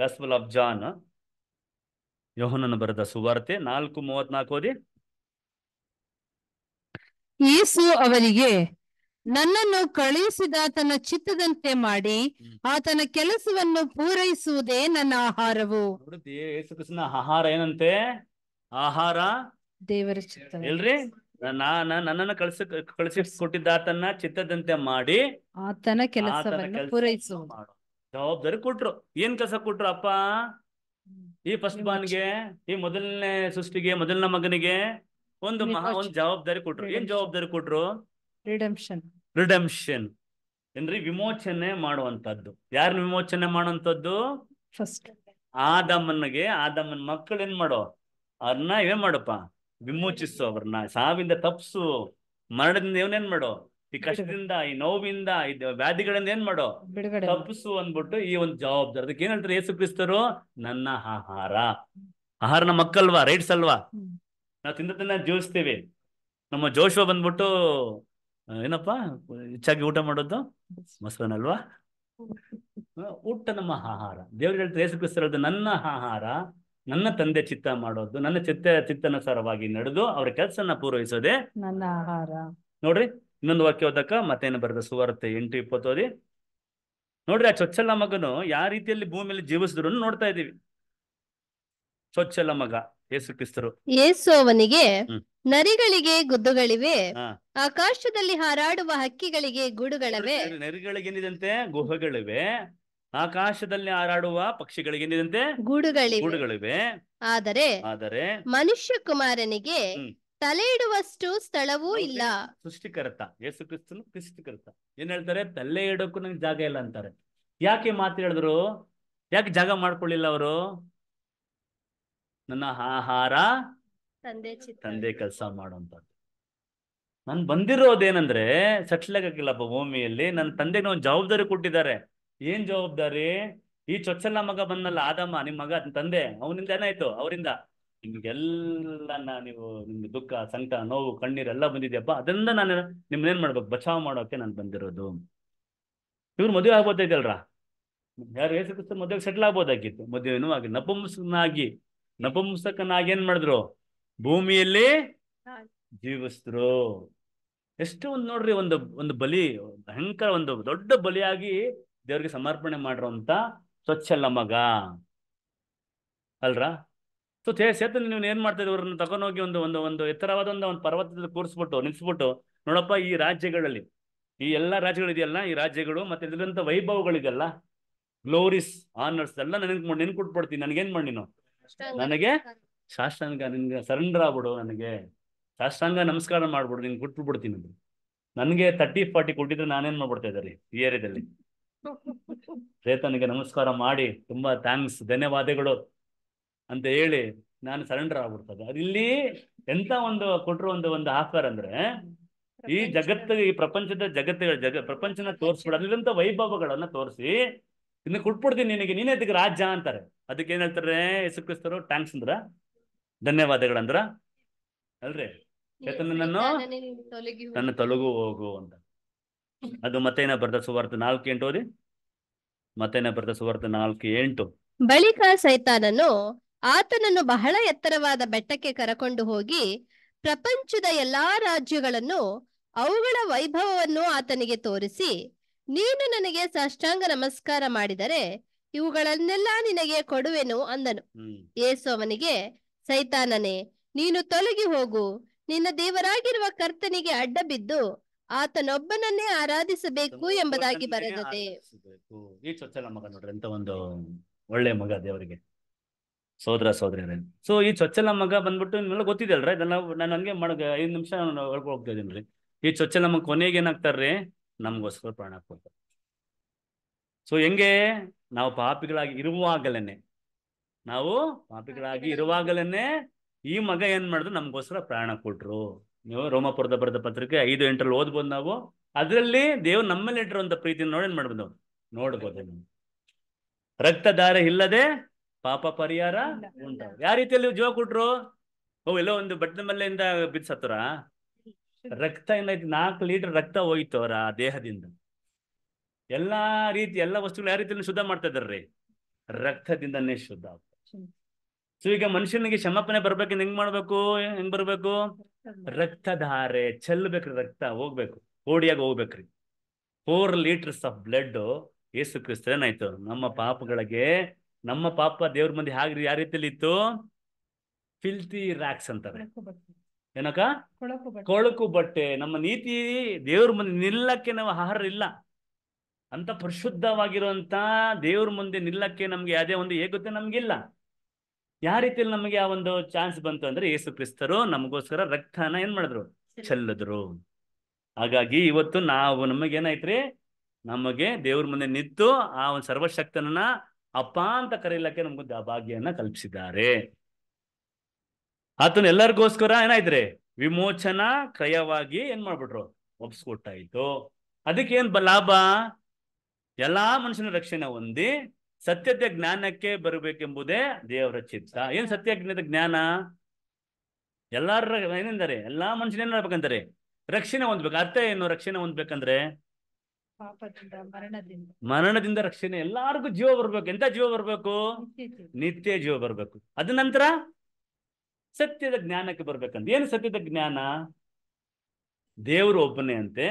ಗಸ್ಬಲ್ ಆಫ್ ಜಾನ್ ಯೋಹನನ್ನು ಬರೆದ ಸುವಾರ್ತೆ ನಾಲ್ಕು ಮೂವತ್ನಾಲ್ಕು ಓದಿ ಯೇಸು ಅವರಿಗೆ ನನ್ನನ್ನು ಆತನ ಚಿತ್ತದಂತೆ ಮಾಡಿ ಆತನ ಕೆಲಸವನ್ನು ಪೂರೈಸುವುದೇ ನನ್ನ ಆಹಾರವು ಯೇಸು ಆಹಾರ ಏನಂತೆ ಆಹಾರ ದೇವರ ಚಿತ್ತ ಇಲ್ರಿ ನಾನ ನನ್ನನ್ನು ಕಳಿಸ ಕಳಿಸಿ ಆತನ ಚಿತ್ತದಂತೆ ಮಾಡಿ ಆತನ ಕೆಲಸವನ್ನು ಪೂರೈಸುವ ಜವಾಬ್ದಾರಿ ಕೊಟ್ರು ಏನ್ ಕೆಲಸ ಕೊಟ್ರು ಅಪ್ಪ ಈ ಫಸ್ಟ್ ಬಾನ್ಗೆ ಈ ಮೊದಲನೇ ಸೃಷ್ಟಿಗೆ ಮೊದಲನೇ ಮಗನಿಗೆ ಒಂದು ಮಹಾ ಒಂದು ಜವಾಬ್ದಾರಿ ಕೊಟ್ರು ಏನ್ ಜವಾಬ್ದಾರಿ ಕೊಟ್ರು ರಿಡೆಂಪ್ಷನ್ ಏನ್ರಿ ವಿಮೋಚನೆ ಮಾಡುವಂತದ್ದು ಯಾರ ವಿಮೋಚನೆ ಮಾಡುವಂತದ್ದು ಫಸ್ಟ್ ಆದಮ್ಮನಿಗೆ ಆದಮ್ಮನ ಮಕ್ಕಳು ಏನ್ ಮಾಡೋ ಅವ್ರನ್ನ ಏನ್ ಮಾಡಪ್ಪ ವಿಮೋಚಿಸು ಅವ್ರನ್ನ ಸಾವಿಂದ ತಪ್ಸು ಮರಣದಿಂದ ಇವನೇನ್ ಮಾಡೋ ಈ ಕಷ್ಟದಿಂದ ಈ ನೋವಿಂದ ಈ ವ್ಯಾಧಿಗಳಿಂದ ಏನ್ ಮಾಡೋ ತಪ್ಪಿಸು ಅಂದ್ಬಿಟ್ಟು ಈ ಒಂದು ಜವಾಬ್ದಾರಿ ಅದಕ್ಕೆ ಏನ್ ಹೇಳ್ತಾರೆ ಯೇಸು ಕ್ರಿಸ್ತರು ನನ್ನ ಆಹಾರ ಆಹಾರ ನಮ್ಮ ಮಕ್ಕಲ್ವಾ ರೈಟ್ಸ್ ಅಲ್ವಾ ನಾವು ತಿಂದ ತಿನ್ನ ನಮ್ಮ ಜೋಶ ಬಂದ್ಬಿಟ್ಟು ಏನಪ್ಪಾ ಹೆಚ್ಚಾಗಿ ಊಟ ಮಾಡೋದು ಮೊಸರನ್ನ ಅಲ್ವಾ ಊಟ ನಮ್ಮ ಆಹಾರ ದೇವ್ರು ಹೇಳ್ತಾರೆ ಯೇಸು ಕ್ರಿಸ್ತರು ನನ್ನ ಆಹಾರ ನನ್ನ ತಂದೆ ಚಿತ್ತ ಮಾಡೋದು ನನ್ನ ಚಿತ್ತ ಚಿತ್ತನುಸಾರವಾಗಿ ನಡೆದು ಅವರ ಕೆಲಸನ ಪೂರೈಸೋದೆ ನನ್ನ ಆಹಾರ ನೋಡ್ರಿ ಇನ್ನೊಂದು ವಾಕ್ಯ ಓದಕ್ಕ ಮತ್ತೇನು ಬರದ ಸುವಾರ್ತೆ ಎಂಟು ಇಪ್ಪತ್ತು ಓದಿ ನೋಡ್ರಿ ಆ ಚೊಚ್ಚಲ ಮಗನು ಯಾವ ರೀತಿಯಲ್ಲಿ ಭೂಮಿಯಲ್ಲಿ ಜೀವಿಸಿದ್ರು ನೋಡ್ತಾ ಇದೀವಿ ಚೊಚ್ಚಲ ಮಗ ಯೇಸು ಕ್ರಿಸ್ತರು ಅವನಿಗೆ ನರಿಗಳಿಗೆ ಗುದ್ದುಗಳಿವೆ ಆಕಾಶದಲ್ಲಿ ಹಾರಾಡುವ ಹಕ್ಕಿಗಳಿಗೆ ಗೂಡುಗಳವೆ ನರಿಗಳಿಗೆ ಏನಿದಂತೆ ಗುಹೆಗಳಿವೆ ಆಕಾಶದಲ್ಲಿ ಹಾರಾಡುವ ಪಕ್ಷಿಗಳಿಗೆ ಏನಿದಂತೆ ಗೂಡುಗಳಿವೆ ಗೂಡುಗಳಿವೆ ಆದರೆ ಆದರೆ ಮನುಷ್ಯ ಕುಮಾರನಿಗೆ ತಲೆ ಇಡುವಷ್ಟು ಸ್ಥಳವೂ ಇಲ್ಲ ಸೃಷ್ಟಿಕರ್ತ ಯೇಸು ಕ್ರಿಸ್ತನು ಸೃಷ್ಟಿಕರ್ತ ಏನ್ ಹೇಳ್ತಾರೆ ತಲೆ ಇಡೋಕು ನಂಗೆ ಜಾಗ ಇಲ್ಲ ಅಂತಾರೆ ಯಾಕೆ ಮಾತು ಹೇಳಿದ್ರು ಯಾಕೆ ಜಾಗ ಮಾಡ್ಕೊಳ್ಳಿಲ್ಲ ಅವರು ನನ್ನ ಆಹಾರ ತಂದೆ ತಂದೆ ಕೆಲಸ ಮಾಡುವಂತದ್ದು ನನ್ ಬಂದಿರೋದೇನಂದ್ರೆ ಸೆಟ್ಲ್ ಭೂಮಿಯಲ್ಲಿ ನನ್ನ ತಂದೆಗೆ ಒಂದು ಜವಾಬ್ದಾರಿ ಕೊಟ್ಟಿದ್ದಾರೆ ಏನ್ ಜವಾಬ್ದಾರಿ ಈ ಚೊಚ್ಚಲ ಮಗ ಬಂದಲ್ಲ ಆದಮ್ಮ ನಿಮ್ ಮಗ ತಂದೆ ಅವನಿಂದ ಏನಾಯ್ತು ಅವರಿಂದ ನಿಮ್ಗೆಲ್ಲ ನೀವು ನಿಮ್ಗೆ ದುಃಖ ಸಂಕಟ ನೋವು ಕಣ್ಣೀರೆಲ್ಲ ಬಂದಿದ್ಯಪ್ಪ ಅದರಿಂದ ನಾನು ಏನ್ ಮಾಡ್ಬೇಕು ಬಚಾವ್ ಮಾಡೋಕೆ ನಾನು ಬಂದಿರೋದು ಇವ್ರು ಮದುವೆ ಆಗ್ಬೋದಾಗಲ್ರ ಯಾರು ಹೆಸರು ಮದುವೆಗೆ ಸೆಟ್ಲ್ ಆಗ್ಬೋದಾಗಿತ್ತು ಮದುವೆನೂ ಆಗಿ ನಪುಂಸಕನಾಗಿ ನಪುಂಸಕನಾಗಿ ಏನ್ ಮಾಡಿದ್ರು ಭೂಮಿಯಲ್ಲಿ ಜೀವಿಸಿದ್ರು ಎಷ್ಟು ಒಂದು ನೋಡ್ರಿ ಒಂದು ಒಂದು ಬಲಿ ಭಯಂಕರ ಒಂದು ದೊಡ್ಡ ಬಲಿಯಾಗಿ ದೇವ್ರಿಗೆ ಸಮರ್ಪಣೆ ಮಾಡಿರೋ ಸ್ವಚ್ಛಲ್ಲ ಮಗ ಅಲ್ರಾ ಸೊ ಸೇತಲ್ಲಿ ನೀವು ಏನ್ ಮಾಡ್ತಾ ಅವ್ರನ್ನ ತಗೊಂಡೋಗಿ ಒಂದು ಒಂದು ಒಂದು ಎತ್ತರವಾದ ಒಂದು ಪರ್ವತದಲ್ಲಿ ಕೂರಿಸ್ಬಿಟ್ಟು ನಿಲ್ಸ್ಬಿಟ್ಟು ನೋಡಪ್ಪ ಈ ರಾಜ್ಯಗಳಲ್ಲಿ ಈ ಎಲ್ಲಾ ರಾಜ್ಯಗಳಿದೆಯಲ್ಲ ಈ ರಾಜ್ಯಗಳು ಮತ್ತೆ ಇದ್ರಂತ ವೈಭವಗಳಿದೆಯಲ್ಲ ಗ್ಲೋರಿಸ್ ಆನರ್ಸ್ ಎಲ್ಲ ನನಗೆ ನೆನ್ ಕೊಟ್ಬಿಡ್ತೀನಿ ಮಾಡಿ ನೀನು ನನಗೆ ಶಾಸ್ತ್ರಾಂಗ ನಿನ್ಗೆ ಸರೆಂಡರ್ ಆಗ್ಬಿಡು ನನಗೆ ಶಾಸ್ತ್ರಾಂಗ ನಮಸ್ಕಾರ ಮಾಡ್ಬಿಡು ನಿನ್ ಕೊಟ್ಟು ಬಿಡ್ತೀನಿ ನನ್ಗೆ ತರ್ಟಿ ಫಾರ್ಟಿ ಕೊಟ್ಟಿದ್ರೆ ನಾನೇನ್ ಮಾಡ್ಬಿಡ್ತಾ ಇದ್ದಾರೆ ಈ ಏರಿಯಾದಲ್ಲಿ ಚೇತನಿಗೆ ನಮಸ್ಕಾರ ಮಾಡಿ ತುಂಬಾ ಥ್ಯಾಂಕ್ಸ್ ಧನ್ಯವಾದಗಳು ಅಂತ ಹೇಳಿ ನಾನು ಸರೆಂಡರ್ ಆಗ್ಬಿಡ್ತದೆ ಇಲ್ಲಿ ಎಂತ ಒಂದು ಕೊಟ್ಟರು ಒಂದು ಒಂದು ಆಫರ್ ಅಂದ್ರೆ ಈ ಜಗತ್ತು ಈ ಪ್ರಪಂಚದ ಜಗತ್ತುಗಳ ಜಗ ಪ್ರಪಂಚನ ತೋರಿಸ್ಬಿಡ ಅಲ್ಲಿರಂತ ವೈಭವಗಳನ್ನ ತೋರಿಸಿ ಇನ್ನು ಕೊಟ್ಬಿಡ್ತೀನಿ ನಿನಗೆ ನೀನೇ ಅದಕ್ಕೆ ರಾಜ್ಯ ಅಂತಾರೆ ಅದಕ್ಕೆ ಏನ್ ಹೇಳ್ತಾರೆ ಕ್ರಿಸ್ತರು ಟ್ಯಾಂಕ್ಸ್ ಅಂದ್ರ ಧನ್ಯವಾದಗಳಂದ್ರ ಅಲ್ರಿ ಚೇತನನ್ನು ನನ್ನ ತೊಲಗು ಹೋಗು ಅಂತ ಅದು ಮತ್ತೇನ ಬರ್ದ ಸುವಾರ್ತೆ ನಾಲ್ಕು ಎಂಟು ಓದಿ ಮತ್ತೇನ ಬರ್ದ ಸುವಾರ್ತೆ ನಾಲ್ಕು ಎಂಟು ಬಳಿಕ ಸೈತಾನನು ಆತನನ್ನು ಬಹಳ ಎತ್ತರವಾದ ಬೆಟ್ಟಕ್ಕೆ ಕರಕೊಂಡು ಹೋಗಿ ಪ್ರಪಂಚದ ಎಲ್ಲಾ ರಾಜ್ಯಗಳನ್ನು ಅವುಗಳ ವೈಭವವನ್ನು ಆತನಿಗೆ ತೋರಿಸಿ ನೀನು ನನಗೆ ಸಾಷ್ಟಾಂಗ ನಮಸ್ಕಾರ ಮಾಡಿದರೆ ಇವುಗಳನ್ನೆಲ್ಲ ನಿನಗೆ ಕೊಡುವೆನು ಅಂದನು ಏಸು ಅವನಿಗೆ ಸೈತಾನನೇ ನೀನು ತೊಲಗಿ ಹೋಗು ನಿನ್ನ ದೇವರಾಗಿರುವ ಕರ್ತನಿಗೆ ಅಡ್ಡಬಿದ್ದು ಆತನೊಬ್ಬನನ್ನೇ ಆರಾಧಿಸಬೇಕು ಎಂಬುದಾಗಿ ಬರೆದಿದೆ ಒಳ್ಳೆ ಮಗ ದೇವರಿಗೆ ಸೋದರ ಸೋದರಿಯರೇ ಸೊ ಈ ಚೊಚ್ಚಲ ಮಗ ಬಂದ್ಬಿಟ್ಟು ನಿಮ್ಮೆಲ್ಲ ಗೊತ್ತಿದೆ ಅಲ್ರಿ ಇದನ್ನ ನಾನು ಹಂಗೆ ಮಾಡ ಐದು ನಿಮಿಷ ಹೋಗ್ತಾ ಇದೀನಿ ರೀ ಈ ಚೊಚ್ಚಲ ಮಗ ಕೊನೆಗೆ ಏನಾಗ್ತಾರ್ರಿ ನಮ್ಗೋಸ್ಕರ ಪ್ರಾಣ ಹಾಕ್ಕೊಳ್ತಾರೆ ಸೊ ಹೆಂಗೆ ನಾವು ಪಾಪಿಗಳಾಗಿ ಇರುವಾಗಲೇನೆ ನಾವು ಪಾಪಿಗಳಾಗಿ ಇರುವಾಗಲೇನೆ ಈ ಮಗ ಏನ್ ಮಾಡಿದ್ರು ನಮ್ಗೋಸ್ಕರ ಪ್ರಾಣ ಕೊಟ್ರು ನೀವು ರೋಮಪುರದ ಬರೆದ ಪತ್ರಿಕೆ ಐದು ಎಂಟ್ರಲ್ಲಿ ಓದ್ಬೋದು ನಾವು ಅದರಲ್ಲಿ ದೇವ್ರು ನಮ್ಮಲ್ಲಿ ಇಟ್ಟಿರುವಂತ ಪ್ರೀತಿ ನೋಡಿ ಏನ್ ಮಾಡ್ಬೋದು ನಾವು ನೋಡ್ಬೋದು ರಕ್ತದಾರ ಇಲ್ಲದೆ ಪಾಪ ಪರಿಹಾರ ಉಂಟು ಯಾವ ರೀತಿಯಲ್ಲಿ ಜೋ ಕೊಟ್ರು ಓ ಎಲ್ಲೋ ಒಂದು ಬಟ್ಟೆ ಮಲ್ಲೆಯಿಂದ ಬಿದ್ದು ಸತ್ತರ ರಕ್ತ ಏನಾಯ್ತು ನಾಲ್ಕು ಲೀಟರ್ ರಕ್ತ ಹೋಯ್ತು ಅವರ ದೇಹದಿಂದ ಎಲ್ಲಾ ರೀತಿ ಎಲ್ಲಾ ವಸ್ತುಗಳು ಯಾವ ರೀತಿಯಲ್ಲಿ ಶುದ್ಧ ಮಾಡ್ತಾ ಇದ್ರಿ ರಕ್ತದಿಂದನೇ ಶುದ್ಧ ಸೊ ಈಗ ಮನುಷ್ಯನಿಗೆ ಕ್ಷಮಾಪಣೆ ಬರ್ಬೇಕು ಹೆಂಗ್ ಮಾಡ್ಬೇಕು ಹೆಂಗ್ ಬರ್ಬೇಕು ರಕ್ತಧಾರೆ ಚೆಲ್ಬೇಕ್ರಿ ರಕ್ತ ಹೋಗ್ಬೇಕು ಓಡಿಯಾಗ ಹೋಗ್ಬೇಕ್ರಿ four litres of blood Yesu Kristha ಏನಾಯ್ತು ನಮ್ಮ ಪಾಪಗಳಿಗೆ ನಮ್ಮ ಪಾಪ ದೇವ್ರ ಮಂದಿ ಹಾಗೆ ಯಾವ ರೀತಿಯಲ್ಲಿ ಇತ್ತು ಫಿಲ್ತಿ ರಾಕ್ಸ್ ಅಂತಾರೆ ಏನಕ್ಕ ಕೊಳಕು ಬಟ್ಟೆ ನಮ್ಮ ನೀತಿ ದೇವ್ರ ಮುಂದೆ ನಿಲ್ಲಕ್ಕೆ ನಾವು ಆಹಾರ ಇಲ್ಲ ಅಂತ ಪರಿಶುದ್ಧವಾಗಿರುವಂತ ದೇವ್ರ ಮುಂದೆ ನಿಲ್ಲಕ್ಕೆ ನಮ್ಗೆ ಯಾವುದೇ ಒಂದು ಏಕತೆ ನಮ್ಗಿಲ್ಲ ಯಾವ ರೀತಿಯಲ್ಲಿ ನಮಗೆ ಆ ಒಂದು ಚಾನ್ಸ್ ಬಂತು ಅಂದ್ರೆ ಯೇಸು ಕ್ರಿಸ್ತರು ನಮಗೋಸ್ಕರ ರಕ್ತನ ಏನ್ ಮಾಡಿದ್ರು ಚೆಲ್ಲದ್ರು ಹಾಗಾಗಿ ಇವತ್ತು ನಾವು ನಮಗೇನಾಯ್ತ್ರಿ ನಮಗೆ ದೇವ್ರ ಮುಂದೆ ನಿಂತು ಆ ಒಂದು ಸರ್ವಶಕ್ತನನ್ನ ಅಪ್ಪ ಅಂತ ಕರೀಲಕ್ಕೆ ನಮ್ಗೆ ಭಾಗ್ಯನ ಕಲ್ಪಿಸಿದ್ದಾರೆ ಆತನ ಎಲ್ಲರಿಗೋಸ್ಕರ ಏನಾಯ್ತ್ರಿ ವಿಮೋಚನಾ ಕ್ರಯವಾಗಿ ಏನ್ ಮಾಡ್ಬಿಟ್ರು ಒಪ್ಸ್ಕೊಟ್ಟಾಯ್ತು ಅದಕ್ಕೆ ಏನ್ ಲಾಭ ಎಲ್ಲಾ ಮನುಷ್ಯನ ರಕ್ಷಣೆ ಹೊಂದಿ ಸತ್ಯದ ಜ್ಞಾನಕ್ಕೆ ಬರಬೇಕೆಂಬುದೇ ದೇವರ ಚಿತ್ತ ಏನ್ ಸತ್ಯಜ್ಞದ ಜ್ಞಾನ ಎಲ್ಲಾರ ಏನಂದಾರೆ ಎಲ್ಲಾ ಮನುಷ್ಯನ ಏನ್ ಮಾಡ್ಬೇಕಂತಾರೆ ರಕ್ಷಣೆ ಹೊಂದ್ಬೇಕು ಅರ್ಥ ಏನು ರಕ್ಷಣೆ ಹೊಂದ್ಬೇಕಂದ್ರೆ ಮರಣದಿಂದ ರಕ್ಷಣೆ ಎಲ್ಲಾರ್ಗೂ ಜೀವ ಬರ್ಬೇಕು ಎಂತ ಜೀವ ಬರ್ಬೇಕು ನಿತ್ಯ ಜೀವ ಬರ್ಬೇಕು ಅದ ನಂತರ ಸತ್ಯದ ಜ್ಞಾನಕ್ಕೆ ಬರ್ಬೇಕಂತ ಏನು ಸತ್ಯದ ಜ್ಞಾನ ದೇವರು ಒಬ್ಬನೇ ಅಂತೆ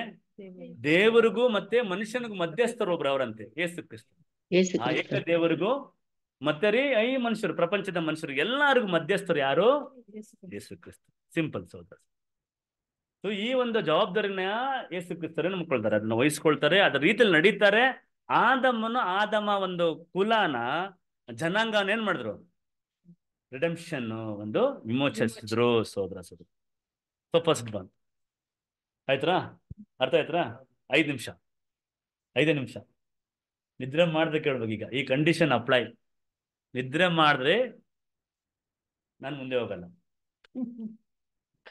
ದೇವರಿಗೂ ಮತ್ತೆ ಮನುಷ್ಯನಿಗೂ ಮಧ್ಯಸ್ಥರು ಒಬ್ರು ಅವರಂತೆ ಏಸು ಕೃಷ್ಣ ಆ ಏಕ ದೇವರಿಗೂ ಮತ್ತೆ ರೀ ಐ ಮನುಷ್ಯರು ಪ್ರಪಂಚದ ಮನುಷ್ಯರು ಎಲ್ಲಾರ್ಗು ಮಧ್ಯಸ್ಥರು ಯಾರು ಯೇಸು ಕ್ರಿಸ್ತ ಸಿಂಪಲ್ ಸೋದರ ಸೊ ಈ ಒಂದು ಜವಾಬ್ದಾರಿನ ಯೇಸು ಕ್ರಿಸ್ತರ ಮುಕ್ಕೊಳ್ತಾರೆ ಅದನ್ನ ವಹಿಸ್ಕೊಳ್ತಾರೆ ಅದ್ರ ರೀತಿಯಲ್ಲಿ ನಡೀತಾರೆ ಆದಮ್ಮನ ಆದಮ ಒಂದು ಕುಲಾನ ಜನಾಂಗನ ಏನ್ ಮಾಡಿದ್ರು ರಿಡೆಂಪ್ಷನ್ ಒಂದು ವಿಮೋಚಿಸಿದ್ರು ಸೋದ್ರ ಸೋದ್ರ ಸೊ ಫಸ್ಟ್ ಬಂತು ಆಯ್ತರ ಅರ್ಥ ಆಯ್ತ್ರಾ ಐದು ನಿಮಿಷ ಐದೇ ನಿಮಿಷ ನಿದ್ರೆ ಮಾಡಿದ್ರೆ ಕೇಳ್ಬೇಕು ಈಗ ಈ ಕಂಡೀಷನ್ ಅಪ್ಲೈ ನಿದ್ರೆ ಮಾಡಿದ್ರೆ ನಾನು ಮುಂದೆ ಹೋಗಲ್ಲ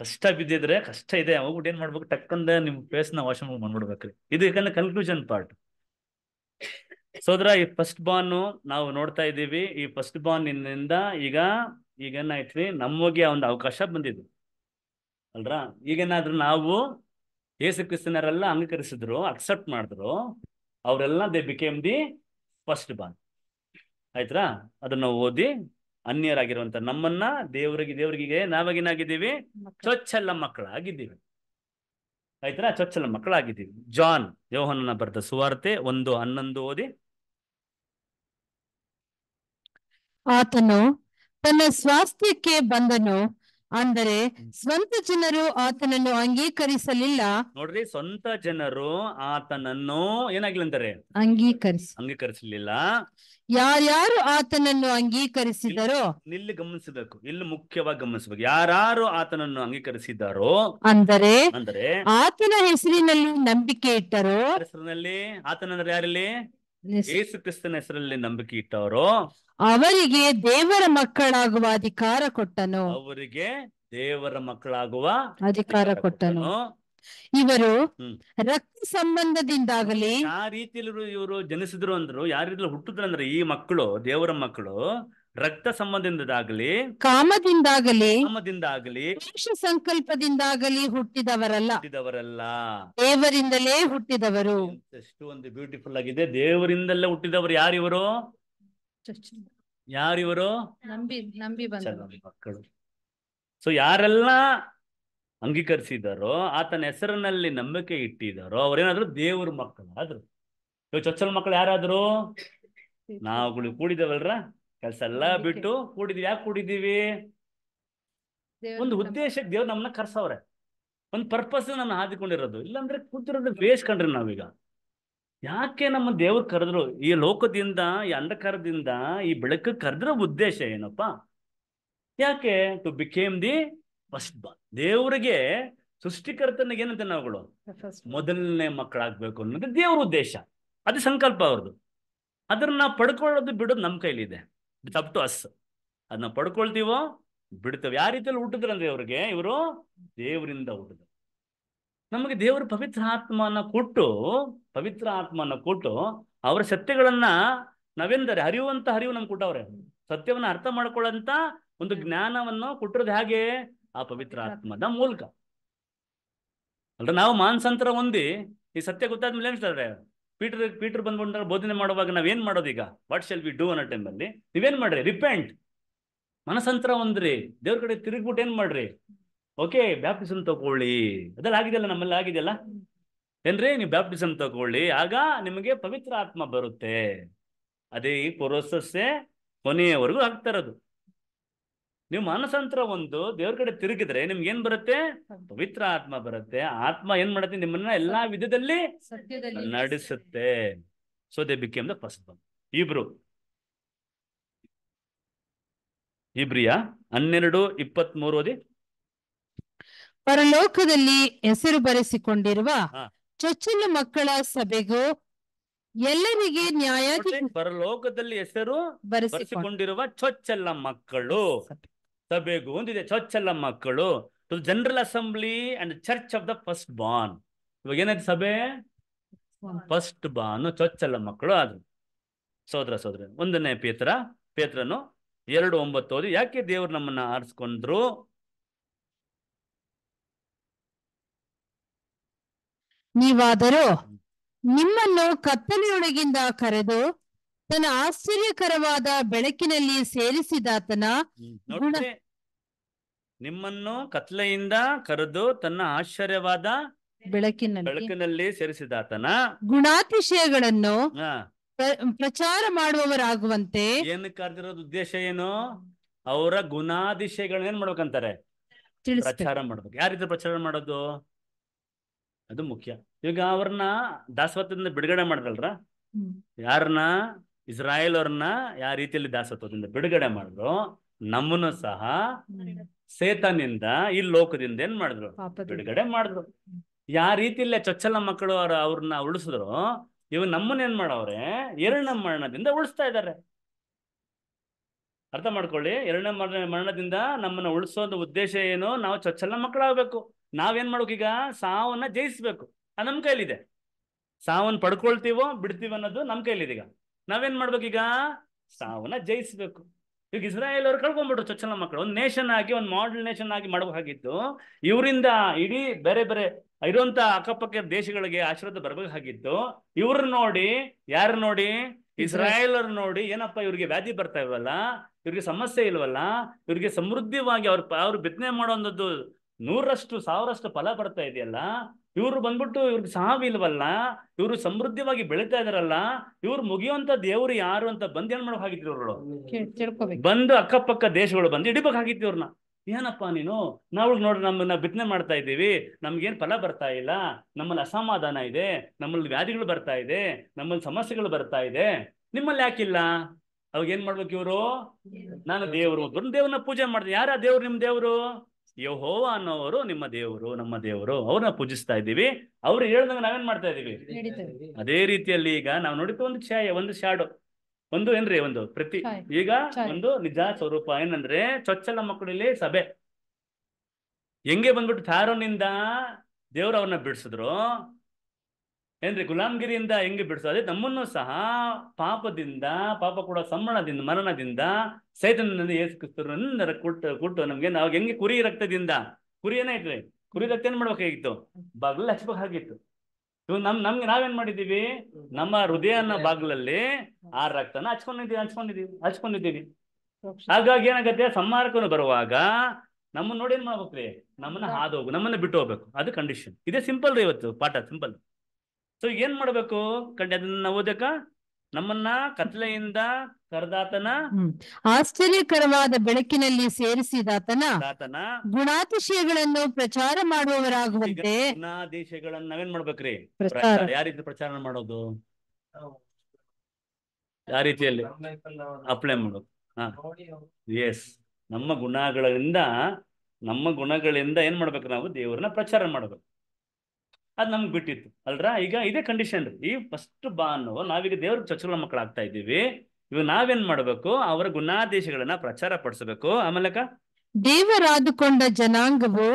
ಕಷ್ಟ ಬಿದ್ದಿದ್ರೆ ಕಷ್ಟ ಇದೆ ಹೋಗ್ಬಿಟ್ಟು ಏನ್ ಮಾಡ್ಬೇಕು ಟಕ್ಕಂದ ನಿಮ್ ಫೇಸ್ನ ವಾಶ್ ಮಾಡ್ಬಿಡ್ಬೇಕ್ರಿ ಇದು ಯಾಕಂದ್ರೆ ಕನ್ಕ್ಲೂಷನ್ ಪಾರ್ಟ್ ಸೋದ್ರ ಈ ಫಸ್ಟ್ ಬಾನ್ ನಾವು ನೋಡ್ತಾ ಇದ್ದೀವಿ ಈ ಫಸ್ಟ್ ಬಾನ್ ಇಂದ ಈಗ ಈಗ ಏನಾಯ್ತೀವಿ ನಮಗೆ ಒಂದು ಅವಕಾಶ ಬಂದಿದ್ದು ಅಲ್ರಾ ಈಗೇನಾದ್ರು ನಾವು ಯೇಸು ಕ್ರಿಸ್ತನರೆಲ್ಲ ಅಂಗೀಕರಿಸಿದ್ರು ಅಕ್ಸೆಪ್ಟ್ ಮಾಡಿದ್ರು ಅವರೆಲ್ಲ they became the first born ಆಯ್ತರ ಅದನ್ನ ಓದಿ ಅನ್ಯರಾಗಿರುವಂತ ನಮ್ಮನ್ನ ದೇವರಿಗೆ ದೇವರಿಗೆ ನಾವಾಗಿನಾಗಿದ್ದೀವಿ ಚೊಚ್ಚಲ ಮಕ್ಕಳಾಗಿದ್ದೀವಿ ಆಯ್ತಾ ಚೊಚ್ಚಲ ಮಕ್ಕಳಾಗಿದ್ದೀವಿ ಜಾನ್ ಯೋಹನನ ಬರೆದ ಸುವಾರ್ತೆ ಒಂದು ಹನ್ನೊಂದು ಓದಿ ಆತನು ತನ್ನ ಸ್ವಾಸ್ಥ್ಯಕ್ಕೆ ಬಂದನು ಅಂದರೆ ಸ್ವಂತ ಜನರು ಆತನನ್ನು ಅಂಗೀಕರಿಸಲಿಲ್ಲ ನೋಡ್ರಿ ಸ್ವಂತ ಜನರು ಆತನನ್ನು ಅಂತಾರೆ ಅಂಗೀಕರಿಸ ಅಂಗೀಕರಿಸಲಿಲ್ಲ ಯಾರ್ಯಾರು ಆತನನ್ನು ಅಂಗೀಕರಿಸಿದರೋ ಇಲ್ಲಿ ಗಮನಿಸಬೇಕು ಇಲ್ಲಿ ಮುಖ್ಯವಾಗಿ ಗಮನಿಸಬೇಕು ಯಾರು ಆತನನ್ನು ಅಂಗೀಕರಿಸಿದಾರೋ ಅಂದರೆ ಅಂದರೆ ಆತನ ಹೆಸರಿನಲ್ಲಿ ನಂಬಿಕೆ ಇಟ್ಟರೋ ಹೆಸರಿನಲ್ಲಿ ಆತನಂದ್ರೆ ಯಾರಲ್ಲಿ ಯೇಸು ಕ್ರಿಸ್ತನ ಹೆಸರಲ್ಲಿ ನಂಬಿಕೆ ಇಟ್ಟವರು ಅವರಿಗೆ ದೇವರ ಮಕ್ಕಳಾಗುವ ಅಧಿಕಾರ ಕೊಟ್ಟನು ಅವರಿಗೆ ದೇವರ ಮಕ್ಕಳಾಗುವ ಅಧಿಕಾರ ಕೊಟ್ಟನು ಇವರು ರಕ್ತ ಸಂಬಂಧದಿಂದಾಗಲಿ ಆ ರೀತಿಯಲ್ಲಿ ಇವರು ಜನಿಸಿದ್ರು ಅಂದ್ರು ಯಾವ ಹುಟ್ಟಿದ್ರು ಅಂದ್ರೆ ಈ ಮಕ್ಕಳು ದೇವರ ಮಕ್ಕಳು ರಕ್ತ ಸಂಬಂಧದಿಂದಾಗಲಿ ಕಾಮದಿಂದಾಗಲಿ ಕಾಮದಿಂದಾಗಲಿ ಸಂಕಲ್ಪದಿಂದಾಗಲಿ ಹುಟ್ಟಿದವರಲ್ಲ ಹುಟ್ಟಿದವರಲ್ಲ ದೇವರಿಂದಲೇ ಹುಟ್ಟಿದವರು ಎಷ್ಟು ಒಂದು ಬ್ಯೂಟಿಫುಲ್ ಆಗಿದೆ ದೇವರಿಂದಲೇ ಹುಟ್ಟಿದವರು ಯಾರಿವರು ಯಾರಿವರು ನಂಬಿ ನಂಬಿ ಮಕ್ಕಳು ಸೊ ಯಾರೆಲ್ಲ ಅಂಗೀಕರಿಸಿದಾರೋ ಆತನ ಹೆಸರಿನಲ್ಲಿ ನಂಬಿಕೆ ಇಟ್ಟಿದಾರೋ ಅವ್ರೇನಾದ್ರು ದೇವ್ರ ಮಕ್ಕಳಾದ್ರು ಇವ್ ಚೊಚ್ಚಲ ಮಕ್ಕಳು ಯಾರಾದ್ರು ನಾವುಗಳು ಕೂಡಿದವಲ್ರ ಕೆಲಸ ಎಲ್ಲಾ ಬಿಟ್ಟು ಕೂಡಿದ್ವಿ ಯಾಕೆ ಕೂಡಿದೀವಿ ಒಂದು ಉದ್ದೇಶ ದೇವ್ರು ನಮ್ಮನ್ನ ಕರ್ಸವ್ರೆ ಒಂದು ಪರ್ಪಸ್ ನನ್ನ ಹಾದಿಕೊಂಡಿರೋದು ಇಲ್ಲಾಂದ್ರೆ ಕೂತಿರೋದು ವೇಸ್ಟ್ ಕಂಡ್ರಿ ನಾವೀಗ ಯಾಕೆ ನಮ್ಮ ದೇವ್ರು ಕರೆದ್ರು ಈ ಲೋಕದಿಂದ ಈ ಅಂಧಕಾರದಿಂದ ಈ ಬೆಳಕು ಕರೆದ್ರ ಉದ್ದೇಶ ಏನಪ್ಪಾ ಯಾಕೆ ಟು ಬಿಕೇಮ್ ದಿ ಫಸ್ಟ್ ಬಾ ದೇವ್ರಿಗೆ ಸೃಷ್ಟಿಕರ್ತನಿಗೆ ಏನಂತ ನಾವುಗಳು ಮೊದಲನೇ ಮಕ್ಕಳಾಗ್ಬೇಕು ಅನ್ನೋದು ದೇವ್ರ ಉದ್ದೇಶ ಅದು ಸಂಕಲ್ಪ ಅವ್ರದ್ದು ಅದನ್ನ ಪಡ್ಕೊಳ್ಳೋದು ಬಿಡೋದು ನಮ್ಮ ಕೈಲಿದೆ ಇಟ್ಸ್ ಅಪ್ ಟು ಅಸ್ ಅದನ್ನ ಪಡ್ಕೊಳ್ತೀವೋ ಬಿಡ್ತೇವೆ ಯಾವ ರೀತಿಯಲ್ಲಿ ಹುಟ್ಟಿದ್ರಂದ್ರೆ ಅವ್ರಿಗೆ ಇವರು ದೇವರಿಂದ ಹುಟ್ಟಿದ್ರು ನಮಗೆ ದೇವರು ಪವಿತ್ರ ಆತ್ಮನ ಕೊಟ್ಟು ಪವಿತ್ರ ಆತ್ಮನ ಕೊಟ್ಟು ಅವರ ಸತ್ಯಗಳನ್ನ ನಾವೆಂದರೆ ಹರಿಯುವಂತ ಹರಿವು ನಮ್ಗೆ ಕೊಟ್ಟವ್ರೆ ಸತ್ಯವನ್ನ ಅರ್ಥ ಮಾಡ್ಕೊಳ್ಳಂತ ಒಂದು ಜ್ಞಾನವನ್ನು ಕೊಟ್ಟಿರೋದು ಹೇಗೆ ಆ ಪವಿತ್ರ ಆತ್ಮದ ಮೂಲಕ ಅಲ್ರ ನಾವು ಮಾನಸಂತರ ಹೊಂದಿ ಈ ಸತ್ಯ ಗೊತ್ತಾದ್ಮೇಲೆ ಹೇಳ್ತಾರೆ ಪೀಟರ್ ಪೀಟರ್ ಬಂದ್ಬಿಟ್ಟು ಬೋಧನೆ ಮಾಡುವಾಗ ನಾವೇನ್ ಈಗ ವಾಟ್ ಶೆಲ್ ವಿ ಡೂ ಅನ್ನೋ ಅಲ್ಲಿ ನೀವೇನ್ ಮಾಡ್ರಿ ರಿಪೆಂಟ್ ಮನಸಂತರ ಒಂದ್ರಿ ದೇವ್ರ ಕಡೆ ತಿರುಗ್ಬಿಟ್ಟು ಏನ್ ಮಾಡ್ರಿ ಓಕೆ ಬ್ಯಾಪ್ಟಿಸಮ್ ತಗೊಳ್ಳಿ ಅದೆಲ್ಲ ಆಗಿದೆಯಲ್ಲ ನಮ್ಮಲ್ಲಿ ಆಗಿದೆಯಲ್ಲ ಏನ್ರಿ ನೀವು ಬ್ಯಾಪ್ಟಿಸಮ್ ತಗೊಳ್ಳಿ ಆಗ ನಿಮಗೆ ಪವಿತ್ರ ಆತ್ಮ ಬರುತ್ತೆ ಅದೇ ಈ ಪುರೋಸಸ್ಸೇ ಕೊನೆಯವರೆಗೂ ಆಗ್ತಾ ನೀವು ಮನಸ್ಸಂತರ ಒಂದು ದೇವ್ರ ಕಡೆ ತಿರುಗಿದ್ರೆ ನಿಮ್ಗೆ ಏನ್ ಬರುತ್ತೆ ಪವಿತ್ರ ಆತ್ಮ ಬರುತ್ತೆ ಆತ್ಮ ಏನ್ ಮಾಡುತ್ತೆ ನಿಮ್ಮನ್ನ ಎಲ್ಲಾ ವಿಧದಲ್ಲಿ ನಡೆಸುತ್ತೆ so they became the first ಬಂದ್ ಇಬ್ರು ಇಬ್ರಿಯ ಹನ್ನೆರಡು ಇಪ್ಪತ್ತ್ ಮೂರು ಓದಿ ಪರಲೋಕದಲ್ಲಿ ಹೆಸರು ಬರೆಸಿಕೊಂಡಿರುವ ಚೊಚ್ಚಲು ಮಕ್ಕಳ ಸಭೆಗೂ ಎಲ್ಲರಿಗೆ ನ್ಯಾಯ ಪರಲೋಕದಲ್ಲಿ ಹೆಸರು ಬರೆಸಿಕೊಂಡಿರುವ ಚೊಚ್ಚಲ ಮಕ್ಕಳು ಸಭೆಗೂ ಒಂದಿದೆ ಚೊಚ್ಚಲ್ಲ ಮಕ್ಕಳು to general assembly and church of the first born ಇವಾಗ ಏನಾಯ್ತು ಸಭೆ ಫಸ್ಟ್ ಬಾನು ಚೊಚ್ಚಲ್ಲ ಮಕ್ಕಳು ಅದು ಸೋದರ ಸೋದರ ಒಂದನೇ ಪೇತ್ರ ಪೇತ್ರನು ಎರಡು ಒಂಬತ್ತು ಓದಿ ಯಾಕೆ ದೇವ್ರು ನಮ್ಮನ್ನ ಆರಿಸ್ಕೊಂಡ್ರು ನೀವಾದರೂ ನಿಮ್ಮನ್ನು ಕತ್ತಲಿಯೊಳಗಿಂದ ಕರೆದು ತನ್ನ ಆಶ್ಚರ್ಯಕರವಾದ ಬೆಳಕಿನಲ್ಲಿ ಸೇರಿಸಿದಾತನ ನಿಮ್ಮನ್ನು ಕತ್ಲೆಯಿಂದ ಕರೆದು ತನ್ನ ಆಶ್ಚರ್ಯವಾದ ಬೆಳಕಿನ ಬೆಳಕಿನಲ್ಲಿ ಸೇರಿಸಿದಾತನ ಗುಣಾತಿಶಯಗಳನ್ನು ಪ್ರಚಾರ ಮಾಡುವವರಾಗುವಂತೆ ಏನು ಕರೆದಿರೋದು ಉದ್ದೇಶ ಏನು ಅವರ ಗುಣಾತಿಶಯಗಳನ್ನ ಏನ್ ಮಾಡ್ಬೇಕಂತಾರೆ ಪ್ರಚಾರ ಮಾಡ್ಬೇಕು ಯಾವ ಪ್ರಚಾರ ಮಾಡೋದು ಅದು ಮುಖ್ಯ ಈಗ ಅವ್ರನ್ನ ದಾಸವತ್ತದಿಂದ ಬಿಡುಗಡೆ ಮಾಡಿದ್ರಲ್ರ ಯಾರನ್ನ ಇಸ್ರಾಯೇಲ್ ಅವ್ರನ್ನ ಯಾವ ರೀತಿಯಲ್ಲಿ ದಾಸತ್ವದಿಂದ ಬಿಡುಗಡೆ ಮಾಡಿದ್ರು ನಮ್ಮನ್ನು ಸಹ ಸೇತನಿಂದ ಈ ಲೋಕದಿಂದ ಏನ್ ಮಾಡಿದ್ರು ಬಿಡುಗಡೆ ಮಾಡಿದ್ರು ಯಾವ ರೀತಿಯಲ್ಲೇ ಚೊಚ್ಚಲ ಮಕ್ಕಳು ಅವ್ರ ಅವ್ರನ್ನ ಉಳಿಸಿದ್ರು ಇವ್ ಏನ್ ಮಾಡವ್ರೆ ಎರಡನೇ ಮರಣದಿಂದ ಉಳಿಸ್ತಾ ಇದ್ದಾರೆ ಅರ್ಥ ಮಾಡ್ಕೊಳ್ಳಿ ಎರಡನೇ ಮರಣದಿಂದ ನಮ್ಮನ್ನ ಉಳಿಸೋ ಉದ್ದೇಶ ಏನು ನಾವು ಚೊಚ್ಚಲ ಮಕ್ಕಳಾಗಬೇಕು ನಾವೇನ್ ಈಗ ಸಾವನ್ನ ಜಯಿಸ್ಬೇಕು ಅದು ನಮ್ ಕೈಲಿದೆ ಸಾವನ್ನ ಪಡ್ಕೊಳ್ತೀವೋ ಬಿಡ್ತೀವೋ ಅನ್ನೋದು ನಮ್ ಕೈಲಿದೆ ಈಗ ನಾವೇನ್ ಈಗ ಸಾವನ್ನ ಜಯಿಸ್ಬೇಕು ಈಗ ಇಸ್ರಾಯೇಲ್ ಅವ್ರು ಕಳ್ಕೊಂಡ್ಬಿಟ್ರು ಚೊಚ್ಚಲ ಮಕ್ಕಳು ಒಂದು ನೇಷನ್ ಆಗಿ ಒಂದು ಮಾಡಲ್ ನೇಷನ್ ಆಗಿ ಮಾಡಬೇಕಾಗಿತ್ತು ಇವರಿಂದ ಇಡೀ ಬೇರೆ ಬೇರೆ ಇರುವಂತ ಅಕ್ಕಪಕ್ಕ ದೇಶಗಳಿಗೆ ಆಶೀರ್ವಾದ ಬರ್ಬೇಕಾಗಿತ್ತು ಇವ್ರು ನೋಡಿ ಯಾರು ನೋಡಿ ಇಸ್ರಾಯೇಲ್ ನೋಡಿ ಏನಪ್ಪ ಇವ್ರಿಗೆ ವ್ಯಾಧಿ ಬರ್ತಾ ಇವಲ್ಲ ಇವ್ರಿಗೆ ಸಮಸ್ಯೆ ಇಲ್ವಲ್ಲ ಇವ್ರಿಗೆ ಸಮೃದ್ಧಿವಾಗಿ ಅವ್ರ ಅವ್ರು ಬಿತ್ತನೆ ಮಾಡೋ ನೂರಷ್ಟು ಸಾವಿರಷ್ಟು ಫಲ ಬರ್ತಾ ಇದೆಯಲ್ಲ ಇವ್ರು ಬಂದ್ಬಿಟ್ಟು ಇವ್ರಿಗೆ ಸಾವಿಲ್ವಲ್ಲ ಇವ್ರು ಸಮೃದ್ಧವಾಗಿ ಬೆಳೀತಾ ಇದಾರಲ್ಲ ಇವ್ರು ಮುಗಿಯುವಂತ ದೇವ್ರು ಯಾರು ಅಂತ ಬಂದ್ ಏನ್ ಹಾಕಿದ್ರು ಇವ್ರುಗಳು ಬಂದು ಅಕ್ಕಪಕ್ಕ ದೇಶಗಳು ಬಂದು ಹಿಡಿಬೇಕಾಗಿತ್ತು ಇವ್ರನ್ನ ಏನಪ್ಪಾ ನೀನು ನಾವು ನೋಡ್ರಿ ನಮ್ಮನ್ನ ಬಿತ್ತನೆ ಮಾಡ್ತಾ ಇದ್ದೀವಿ ನಮ್ಗೇನ್ ಫಲ ಬರ್ತಾ ಇಲ್ಲ ನಮ್ಮಲ್ಲಿ ಅಸಮಾಧಾನ ಇದೆ ನಮ್ಮಲ್ಲಿ ವ್ಯಾಧಿಗಳು ಬರ್ತಾ ಇದೆ ನಮ್ಮಲ್ಲಿ ಸಮಸ್ಯೆಗಳು ಬರ್ತಾ ಇದೆ ನಿಮ್ಮಲ್ಲಿ ಯಾಕಿಲ್ಲ ಅವಾಗ ಏನ್ ಮಾಡ್ಬೇಕು ಇವರು ನಾನು ದೇವ್ರು ದೇವ್ರನ್ನ ಪೂಜೆ ಮಾಡ್ತೀನಿ ಯಾರ ದೇವ್ರು ನಿಮ್ ದೇವ್ರು ಯಹೋವ ಅನ್ನೋವರು ನಿಮ್ಮ ದೇವರು ನಮ್ಮ ದೇವರು ಅವ್ರನ್ನ ಪೂಜಿಸ್ತಾ ಇದ್ದೀವಿ ಅವ್ರು ಹೇಳ್ದಂಗ ನಾವೇನ್ ಮಾಡ್ತಾ ಇದೀವಿ ಅದೇ ರೀತಿಯಲ್ಲಿ ಈಗ ನಾವು ನೋಡಿದ ಒಂದು ಛಾಯೆ ಒಂದು ಶಾಡು ಒಂದು ಏನ್ರಿ ಒಂದು ಪ್ರತಿ ಈಗ ಒಂದು ನಿಜ ಸ್ವರೂಪ ಏನಂದ್ರೆ ಚೊಚ್ಚಲ ಮಕ್ಕಳಲ್ಲಿ ಸಭೆ ಹೆಂಗೆ ಬಂದ್ಬಿಟ್ಟು ಥಾರೋನಿಂದ ದೇವ್ರ ಅವ್ರನ್ನ ಬಿಡಿಸಿದ್ರು ಏನ್ರಿ ಗುಲಾಮ್ಗಿರಿಯಿಂದ ಹೆಂಗೆ ಅದೇ ನಮ್ಮನ್ನು ಸಹ ಪಾಪದಿಂದ ಪಾಪ ಕೂಡ ಸಂಬಳದಿಂದ ಮರಣದಿಂದ ಏಸು ಏಸುಕ್ರಿಸ್ತರನ್ನ ಕೊಟ್ಟು ಕೊಟ್ಟು ನಮ್ಗೆ ನಾವ್ ಹೆಂಗೆ ಕುರಿ ರಕ್ತದಿಂದ ಕುರಿ ಏನಾಯ್ತು ಕುರಿ ರಕ್ತ ಏನ್ ಮಾಡ್ಬೇಕಾಗಿತ್ತು ಬಾಗ್ಲಲ್ಲಿ ಹಚ್ಬೇಕಾಗಿತ್ತು ನಮ್ ನಮ್ಗೆ ನಾವೇನ್ ಮಾಡಿದೀವಿ ನಮ್ಮ ಹೃದಯ ಅನ್ನೋ ಬಾಗ್ಲಲ್ಲಿ ಆ ರಕ್ತನ ಹಚ್ಕೊಂಡಿದೀವಿ ಹಚ್ಕೊಂಡಿದ್ದೀವಿ ಹಚ್ಕೊಂಡಿದ್ದೀವಿ ಹಾಗಾಗಿ ಏನಾಗತ್ತೆ ಸಂಹಾರಕನು ಬರುವಾಗ ನಮ್ಮನ್ನ ನೋಡಿ ಏನ್ ಮಾಡ್ಬೇಕ್ರಿ ನಮ್ಮನ್ನ ಹಾದು ಹೋಗು ನಮ್ಮನ್ನ ಬಿಟ್ಟು ಹೋಗ್ಬೇಕು ಅದು ಕಂಡೀಷನ್ ಇದೇ ಸಿಂಪಲ್ ರೀ ಇವತ್ತು ಪಾಠ ಸಿಂಪಲ್ ಸೊ ಏನ್ ಮಾಡ್ಬೇಕು ಕಂಡೆ ಅದನ್ನ ಓದಕ ನಮ್ಮನ್ನ ಕತ್ಲೆಯಿಂದ ಕರೆದಾತನ ಆಶ್ಚರ್ಯಕರವಾದ ಬೆಳಕಿನಲ್ಲಿ ಸೇರಿಸಿದಾತನ ಆತನ ಗುಣಾತಿಶಯಗಳನ್ನು ಪ್ರಚಾರ ಮಾಡುವವರಾಗುವಂತೆ ಗುಣಾತಿಶಯಗಳನ್ನ ನಾವೇನ್ ಮಾಡ್ಬೇಕ್ರಿ ಯಾವ ರೀತಿ ಪ್ರಚಾರ ಮಾಡೋದು ಯಾವ ರೀತಿಯಲ್ಲಿ ಅಪ್ಲೈ ಮಾಡೋದು ಎಸ್ ನಮ್ಮ ಗುಣಗಳಿಂದ ನಮ್ಮ ಗುಣಗಳಿಂದ ಏನ್ ಮಾಡ್ಬೇಕು ನಾವು ದೇವರನ್ನ ಪ್ರಚಾರ ಮಾಡ್ಬೇಕು ಅದು ನಮ್ಗೆ ಬಿಟ್ಟಿತ್ತು ಅಲ್ರಾ ಈಗ ಇದೇ ಕಂಡೀಷನ್ ಈ ಫಸ್ಟ್ ಬಾನು ನಾವೀಗ ದೇವ್ರ ಚಚುರ ಮಕ್ಕಳಾಗ್ತಾ ಇದ್ದೀವಿ ಇವಾಗ ನಾವೇನ್ ಮಾಡ್ಬೇಕು ಅವರ ಗುಣಾದೇಶಗಳನ್ನ ಪ್ರಚಾರ ಪಡಿಸಬೇಕು ಆಮೇಲೆ ದೇವರಾದುಕೊಂಡ ಜನಾಂಗವು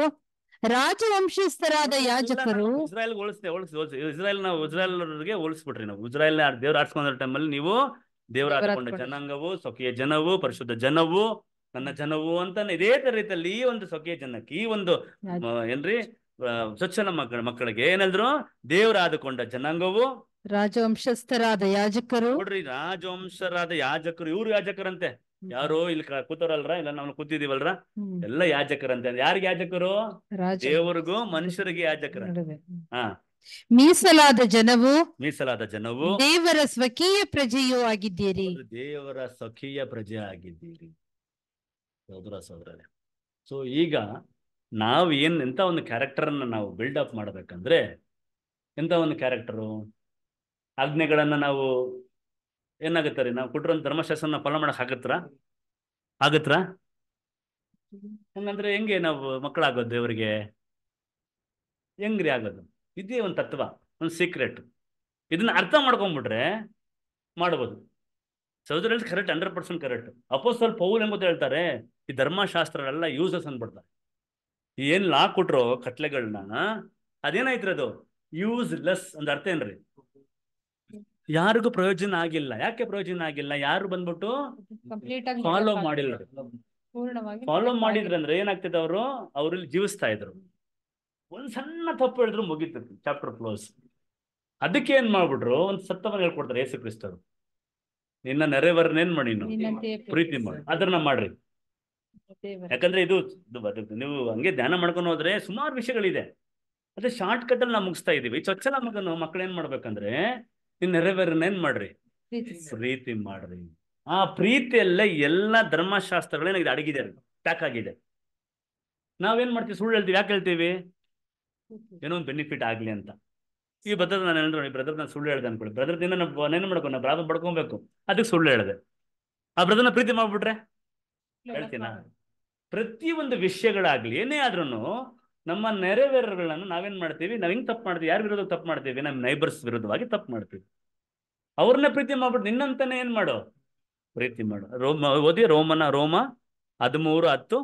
ರಾಜವಂಶಸ್ಥರಾದ ಯಾಜಕರು ಇಸ್ರಾಯಲ್ ಹೋಲಿಸ್ತೇವೆ ಹೋಲಿಸಿ ಹೋಲಿಸಿ ಇಸ್ರಾಯಲ್ ನಾವು ಇಸ್ರಾಯಲ್ ಹೋಲಿಸ್ಬಿಟ್ರಿ ನಾವು ಇಸ್ರಾಯಲ್ ದೇವ್ರ ಆಡ್ಸ್ಕೊಂಡ್ರ ಟೈಮಲ್ಲಿ ನೀವು ದೇವರಾದಕೊಂಡ ಜನಾಂಗವು ಸ್ವಕೀಯ ಜನವು ಪರಿಶುದ್ಧ ಜನವು ನನ್ನ ಜನವು ಅಂತ ಇದೇ ರೀತಿಯಲ್ಲಿ ಈ ಒಂದು ಸ್ವಕೀಯ ಜನಕ್ಕೆ ಈ ಒಂದು ಏನ್ರಿ ಸ್ವಚ್ಛನ ಮಕ್ಕಳ ಮಕ್ಕಳಿಗೆ ಏನಂದ್ರು ದೇವರಾದಕೊಂಡ ಜನಾಂಗವು ರಾಜವಂಶಸ್ಥರಾದ ಯಾಜಕರು ನೋಡ್ರಿ ರಾಜವಂಶರಾದ ಯಾಜಕರು ಇವ್ರು ಯಾಜಕರಂತೆ ಯಾರು ಇಲ್ಲಿ ಕೂತಾರಲ್ರ ಇಲ್ಲ ನಾವು ಕೂತಿದೀವಲ್ರ ಎಲ್ಲ ಯಾಜಕರಂತೆ ಯಾರಿಗೆ ಯಾಜಕರು ದೇವರಿಗೂ ಮನುಷ್ಯರಿಗೆ ಯಾಜಕರ ಹಾ ಮೀಸಲಾದ ಜನವು ಮೀಸಲಾದ ಜನವು ದೇವರ ಸ್ವಕೀಯ ಪ್ರಜೆಯೂ ಆಗಿದ್ದೀರಿ ದೇವರ ಸ್ವಕೀಯ ಪ್ರಜೆ ಆಗಿದ್ದೀರಿ ಸಹೋದರ ಸೊ ಈಗ ನಾವು ಏನು ಎಂಥ ಒಂದು ಕ್ಯಾರೆಕ್ಟರನ್ನು ನಾವು ಬಿಲ್ಡಪ್ ಮಾಡಬೇಕಂದ್ರೆ ಎಂಥ ಒಂದು ಕ್ಯಾರೆಕ್ಟರು ಆಜ್ಞೆಗಳನ್ನು ನಾವು ಏನಾಗುತ್ತೆ ರೀ ನಾವು ಕೊಟ್ಟಿರೋ ಧರ್ಮಶಾಸ್ತ್ರನ ಫಾಲೋ ಮಾಡಕ್ ಆಗತ್ರ ಆಗತ್ರ ಹಂಗಂದ್ರೆ ಹೆಂಗೆ ನಾವು ಮಕ್ಕಳಾಗೋದು ದೇವರಿಗೆ ಹೆಂಗ್ರಿ ಆಗೋದು ಇದೇ ಒಂದು ತತ್ವ ಒಂದು ಸೀಕ್ರೆಟ್ ಇದನ್ನ ಅರ್ಥ ಮಾಡ್ಕೊಂಡ್ಬಿಟ್ರೆ ಮಾಡ್ಬೋದು ಸೌದರ್ ಕರೆಕ್ಟ್ ಹಂಡ್ರೆಡ್ ಪರ್ಸೆಂಟ್ ಕರೆಕ್ಟ್ ಸ್ವಲ್ಪ ಪೌಲ್ ಎಂಬುದು ಹೇಳ್ತಾರೆ ಈ ಧರ್ಮಶಾಸ್ತ್ರ ಎಲ್ಲ ಯೂಸಸ್ ಅಂದ್ಬಿಡ್ತಾರೆ ಏನ್ ಕೊಟ್ರು ಕಟ್ಲೆಗಳನ್ನ ಅದೇನಾಯ್ತ್ರಿ ಅದು ಯೂಸ್ ಲೆಸ್ ಅಂದ ಅರ್ಥ ಏನ್ರಿ ಯಾರಿಗೂ ಪ್ರಯೋಜನ ಆಗಿಲ್ಲ ಯಾಕೆ ಪ್ರಯೋಜನ ಆಗಿಲ್ಲ ಯಾರು ಬಂದ್ಬಿಟ್ಟು ಫಾಲೋ ಮಾಡಿಲ್ಲ ಫಾಲೋ ಅಂದ್ರೆ ಏನಾಗ್ತದೆ ಅವರು ಅವ್ರಲ್ಲಿ ಜೀವಿಸ್ತಾ ಇದ್ರು ಒಂದ್ ಸಣ್ಣ ತಪ್ಪು ಹೇಳಿದ್ರು ಮುಗೀತು ಚಾಪ್ಟರ್ ಕ್ಲೋಸ್ ಅದಕ್ಕೆ ಏನ್ ಮಾಡ್ಬಿಟ್ರು ಒಂದ್ ಸತ್ತವನ್ನ ಹೇಳ್ಕೊಡ್ತಾರೆ ಯೇಸು ಕ್ರಿಸ್ತರು ನಿನ್ನ ಏನ್ ಮಾಡಿ ಪ್ರೀತಿ ಮಾಡಿ ಅದನ್ನ ಮಾಡ್ರಿ ಯಾಕಂದ್ರೆ ಇದು ನೀವು ಹಂಗೆ ಧ್ಯಾನ ಮಾಡ್ಕೊಂಡು ಹೋದ್ರೆ ಸುಮಾರು ವಿಷಯಗಳಿದೆ ಅದೇ ಶಾರ್ಟ್ ಕಟ್ ಅಲ್ಲಿ ನಾವು ಮುಗಿಸ್ತಾ ಇದೀವಿ ಚೊಚ್ಚಲ ಮಗನು ಮಕ್ಕಳು ಮಾಡ್ಬೇಕಂದ್ರೆ ನಿನ್ ನೆರವೇರನ್ನ ಏನ್ ಮಾಡ್ರಿ ಪ್ರೀತಿ ಮಾಡ್ರಿ ಆ ಪ್ರೀತಿಯಲ್ಲೇ ಎಲ್ಲ ಧರ್ಮಶಾಸ್ತ್ರಗಳೇನ ಅಡಗಿದೆ ಪ್ಯಾಕ್ ಆಗಿದೆ ನಾವೇನ್ ಮಾಡ್ತೀವಿ ಸುಳ್ಳು ಹೇಳ್ತೀವಿ ಯಾಕೆ ಹೇಳ್ತೀವಿ ಏನೋ ಒಂದು ಬೆನಿಫಿಟ್ ಆಗ್ಲಿ ಅಂತ ಈ ಬ್ರದರ್ ನಾನು ಹೇಳಿದ್ರು ಬ್ರದರ್ ನಾನು ಸುಳ್ಳು ಹೇಳ್ದೆ ಅನ್ಕೊಳ್ಳಿ ಬ್ರದರ್ ದಿನ ನಾನು ಏನ್ ಪಡ್ಕೊಬೇಕು ಅದಕ್ಕೆ ಸುಳ್ಳು ಹೇಳ್ದೆ ಆ ಬ್ರದರ್ನ ಪ್ರೀತಿ ಮಾಡ್ಬಿಟ್ರೆ ಹೇಳ್ತೀನ ಪ್ರತಿ ಒಂದು ವಿಷಯಗಳಾಗ್ಲಿ ಏನೇ ಆದ್ರೂ ನಮ್ಮ ನೆರೆವೇರಗಳನ್ನ ನಾವೇನ್ ಮಾಡ್ತೀವಿ ನಾವ್ ಹಿಂಗ್ ತಪ್ಪು ಮಾಡ್ತೀವಿ ಯಾರ ವಿರುದ್ಧ ತಪ್ಪು ಮಾಡ್ತೀವಿ ನಮ್ಮ ನೈಬರ್ಸ್ ವಿರುದ್ಧವಾಗಿ ತಪ್ಪು ಮಾಡ್ತೀವಿ ಅವ್ರನ್ನ ಪ್ರೀತಿ ಮಾಡ್ಬಿಟ್ಟು ನಿನ್ನಂತಾನೆ ಏನ್ ಮಾಡೋ ಪ್ರೀತಿ ಮಾಡು ರೋಮ ಓದಿ ರೋಮನ ರೋಮ ಹದಿಮೂರು ಹತ್ತು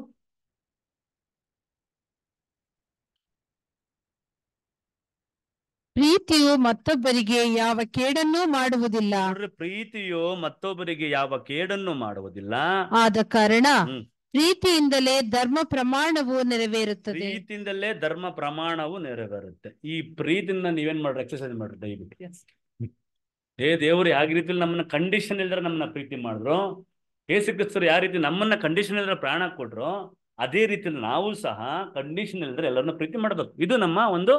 ಪ್ರೀತಿಯು ಮತ್ತೊಬ್ಬರಿಗೆ ಯಾವ ಕೇಡನ್ನು ಮಾಡುವುದಿಲ್ಲ ಪ್ರೀತಿಯು ಮತ್ತೊಬ್ಬರಿಗೆ ಯಾವ ಕೇಡನ್ನು ಮಾಡುವುದಿಲ್ಲ ಆದ ಕಾರಣ ಪ್ರೀತಿಯಿಂದಲೇ ಧರ್ಮ ಪ್ರಮಾಣವು ನೆರವೇರುತ್ತದೆ ಪ್ರೀತಿಯಿಂದಲೇ ಧರ್ಮ ಪ್ರಮಾಣವು ನೆರವೇರುತ್ತೆ ಈ ಪ್ರೀತಿಯಿಂದ ನೀವೇನ್ ಮಾಡ್ರಿ ಎಕ್ಸಸೈಸ್ ಮಾಡ್ರಿ ದಯವಿಟ್ಟು ಏ ದೇವರು ಯಾವ ರೀತಿ ನಮ್ಮನ್ನ ಕಂಡೀಷನ್ ಇಲ್ದ್ರೆ ನಮ್ಮನ್ನ ಪ್ರೀತಿ ಮಾಡಿದ್ರು ಏ ಕ್ರಿಸ್ತರು ಯಾವ ರೀತಿ ನಮ್ಮನ್ನ ಕಂಡೀಷನ್ ಇಲ್ದ್ರೆ ಪ್ರಾಣ ಕೊಟ್ರು ಅದೇ ರೀತಿ ನಾವು ಸಹ ಕಂಡೀಷನ್ ಇಲ್ದ್ರೆ ಎಲ್ಲರನ್ನ ಪ್ರೀತಿ ಮಾಡಬೇಕು ಇದು ನಮ್ಮ ಒಂದು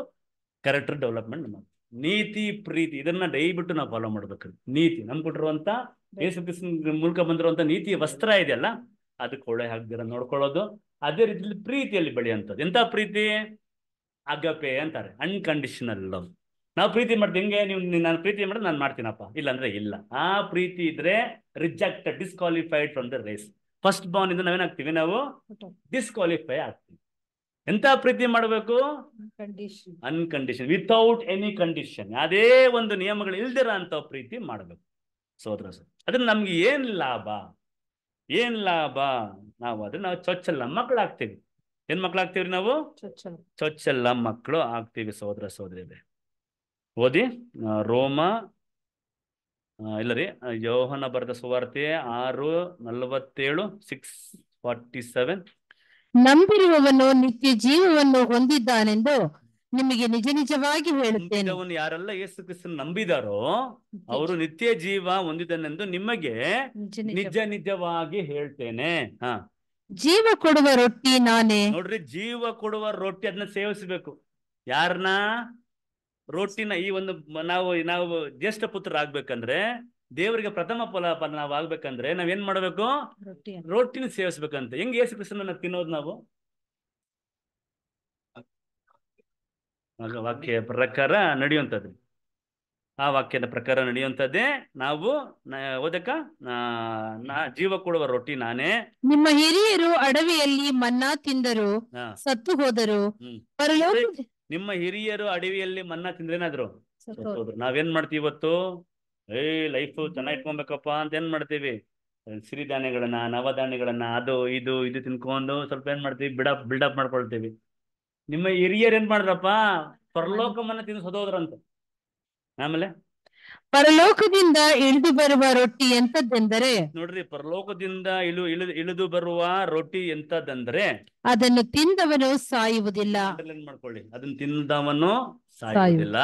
ಕ್ಯಾರೆಕ್ಟರ್ ಡೆವಲಪ್ಮೆಂಟ್ ನಮ್ಮ ನೀತಿ ಪ್ರೀತಿ ಇದನ್ನ ದಯವಿಟ್ಟು ನಾವು ಫಾಲೋ ಮಾಡ್ಬೇಕು ನೀತಿ ನಮ್ ಕೊಟ್ಟಿರುವಂತ ಮೂಲಕ ಬಂದಿರುವಂತ ನೀತಿ ವಸ್ತ್ರ ಇದೆಯಲ್ಲ ಅದಕ್ಕೆ ಒಳ್ಳೆ ಹಾಕ್ದಿರ ನೋಡ್ಕೊಳ್ಳೋದು ಅದೇ ರೀತಿಯಲ್ಲಿ ಪ್ರೀತಿಯಲ್ಲಿ ಬೆಳೆಯುವಂಥದ್ದು ಎಂತ ಪ್ರೀತಿ ಅಗಪೆ ಅಂತಾರೆ ಅನ್ಕಂಡೀಷನಲ್ ಲವ್ ನಾವು ಪ್ರೀತಿ ಮಾಡ್ತೀವಿ ಹೆಂಗೆ ನೀವು ನಾನು ಪ್ರೀತಿ ಮಾಡಿದ್ರೆ ನಾನು ಮಾಡ್ತೀನಪ್ಪ ಇಲ್ಲ ಅಂದ್ರೆ ಇಲ್ಲ ಆ ಪ್ರೀತಿ ಇದ್ರೆ reject disqualified from the race first born ಇಂದ ನಾವೇನಾಗ್ತೀವಿ ನಾವು ಡಿಸ್ಕ್ವಾಲಿಫೈ ಆಗ್ತೀವಿ ಎಂತ ಪ್ರೀತಿ ಮಾಡಬೇಕು ಅನ್ಕಂಡೀಷನ್ ವಿತೌಟ್ ಎನಿ ಕಂಡೀಷನ್ ಅದೇ ಒಂದು ನಿಯಮಗಳು ಇಲ್ದಿರ ಅಂತ ಪ್ರೀತಿ ಮಾಡಬೇಕು ಸೋದರ ಅದ್ರ ನಮ್ಗೆ ಏನ್ ಲಾಭ ಏನ್ ಲಾಭ ನಾವು ಅದ್ರ ನಾವು ಚೊಚ್ಚಲ್ಲ ಮಕ್ಕಳಾಗ್ತೀವಿ ಏನ್ ಮಕ್ಕಳಾಗ್ತೀವ್ರಿ ನಾವು ಚೊಚ್ಚೆಲ್ಲ ಮಕ್ಕಳು ಆಗ್ತೀವಿ ಸೋದರ ಸೋದರಿದೆ ಓದಿ ರೋಮ ಇಲ್ಲ ರೀ ಯೋಹನ ಬರೆದ ಸುವಾರ್ತೆ ಆರು ನಲ್ವತ್ತೇಳು ಸಿಕ್ಸ್ ಫಾರ್ಟಿ ಸೆವೆನ್ ನಂಬಿರುವವನು ನಿತ್ಯ ಜೀವವನ್ನು ಹೊಂದಿದ್ದಾನೆಂದು ನಿಮಗೆ ನಿಜ ನಿಜವಾಗಿ ಹೇಳುತ್ತೇನೆ ಅವನು ಯಾರೆಲ್ಲ ಯೇಸು ಕ್ರಿಸ್ತನ್ ನಂಬಿದಾರೋ ಅವರು ನಿತ್ಯ ಜೀವ ಹೊಂದಿದನೆಂದು ನಿಮಗೆ ನಿಜ ನಿಜವಾಗಿ ಹೇಳ್ತೇನೆ ಹ ಜೀವ ಕೊಡುವ ರೊಟ್ಟಿ ನಾನೇ ನೋಡ್ರಿ ಜೀವ ಕೊಡುವ ರೊಟ್ಟಿ ಅದನ್ನ ಸೇವಿಸಬೇಕು ಯಾರನ್ನ ರೊಟ್ಟಿನ ಈ ಒಂದು ನಾವು ನಾವು ಜ್ಯೇಷ್ಠ ಪುತ್ರ ಆಗ್ಬೇಕಂದ್ರೆ ದೇವರಿಗೆ ಪ್ರಥಮ ಫಲ ಫಲ ನಾವು ಆಗ್ಬೇಕಂದ್ರೆ ನಾವೇನ್ ಮಾಡ್ಬೇಕು ರೊಟ್ಟಿನ ಸೇವಿಸ್ಬೇಕಂತ ಹೆಂಗ್ ಯೇಸು ಕ್ರಿಸ್ತನ ತಿನ್ನೋದು ನಾವು ವಾಕ್ಯ ಪ್ರಕಾರ ನಡೆಯುವಂತದ್ದು ಆ ವಾಕ್ಯದ ಪ್ರಕಾರ ನಡೆಯುವಂತದ್ದೇ ನಾವು ಓದಕ ಜೀವ ಕೊಡುವ ರೊಟ್ಟಿ ನಾನೇ ನಿಮ್ಮ ಹಿರಿಯರು ಅಡವಿಯಲ್ಲಿ ಮನ್ನಾ ತಿಂದರು ಸತ್ತು ಹೋದರು ನಿಮ್ಮ ಹಿರಿಯರು ಅಡವಿಯಲ್ಲಿ ಮನ್ನಾ ತಿಂದ್ರೇನಾದ್ರು ಹೋದ್ರು ನಾವೇನ್ ಮಾಡ್ತೀವಿ ಇವತ್ತು ಏ ಲೈಫ್ ಚೆನ್ನಾಗಿ ಇಟ್ಕೊಬೇಕಪ್ಪ ಅಂತ ಏನ್ ಮಾಡ್ತೀವಿ ಸಿರಿಧಾನ್ಯಗಳನ್ನ ನವಧಾನ್ಯಗಳನ್ನ ಅದು ಇದು ಇದು ತಿನ್ಕೊಂಡು ಸ್ವಲ್ಪ ಏನ್ ಮಾಡ್ತೀವಿ ಬಿಡಪ್ ಬಿಲ್ಡಪ್ ಮಾಡ್ಕೊಳ್ತೀವಿ ನಿಮ್ಮ ಹಿರಿಯರ್ ಏನ್ ಮಾಡಿದ್ರಪ್ಪ ಪರಲೋಕವನ್ನ ತಿನ್ಸೋದ್ರಂತ ಆಮೇಲೆ ಪರಲೋಕದಿಂದ ಇಳಿದು ಬರುವ ರೊಟ್ಟಿ ಎಂತದ್ದೆಂದರೆ ನೋಡ್ರಿ ಪರಲೋಕದಿಂದ ಇಳು ಇಳಿದು ಇಳಿದು ಬರುವ ರೊಟ್ಟಿ ಎಂತದ್ದಂದ್ರೆ ಅದನ್ನು ತಿಂದವನು ಸಾಯುವುದಿಲ್ಲ ಏನ್ ಮಾಡ್ಕೊಳ್ಳಿ ಅದನ್ನ ತಿಂದವನು ಸಾಯುವುದಿಲ್ಲ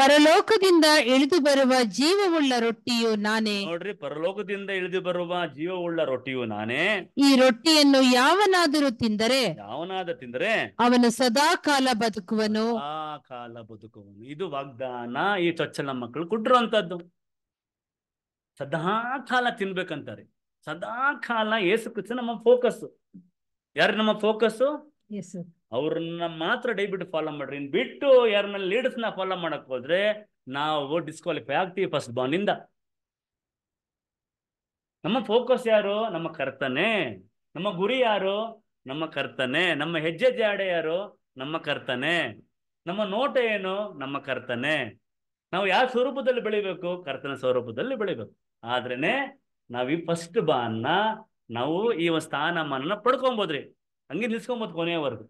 ಪರಲೋಕದಿಂದ ಇಳಿದು ಬರುವ ಜೀವವುಳ್ಳ ರೊಟ್ಟಿಯು ನಾನೇ ನೋಡ್ರಿ ಪರಲೋಕದಿಂದ ಇಳಿದು ಬರುವ ಜೀವವುಳ್ಳ ರೊಟ್ಟಿಯು ನಾನೇ ಈ ರೊಟ್ಟಿಯನ್ನು ಯಾವನಾದರೂ ತಿಂದರೆ ಯಾವನಾದರೂ ತಿಂದರೆ ಅವನು ಸದಾ ಕಾಲ ಬದುಕುವನು ಆ ಕಾಲ ಬದುಕುವನು ಇದು ವಾಗ್ದಾನ ಈ ಚೊಚ್ಚಲ ಮಕ್ಕಳು ಕೊಟ್ಟಿರುವಂತದ್ದು ಸದಾ ಕಾಲ ತಿನ್ಬೇಕಂತಾರೆ ಸದಾ ಕಾಲ ಏಸು ನಮ್ಮ ಫೋಕಸ್ ಯಾರು ನಮ್ಮ ಫೋಕಸ್ ಯೇಸು ಅವ್ರನ್ನ ಮಾತ್ರ ಡೈಬಿಟ್ಟು ಫಾಲೋ ಮಾಡ್ರಿ ಬಿಟ್ಟು ಯಾರನ್ನ ಲೀಡರ್ಸ್ನ ಫಾಲೋ ಮಾಡಕ್ ಹೋದ್ರೆ ನಾವು ಡಿಸ್ಕ್ವಾಲಿಫೈ ಆಗ್ತೀವಿ ಫಸ್ಟ್ ಬಾನಿಂದ ನಮ್ಮ ಫೋಕಸ್ ಯಾರು ನಮ್ಮ ಕರ್ತನೆ ನಮ್ಮ ಗುರಿ ಯಾರು ನಮ್ಮ ಕರ್ತನೆ ನಮ್ಮ ಹೆಜ್ಜೆ ಜಾಡೆ ಯಾರು ನಮ್ಮ ಕರ್ತನೆ ನಮ್ಮ ನೋಟ ಏನು ನಮ್ಮ ಕರ್ತನೆ ನಾವು ಯಾವ ಸ್ವರೂಪದಲ್ಲಿ ಬೆಳಿಬೇಕು ಕರ್ತನ ಸ್ವರೂಪದಲ್ಲಿ ಬೆಳಿಬೇಕು ಆದ್ರೇನೆ ನಾವು ಈ ಫಸ್ಟ್ ಬಾನ್ನ ನಾವು ಈ ಸ್ಥಾನಮಾನ ಪಡ್ಕೊಬೋದ್ರಿ ಹಂಗೆ ನಿಲ್ಸ್ಕೊಂಬೋದು ಕೊನೆಯವರೆಗೂ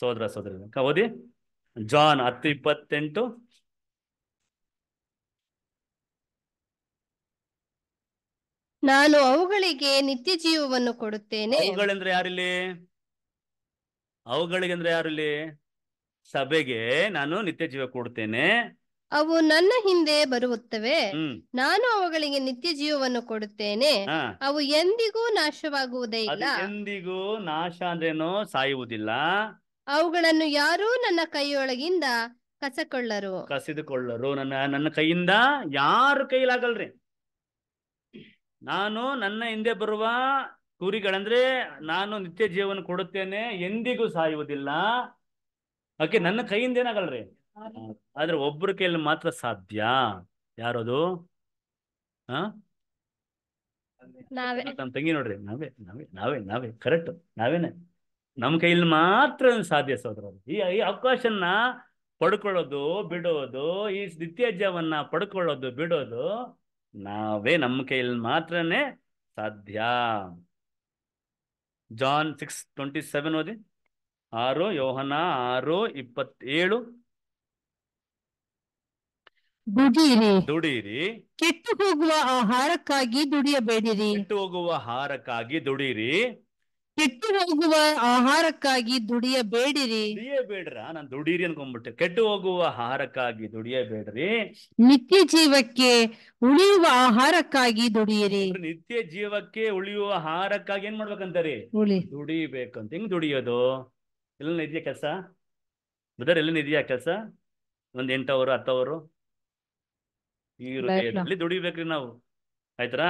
ಸೋದರ ಸೋದರ ಓದಿ ಜಾನ್ ಹತ್ತು ಇಪ್ಪತ್ತೆಂಟು ನಾನು ಅವುಗಳಿಗೆ ನಿತ್ಯ ಜೀವವನ್ನು ಕೊಡುತ್ತೇನೆ ಅವುಗಳಂದ್ರೆ ಯಾರಿಲ್ಲಿ ಅಂದ್ರೆ ಯಾರಿಲ್ಲಿ ಸಭೆಗೆ ನಾನು ನಿತ್ಯ ಜೀವ ಕೊಡುತ್ತೇನೆ ಅವು ನನ್ನ ಹಿಂದೆ ಬರುತ್ತವೆ ನಾನು ಅವುಗಳಿಗೆ ನಿತ್ಯ ಜೀವವನ್ನು ಕೊಡುತ್ತೇನೆ ಅವು ಎಂದಿಗೂ ನಾಶವಾಗುವುದೇ ಇಲ್ಲ ಎಂದಿಗೂ ನಾಶ ಅಂದ್ರೇನು ಸಾಯುವುದಿಲ್ಲ ಅವುಗಳನ್ನು ಯಾರು ನನ್ನ ಕೈಯೊಳಗಿಂದ ಕಸಕೊಳ್ಳರು ಕಸಿದುಕೊಳ್ಳರು ನನ್ನ ನನ್ನ ಕೈಯಿಂದ ಯಾರು ಕೈಲಾಗಲ್ರಿ ನಾನು ನನ್ನ ಹಿಂದೆ ಬರುವ ಕುರಿಗಳಂದ್ರೆ ನಾನು ನಿತ್ಯ ಜೀವನ ಕೊಡುತ್ತೇನೆ ಎಂದಿಗೂ ಸಾಯುವುದಿಲ್ಲ ಓಕೆ ನನ್ನ ಕೈಯಿಂದ ಏನಾಗಲ್ರಿ ಆದ್ರೆ ಒಬ್ಬರ ಕೈಯಲ್ಲಿ ಮಾತ್ರ ಸಾಧ್ಯ ಯಾರದು ಹ ತಂಗಿ ನೋಡ್ರಿ ನಾವೇ ನಾವೇ ನಾವೇ ನಾವೇ ಕರೆಕ್ಟ್ ನಾವೇನೆ ನಮ್ಮ ಕೈಯಲ್ಲಿ ಮಾತ್ರ ಸಾಧ್ಯ ಸೋದ್ರ ಈ ಈ ಅವಕಾಶನ ಪಡ್ಕೊಳ್ಳೋದು ಬಿಡೋದು ಈ ನಿತ್ಯಜವನ್ನ ಪಡ್ಕೊಳ್ಳೋದು ಬಿಡೋದು ನಾವೇ ನಮ್ಮ ಕೈಯಲ್ಲಿ ಮಾತ್ರನೇ ಸಾಧ್ಯ ಜಾನ್ ಸಿಕ್ಸ್ ಟ್ವೆಂಟಿ ಸೆವೆನ್ ಓದಿ ಆರು ಯೋಹನ ಆರು ಇಪ್ಪತ್ತೇಳು ದುಡಿಯಿರಿ ದುಡಿಯಿರಿ ಕೆಟ್ಟು ಹೋಗುವ ಆಹಾರಕ್ಕಾಗಿ ದುಡಿಯಬೇಡಿರಿ ಕೆಟ್ಟು ಹೋಗುವ ಆಹಾರಕ್ಕಾಗಿ ದುಡಿಯಿರಿ ಕೆಟ್ಟು ಹೋಗುವ ಆಹಾರಕ್ಕಾಗಿ ದುಡಿಯಬೇಡಿರಿ ದುಡಿಯಬೇಡ್ರ ನಾನ್ ದುಡೀರಿ ಅನ್ಕೊಂಡ್ಬಿಟ್ಟೆ ಕೆಟ್ಟು ಹೋಗುವ ಆಹಾರಕ್ಕಾಗಿ ದುಡಿಯಬೇಡ್ರಿ ನಿತ್ಯ ಜೀವಕ್ಕೆ ಉಳಿಯುವ ಆಹಾರಕ್ಕಾಗಿ ದುಡಿಯಿರಿ ನಿತ್ಯ ಜೀವಕ್ಕೆ ಉಳಿಯುವ ಆಹಾರಕ್ಕಾಗಿ ಏನ್ ಮಾಡ್ಬೇಕಂತಾರಿ ದುಡಿಬೇಕಂತ ಹೆಂಗ್ ದುಡಿಯೋದು ಎಲ್ಲ ಇದೆಯಾ ಕೆಲಸ ಬ್ರದರ್ ಎಲ್ಲ ಇದೆಯಾ ಕೆಲಸ ಒಂದ್ ಎಂಟವರು ಹತ್ತವರು ಈ ಹೃದಯದಲ್ಲಿ ದುಡಿಬೇಕ್ರಿ ನಾವು ಆಯ್ತರ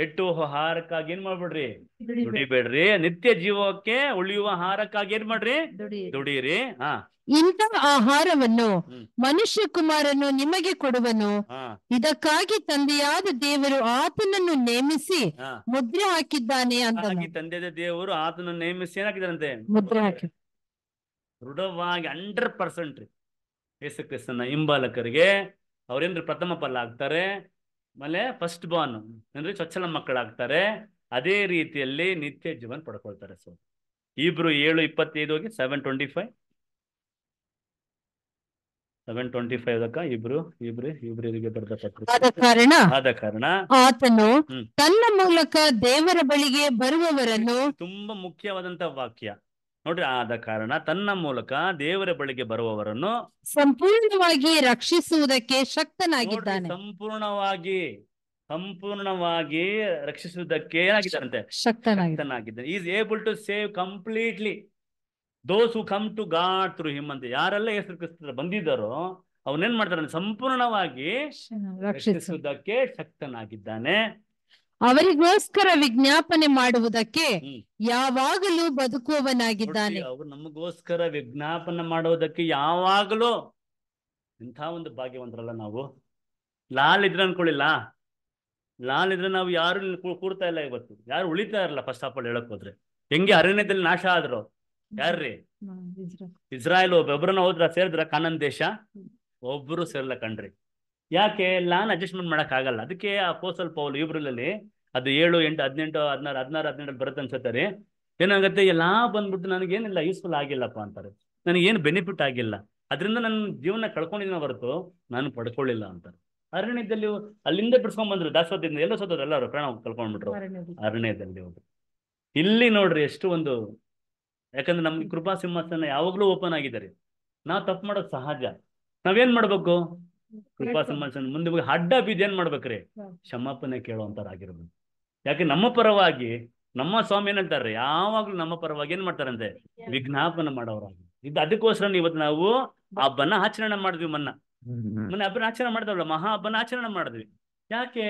ಕೆಟ್ಟು ಆಹಾರಕ್ಕಾಗಿ ಏನ್ ಮಾಡ್ಬಿಡ್ರಿ ದುಡಿಬೇಡ್ರಿ ನಿತ್ಯ ಜೀವಕ್ಕೆ ಉಳಿಯುವ ಆಹಾರಕ್ಕಾಗಿ ಏನ್ ಮಾಡ್ರಿ ದುಡಿರಿ ಹಾ ಇಂಥ ಆಹಾರವನ್ನು ಮನುಷ್ಯ ಕುಮಾರನು ನಿಮಗೆ ಕೊಡುವನು ಇದಕ್ಕಾಗಿ ತಂದೆಯಾದ ದೇವರು ಆತನನ್ನು ನೇಮಿಸಿ ಮುದ್ರೆ ಹಾಕಿದ್ದಾನೆ ಅಂತ ತಂದೆಯಾದ ದೇವರು ಆತನನ್ನು ನೇಮಿಸಿ ಏನಾಕಿದಾರಂತೆ ಮುದ್ರೆ ಹಾಕಿ ದೃಢವಾಗಿ ಹಂಡ್ರೆಡ್ ಪರ್ಸೆಂಟ್ ರೀ ಯೇಸು ಕ್ರಿಸ್ತನ ಹಿಂಬಾಲಕರಿಗೆ ಅವ್ರೇನ್ರಿ ಪ್ರಥಮ ಫಲ ಆಗ್ತಾರೆ ಮನೆ ಫಸ್ಟ್ ಬಾನ್ ಅಂದ್ರೆ ಚೊಚ್ಚಲ ಮಕ್ಕಳಾಗ್ತಾರೆ ಅದೇ ರೀತಿಯಲ್ಲಿ ನಿತ್ಯ ಜೀವನ ಪಡ್ಕೊಳ್ತಾರೆ ಸೊ ಇಬ್ರು ಏಳು ಇಪ್ಪತ್ತೈದು ಹೋಗಿ seven twenty five seven twenty five ದಕ್ಕ ಇಬ್ರು ಇಬ್ರು ಇಬ್ಬರಿಗೆ ಕಾರಣ ಆತನು ತನ್ನ ಮೂಲಕ ದೇವರ ಬಳಿಗೆ ಬರುವವರನ್ನು ತುಂಬಾ ಮುಖ್ಯವಾದಂತ ವಾಕ್ಯ ನೋಡ್ರಿ ಆದ ಕಾರಣ ತನ್ನ ಮೂಲಕ ದೇವರ ಬಳಿಗೆ ಬರುವವರನ್ನು ಸಂಪೂರ್ಣವಾಗಿ ರಕ್ಷಿಸುವುದಕ್ಕೆ ಶಕ್ತನಾಗಿದ್ದಾನೆ ಸಂಪೂರ್ಣವಾಗಿ ಸಂಪೂರ್ಣವಾಗಿ ರಕ್ಷಿಸುವುದಕ್ಕೆ ಏನಾಗಿದ್ದಾನಂತೆ ಶಕ್ತನಾಗಿದ್ದಾನೆ is able to save completely those who come to God through him ಅಂತ ಯಾರೆಲ್ಲ ಹೆಸರು ಕ್ರಿಸ್ತ ಬಂದಿದ್ದಾರೋ ಅವನೇನ್ ಮಾಡ್ತಾರೆ ಸಂಪೂರ್ಣವಾಗಿ ರಕ್ಷಿಸುವುದಕ್ಕೆ ಶಕ್ತನಾಗಿದ್ದಾನೆ ಅವರಿಗೋಸ್ಕರ ವಿಜ್ಞಾಪನೆ ಮಾಡುವುದಕ್ಕೆ ಯಾವಾಗಲೂ ಬದುಕುವವನಾಗಿದ್ದಾನೆ ನಮಗೋಸ್ಕರ ವಿಜ್ಞಾಪನೆ ಮಾಡುವುದಕ್ಕೆ ಯಾವಾಗಲೂ ಇಂಥ ಒಂದು ಭಾಗ್ಯವಂತರಲ್ಲ ನಾವು ಲಾಲ್ ಇದ್ರೆ ಅನ್ಕೊಳ್ಳಿಲ್ಲ ಲಾಲ್ ಇದ್ರೆ ನಾವು ಯಾರು ಕೂರ್ತಾ ಇಲ್ಲ ಇವತ್ತು ಯಾರು ಉಳಿತಾ ಇರಲ್ಲ ಫಸ್ಟ್ ಆಫ್ ಆಲ್ ಹೇಳಕ್ ಹೋದ್ರೆ ಹೆಂಗೆ ಅರಣ್ಯದಲ್ಲಿ ನಾಶ ಆದ್ರು ಯಾರ್ರಿ ಇಸ್ರಾಯೇಲ್ ಒಬ್ಬರನ್ನ ಹೋದ್ರ ಸೇರಿದ್ರ ಕಾನನ್ ದೇಶ ಒಬ್ರು ಸೇರ್ಲ ಕಣ್ರಿ ಯಾಕೆ ಲಾನ್ ಅಡ್ಜಸ್ಟ್ಮೆಂಟ್ ಆಗಲ್ಲ ಅದಕ್ಕೆ ಆ ಪೋಸ್ಟಲ್ ಪೌಲ್ ಇಬ್ರಲ್ಲಿ ಅದು ಏಳು ಎಂಟು ಹದಿನೆಂಟು ಹದಿನಾರು ಹದಿನಾರು ಹದಿನೆಂಟು ಬರುತ್ತೆ ಅನ್ಸುತ್ತೆ ರೀ ಏನಾಗುತ್ತೆ ಎಲ್ಲಾ ಬಂದ್ಬಿಟ್ಟು ನನಗೇನಿಲ್ಲ ಯೂಸ್ಫುಲ್ ಆಗಿಲ್ಲಪ್ಪ ಅಂತಾರೆ ನನಗೇನು ಬೆನಿಫಿಟ್ ಆಗಿಲ್ಲ ಅದರಿಂದ ನನ್ನ ಜೀವನ ಕಳ್ಕೊಂಡಿದ್ದೀನ ಹೊರತು ನಾನು ಪಡ್ಕೊಳ್ಳಿಲ್ಲ ಅಂತಾರೆ ಅರಣ್ಯದಲ್ಲಿ ಅಲ್ಲಿಂದ ಬಿಡ್ಸ್ಕೊಂಡ್ ಬಂದ್ರು ದಾಸೋದಿಂದ ಎಲ್ಲ ಸೋದ್ರು ಎಲ್ಲರೂ ಪ್ರಾಣ ಕಳ್ಕೊಂಡ್ಬಿಟ್ರು ಅರಣ್ಯದಲ್ಲಿ ಹೋದ್ರು ಇಲ್ಲಿ ನೋಡ್ರಿ ಎಷ್ಟು ಒಂದು ಯಾಕಂದ್ರೆ ನಮ್ಗೆ ಕೃಪಾ ಸಿಂಹಾಸನ ಯಾವಾಗ್ಲೂ ಓಪನ್ ಆಗಿದ್ದಾರೆ ನಾವು ತಪ್ಪು ಮಾಡೋದು ಸಹಜ ನಾವೇನ್ ಮಾಡ್ಬೇಕು ಕೃಪಾ ಸಂಬಂಧ ಮುಂದೆ ಹೋಗಿ ಅಡ್ಡ ಬಿದ್ದು ಏನ್ ಮಾಡ್ಬೇಕ್ರಿ ಕ್ಷಮಾಪಣೆ ಕೇಳುವಂತರಾಗಿರ್ಬೇಕು ಯಾಕೆ ನಮ್ಮ ಪರವಾಗಿ ನಮ್ಮ ಸ್ವಾಮಿ ಏನಂತಾರೆ ಯಾವಾಗ್ಲೂ ನಮ್ಮ ಪರವಾಗಿ ಏನ್ ಮಾಡ್ತಾರಂತೆ ವಿಜ್ಞಾಪನ ಮಾಡೋರಾಗಿ ಇದು ಅದಕ್ಕೋಸ್ಕರ ಇವತ್ತು ನಾವು ಹಬ್ಬನ ಆಚರಣೆ ಮಾಡಿದ್ವಿ ಮನ್ನ ಮೊನ್ನೆ ಹಬ್ಬನ ಆಚರಣೆ ಮಾಡಿದವಲ್ಲ ಮಹಾ ಹಬ್ಬನ ಆಚರಣೆ ಮಾಡಿದ್ವಿ ಯಾಕೆ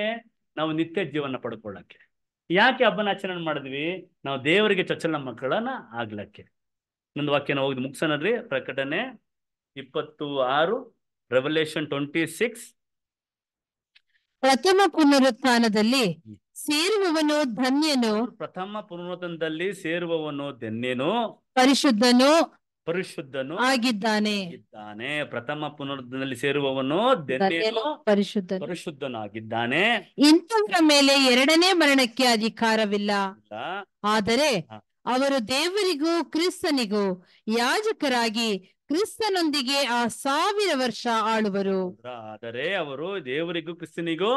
ನಾವು ನಿತ್ಯ ಜೀವನ ಪಡ್ಕೊಳ್ಳಕ್ಕೆ ಯಾಕೆ ಹಬ್ಬನ ಆಚರಣೆ ಮಾಡಿದ್ವಿ ನಾವು ದೇವರಿಗೆ ಚೊಚ್ಚಲ ಮಕ್ಕಳನ್ನ ಆಗ್ಲಕ್ಕೆ ನಂದು ವಾಕ್ಯನ ಹೋಗಿದ್ ಮುಗಿಸೋಣನ್ರಿ ಪ್ರಕಟಣೆ ಇಪ್ಪತ್ತು ಆರು ರೆವಲ್ಯೂಷನ್ ಟ್ವೆಂಟಿ ಸಿಕ್ಸ್ ಪ್ರಥಮ ಪುನರುತ್ಥಾನದಲ್ಲಿ ಸೇರುವವನು ಧನ್ಯನು ಪ್ರಥಮ ಪುನರುತ್ಥಾನದಲ್ಲಿ ಸೇರುವವನು ಧನ್ಯನು ಪರಿಶುದ್ಧನು ಪರಿಶುದ್ಧನು ಆಗಿದ್ದಾನೆ ಇದ್ದಾನೆ ಪ್ರಥಮ ಪುನರುದ್ಧದಲ್ಲಿ ಸೇರುವವನು ಧನ್ಯನು ಪರಿಶುದ್ಧ ಪರಿಶುದ್ಧನಾಗಿದ್ದಾನೆ ಇಂಥವರ ಮೇಲೆ ಎರಡನೇ ಮರಣಕ್ಕೆ ಅಧಿಕಾರವಿಲ್ಲ ಆದರೆ ಅವರು ದೇವರಿಗೂ ಕ್ರಿಸ್ತನಿಗೂ ಯಾಜಕರಾಗಿ ಕ್ರಿಸ್ತನೊಂದಿಗೆ ಆ ಸಾವಿರ ವರ್ಷ ಆಳುವರು ಆದರೆ ಅವರು ದೇವರಿಗೂ ಕ್ರಿಸ್ತನಿಗೂ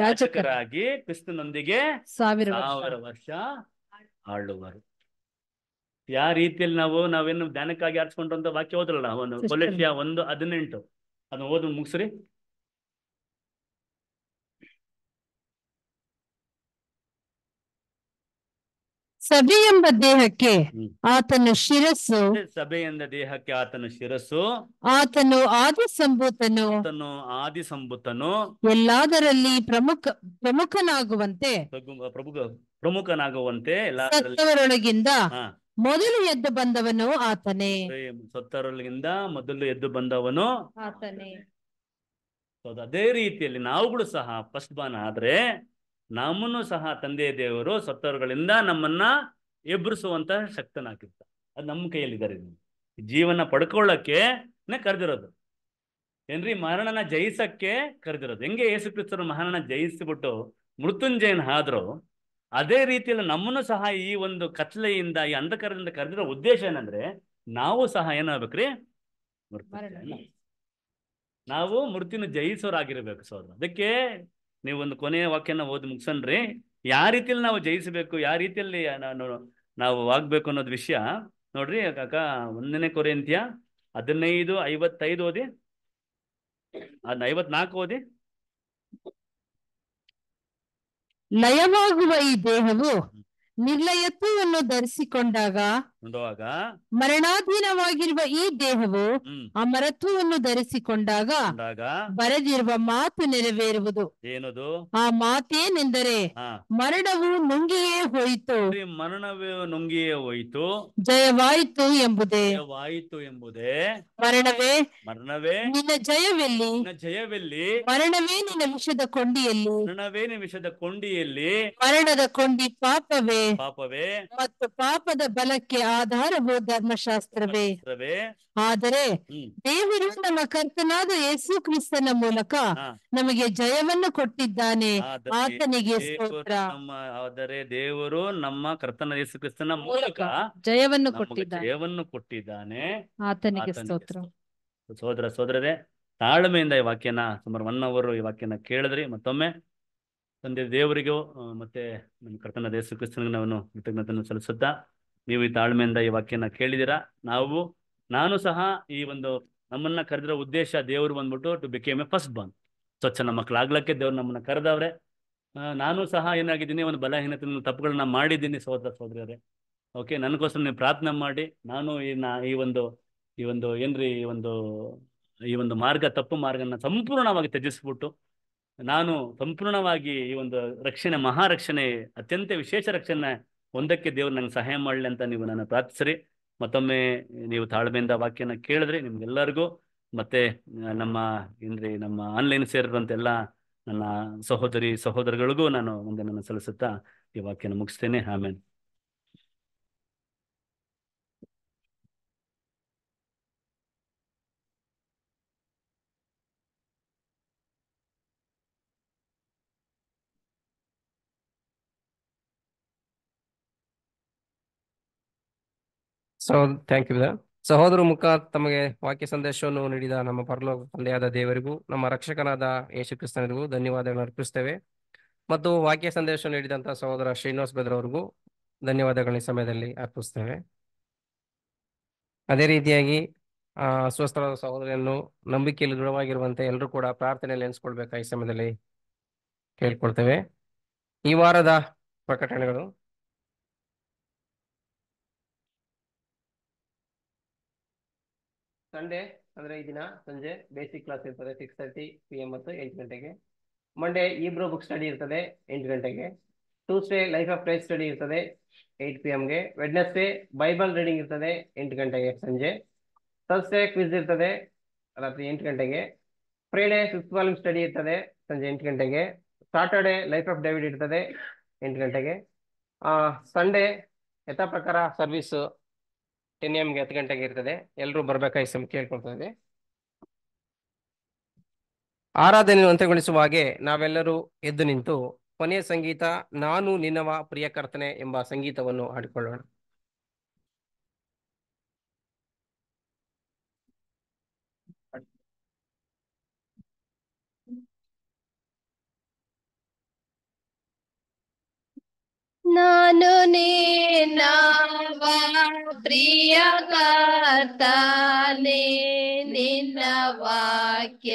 ಯಾಚಕರಾಗಿ ಕ್ರಿಸ್ತನೊಂದಿಗೆ ಸಾವಿರ ಸಾವಿರ ವರ್ಷ ಆಳುವರು ಯಾವ ರೀತಿಯಲ್ಲಿ ನಾವು ನಾವೇನು ಧ್ಯಾನಕ್ಕಾಗಿ ಆರಿಸ್ಕೊಂಡ್ರಂತ ವಾಕ್ಯ ಓದ್ರಲ್ಲ ಒಂದು ಒಂದು ಹದಿನೆಂಟು ಅದನ್ನ ಓದ್ ಮುಗಿಸ್ರಿ ಸಭೆ ಎಂಬ ದೇಹಕ್ಕೆ ಆತನ ಶಿರಸ್ಸು ಸಭೆ ಎಂಬ ದೇಹಕ್ಕೆ ಆತನ ಶಿರಸ್ಸು ಆತನು ಆದಿ ಸಂಭೂತನು ಆತನು ಆದಿ ಸಂಭೂತನು ಎಲ್ಲಾದರಲ್ಲಿ ಪ್ರಮುಖ ಪ್ರಮುಖನಾಗುವಂತೆ ಪ್ರಮುಖ ಪ್ರಮುಖನಾಗುವಂತೆ ಸತ್ತವರೊಳಗಿಂದ ಮೊದಲು ಎದ್ದು ಬಂದವನು ಆತನೇ ಸತ್ತರೊಳಗಿಂದ ಮೊದಲು ಎದ್ದು ಬಂದವನು ಆತನೇ ಅದೇ ರೀತಿಯಲ್ಲಿ ನಾವುಗಳು ಸಹ ಫಸ್ಟ್ ಬಾನ್ ಆದ್ರೆ ನಮ್ಮನ್ನು ಸಹ ತಂದೆ ದೇವರು ಸತ್ತವರುಗಳಿಂದ ನಮ್ಮನ್ನ ಎಬ್ಬರಿಸುವಂತಹ ಶಕ್ತನಾಗಿರ್ತ ಅದು ನಮ್ಮ ಇದಾರೆ ಜೀವನ ಪಡ್ಕೊಳ್ಳಕ್ಕೆ ಕರೆದಿರೋದು ಏನ್ರಿ ಮರಣನ ಜಯಿಸಕ್ಕೆ ಕರೆದಿರೋದು ಹೆಂಗೆ ಯೇಸು ಕ್ರಿಸ್ತರು ಮರಣನ ಜಯಿಸಿಬಿಟ್ಟು ಮೃತ್ಯುಂಜಯನ ಆದ್ರು ಅದೇ ರೀತಿಯಲ್ಲಿ ನಮ್ಮನ್ನು ಸಹ ಈ ಒಂದು ಕತ್ಲೆಯಿಂದ ಈ ಅಂಧಕಾರದಿಂದ ಕರೆದಿರೋ ಉದ್ದೇಶ ಏನಂದ್ರೆ ನಾವು ಸಹ ಏನಾಗ್ಬೇಕ್ರಿ ಮೃತ್ಯು ನಾವು ಮೃತ್ಯುನ ಜಯಿಸೋರಾಗಿರ್ಬೇಕು ಸೋದರ ಅದಕ್ಕೆ ನೀವು ಒಂದು ಕೊನೆಯ ವಾಕ್ಯನ ಓದಿ ಮುಗಿಸನ್ರಿ ಯಾವ ರೀತಿಯಲ್ಲಿ ನಾವು ಜಯಿಸಬೇಕು ಯಾವ ರೀತಿಯಲ್ಲಿ ನಾನು ನಾವು ಆಗ್ಬೇಕು ಅನ್ನೋದು ವಿಷಯ ನೋಡ್ರಿ ಕಾಕ ಒಂದನೇ ಕೊರೆ ಅಂತ್ಯ ಹದಿನೈದು ಐವತ್ತೈದು ಓದಿ ಅದನ್ನ ಐವತ್ನಾಲ್ಕು ಓದಿ ನಯವಾಗುವ ಈ ದೇಹವು ನಿರ್ಲಯತ್ವವನ್ನು ಧರಿಸಿಕೊಂಡಾಗ ನೋಡುವಾಗ ಮರಣಾಧೀನವಾಗಿರುವ ಈ ದೇಹವು ಅಮರತ್ವವನ್ನು ಧರಿಸಿಕೊಂಡಾಗ ಬರೆದಿರುವ ಮಾತು ನೆರವೇರುವುದು ಏನದು ಆ ಮಾತೇನೆಂದರೆ ಮರಣವು ನುಂಗಿಯೇ ಹೋಯಿತು ಮರಣವೇ ನುಂಗಿಯೇ ಹೋಯಿತು ಜಯವಾಯಿತು ಎಂಬುದೇ ಜಯವಾಯಿತು ಎಂಬುದೇ ಮರಣವೇ ಮರಣವೇ ನಿನ್ನ ಜಯವೆಲ್ಲಿ ಜಯವೆಲ್ಲಿ ಮರಣವೇ ನಿನ್ನ ವಿಷದ ಕೊಂಡಿಯಲ್ಲಿ ಮರಣವೇ ನಿನ್ನ ವಿಷದ ಕೊಂಡಿಯಲ್ಲಿ ಮರಣದ ಕೊಂಡಿ ಪಾಪವೇ ಪಾಪವೇ ಮತ್ತು ಪಾಪದ ಬಲಕ್ಕೆ ಆಧಾರವು ಧರ್ಮಶಾಸ್ತ್ರವೇ ಆದರೆ ದೇವರು ನಮ್ಮ ಕರ್ತನಾದ ಯೇಸು ಕ್ರಿಸ್ತನ ಮೂಲಕ ನಮಗೆ ಜಯವನ್ನು ಕೊಟ್ಟಿದ್ದಾನೆ ಆತನಿಗೆ ಸ್ತೋತ್ರ ಆದರೆ ದೇವರು ನಮ್ಮ ಕರ್ತನ ಯೇಸು ಕ್ರಿಸ್ತನ ಮೂಲಕ ಜಯವನ್ನು ಕೊಟ್ಟಿದ್ದಾನೆ ಜಯವನ್ನು ಕೊಟ್ಟಿದ್ದಾನೆ ಆತನಿಗೆ ಸ್ತೋತ್ರ ಸೋದರ ಸೋದರದೆ ತಾಳ್ಮೆಯಿಂದ ಈ ವಾಕ್ಯನ ಸುಮಾರು ಒನ್ ಅವರ್ ಈ ವಾಕ್ಯನ ಕೇಳಿದ್ರಿ ಮತ್ತೊಮ್ಮೆ ತಂದೆ ದೇವರಿಗೂ ಮತ್ತೆ ನಮ್ಮ ಕರ್ತನ ದೇಶ ಕ್ರಿಸ್ತನಿಗೆ ನಾವು ಕೃತಜ್ಞತೆಯನ್ನು ಸಲ್ಲಿಸುತ್ತಾ ನೀವು ಈ ತಾಳ್ಮೆಯಿಂದ ಈ ವಾಕ್ಯನ ಕೇಳಿದಿರಾ ನಾವು ನಾನು ಸಹ ಈ ಒಂದು ನಮ್ಮನ್ನ ಕರೆದಿರೋ ಉದ್ದೇಶ ದೇವರು ಬಂದ್ಬಿಟ್ಟು to became a first born ಸ್ವಚ್ಛ ನಮ್ಮ ಮಕ್ಕಳಾಗ್ಲಕ್ಕೆ ದೇವ್ರು ನಮ್ಮನ್ನ ಕರೆದವ್ರೆ ನಾನು ಸಹ ಏನಾಗಿದ್ದೀನಿ ಒಂದು ಬಲಹೀನತೆ ತಪ್ಪುಗಳನ್ನ ಮಾಡಿದ್ದೀನಿ ಸೋದರ ಸೋದರಿಯರೇ ಓಕೆ ನನಗೋಸ್ಕರ ನೀವು ಪ್ರಾರ್ಥನೆ ಮಾಡಿ ನಾನು ಈ ನಾ ಈ ಒಂದು ಈ ಒಂದು ಏನ್ರಿ ಈ ಒಂದು ಈ ಒಂದು ಮಾರ್ಗ ತಪ್ಪು ಮಾರ್ಗನ ಸಂಪೂರ್ಣವಾಗಿ ತ್ಯಜಿಸ್ಬಿಟ್ಟು ನಾನು ಸಂಪೂರ್ಣವಾಗಿ ಈ ಒಂದು ರಕ್ಷಣೆ ಮಹಾರಕ್ಷಣೆ ಅತ್ಯಂತ ವಿಶೇಷ ರಕ್ಷಣೆ ಒಂದಕ್ಕೆ ದೇವ್ರು ನಂಗೆ ಸಹಾಯ ಮಾಡಲಿ ಅಂತ ನೀವು ನನ್ನ ಪ್ರಾರ್ಥಿಸ್ರಿ ಮತ್ತೊಮ್ಮೆ ನೀವು ತಾಳ್ಮೆಯಿಂದ ವಾಕ್ಯನ ಕೇಳಿದ್ರೆ ನಿಮ್ಗೆಲ್ಲರಿಗೂ ಮತ್ತೆ ನಮ್ಮ ಏನ್ರಿ ನಮ್ಮ ಆನ್ಲೈನ್ ಎಲ್ಲ ನನ್ನ ಸಹೋದರಿ ಸಹೋದರಗಳಿಗೂ ನಾನು ಒಂದೇ ನನ್ನ ಸಲ್ಲಿಸುತ್ತಾ ಈ ವಾಕ್ಯನ ಮುಗಿಸ್ತೇನೆ ಆಮೇಲೆ ಸೊ ಥ್ಯಾಂಕ್ ಯು ಸಹೋದರ ಮುಖ ತಮಗೆ ವಾಕ್ಯ ಸಂದೇಶವನ್ನು ನೀಡಿದ ನಮ್ಮ ಪರಲೋಕ ತಂದೆಯಾದ ದೇವರಿಗೂ ನಮ್ಮ ರಕ್ಷಕನಾದ ಯೇಸು ಕ್ರಿಸ್ತನಿಗೂ ಧನ್ಯವಾದಗಳನ್ನು ಅರ್ಪಿಸ್ತೇವೆ ಮತ್ತು ವಾಕ್ಯ ಸಂದೇಶ ನೀಡಿದಂತಹ ಸಹೋದರ ಶ್ರೀನಿವಾಸ್ ಅವರಿಗೂ ಧನ್ಯವಾದಗಳ ಈ ಸಮಯದಲ್ಲಿ ಅರ್ಪಿಸ್ತೇವೆ ಅದೇ ರೀತಿಯಾಗಿ ಆ ಸ್ವಸ್ಥರಾದ ಸಹೋದರಿಯನ್ನು ನಂಬಿಕೆಯಲ್ಲಿ ದೃಢವಾಗಿರುವಂತೆ ಎಲ್ಲರೂ ಕೂಡ ಪ್ರಾರ್ಥನೆಯಲ್ಲಿ ಎನಿಸ್ಕೊಳ್ಬೇಕಾ ಈ ಸಮಯದಲ್ಲಿ ಕೇಳ್ಕೊಳ್ತೇವೆ ಈ ವಾರದ ಪ್ರಕಟಣೆಗಳು ಸಂಡೇ ಅಂದ್ರೆ ಈ ದಿನ ಸಂಜೆ ಬೇಸಿಕ್ ಕ್ಲಾಸ್ ಇರ್ತದೆ ಸಿಕ್ಸ್ ತರ್ಟಿ ಪಿ ಎಮ್ ಮತ್ತು ಎಂಟು ಗಂಟೆಗೆ ಮಂಡೇ ಇಬ್ರೋ ಬುಕ್ ಸ್ಟಡಿ ಇರ್ತದೆ ಎಂಟು ಗಂಟೆಗೆ Tuesday life of praise study ಇರ್ತದೆ ಏಟ್ ಪಿ ಎಮ್ಗೆ ವೆಡ್ನೆಸ್ಡೇ ಬೈಬಲ್ ರೀಡಿಂಗ್ ಇರ್ತದೆ ಎಂಟು ಗಂಟೆಗೆ ಸಂಜೆ ಥರ್ಸ್ಡೇ ಕ್ವಿಜ್ ಇರ್ತದೆ ರಾತ್ರಿ ಎಂಟು ಗಂಟೆಗೆ ಫ್ರೈಡೇ ಫಿಫ್ತ್ ವಾಲ್ಯೂಮ್ ಸ್ಟಡಿ ಇರ್ತದೆ ಸಂಜೆ ಎಂಟು ಗಂಟೆಗೆ ಸಾಟರ್ಡೇ ಲೈಫ್ ಆಫ್ ಡೇವಿಡ್ ಇರ್ತದೆ ಎಂಟು ಗಂಟೆಗೆ ಸಂಡೇ ಯಥಾ ಪ್ರಕಾರ ಸರ್ವಿಸು ಟೆನ್ ಎಮ್ಗೆ ಹತ್ತು ಗಂಟೆಗೆ ಇರ್ತದೆ ಎಲ್ಲರೂ ಬರ್ಬೇಕಾಗಿ ಸಮ ಕೇಳ್ಕೊಳ್ತದೆ ಆರಾಧನೆ ಅಂತ್ಯಗೊಳಿಸುವ ಹಾಗೆ ನಾವೆಲ್ಲರೂ ಎದ್ದು ನಿಂತು ಕೊನೆಯ ಸಂಗೀತ ನಾನು ನಿನ್ನವ ಪ್ರಿಯಕರ್ತನೆ ಎಂಬ ಸಂಗೀತವನ್ನು ಹಾಡಿಕೊಳ್ಳೋಣ ನಾನು ನಿನ್ನವ ಪ್ರಿಯ ಕರ್ತನೆ ನಿನ್ನ ವಾಕ್ಯ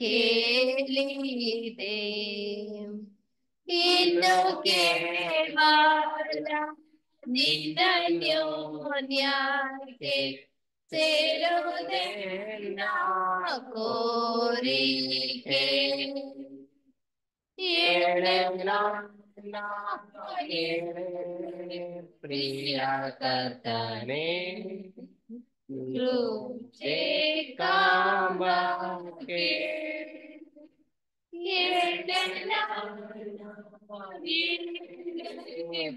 ಕೇಳಿದೆ ಇನ್ನು ಕೇವಲ ನಿನ್ನ ನ್ಯೂನ್ಯಕ್ಕೆ ಸೇರುವುದೇ ಕೋರಿಕೆ ಏಳೆಲ್ಲ प्रियकर्तने रूपे काम्बके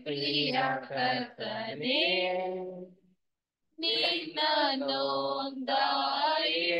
प्रियकर्तने निन्ननोन्दाये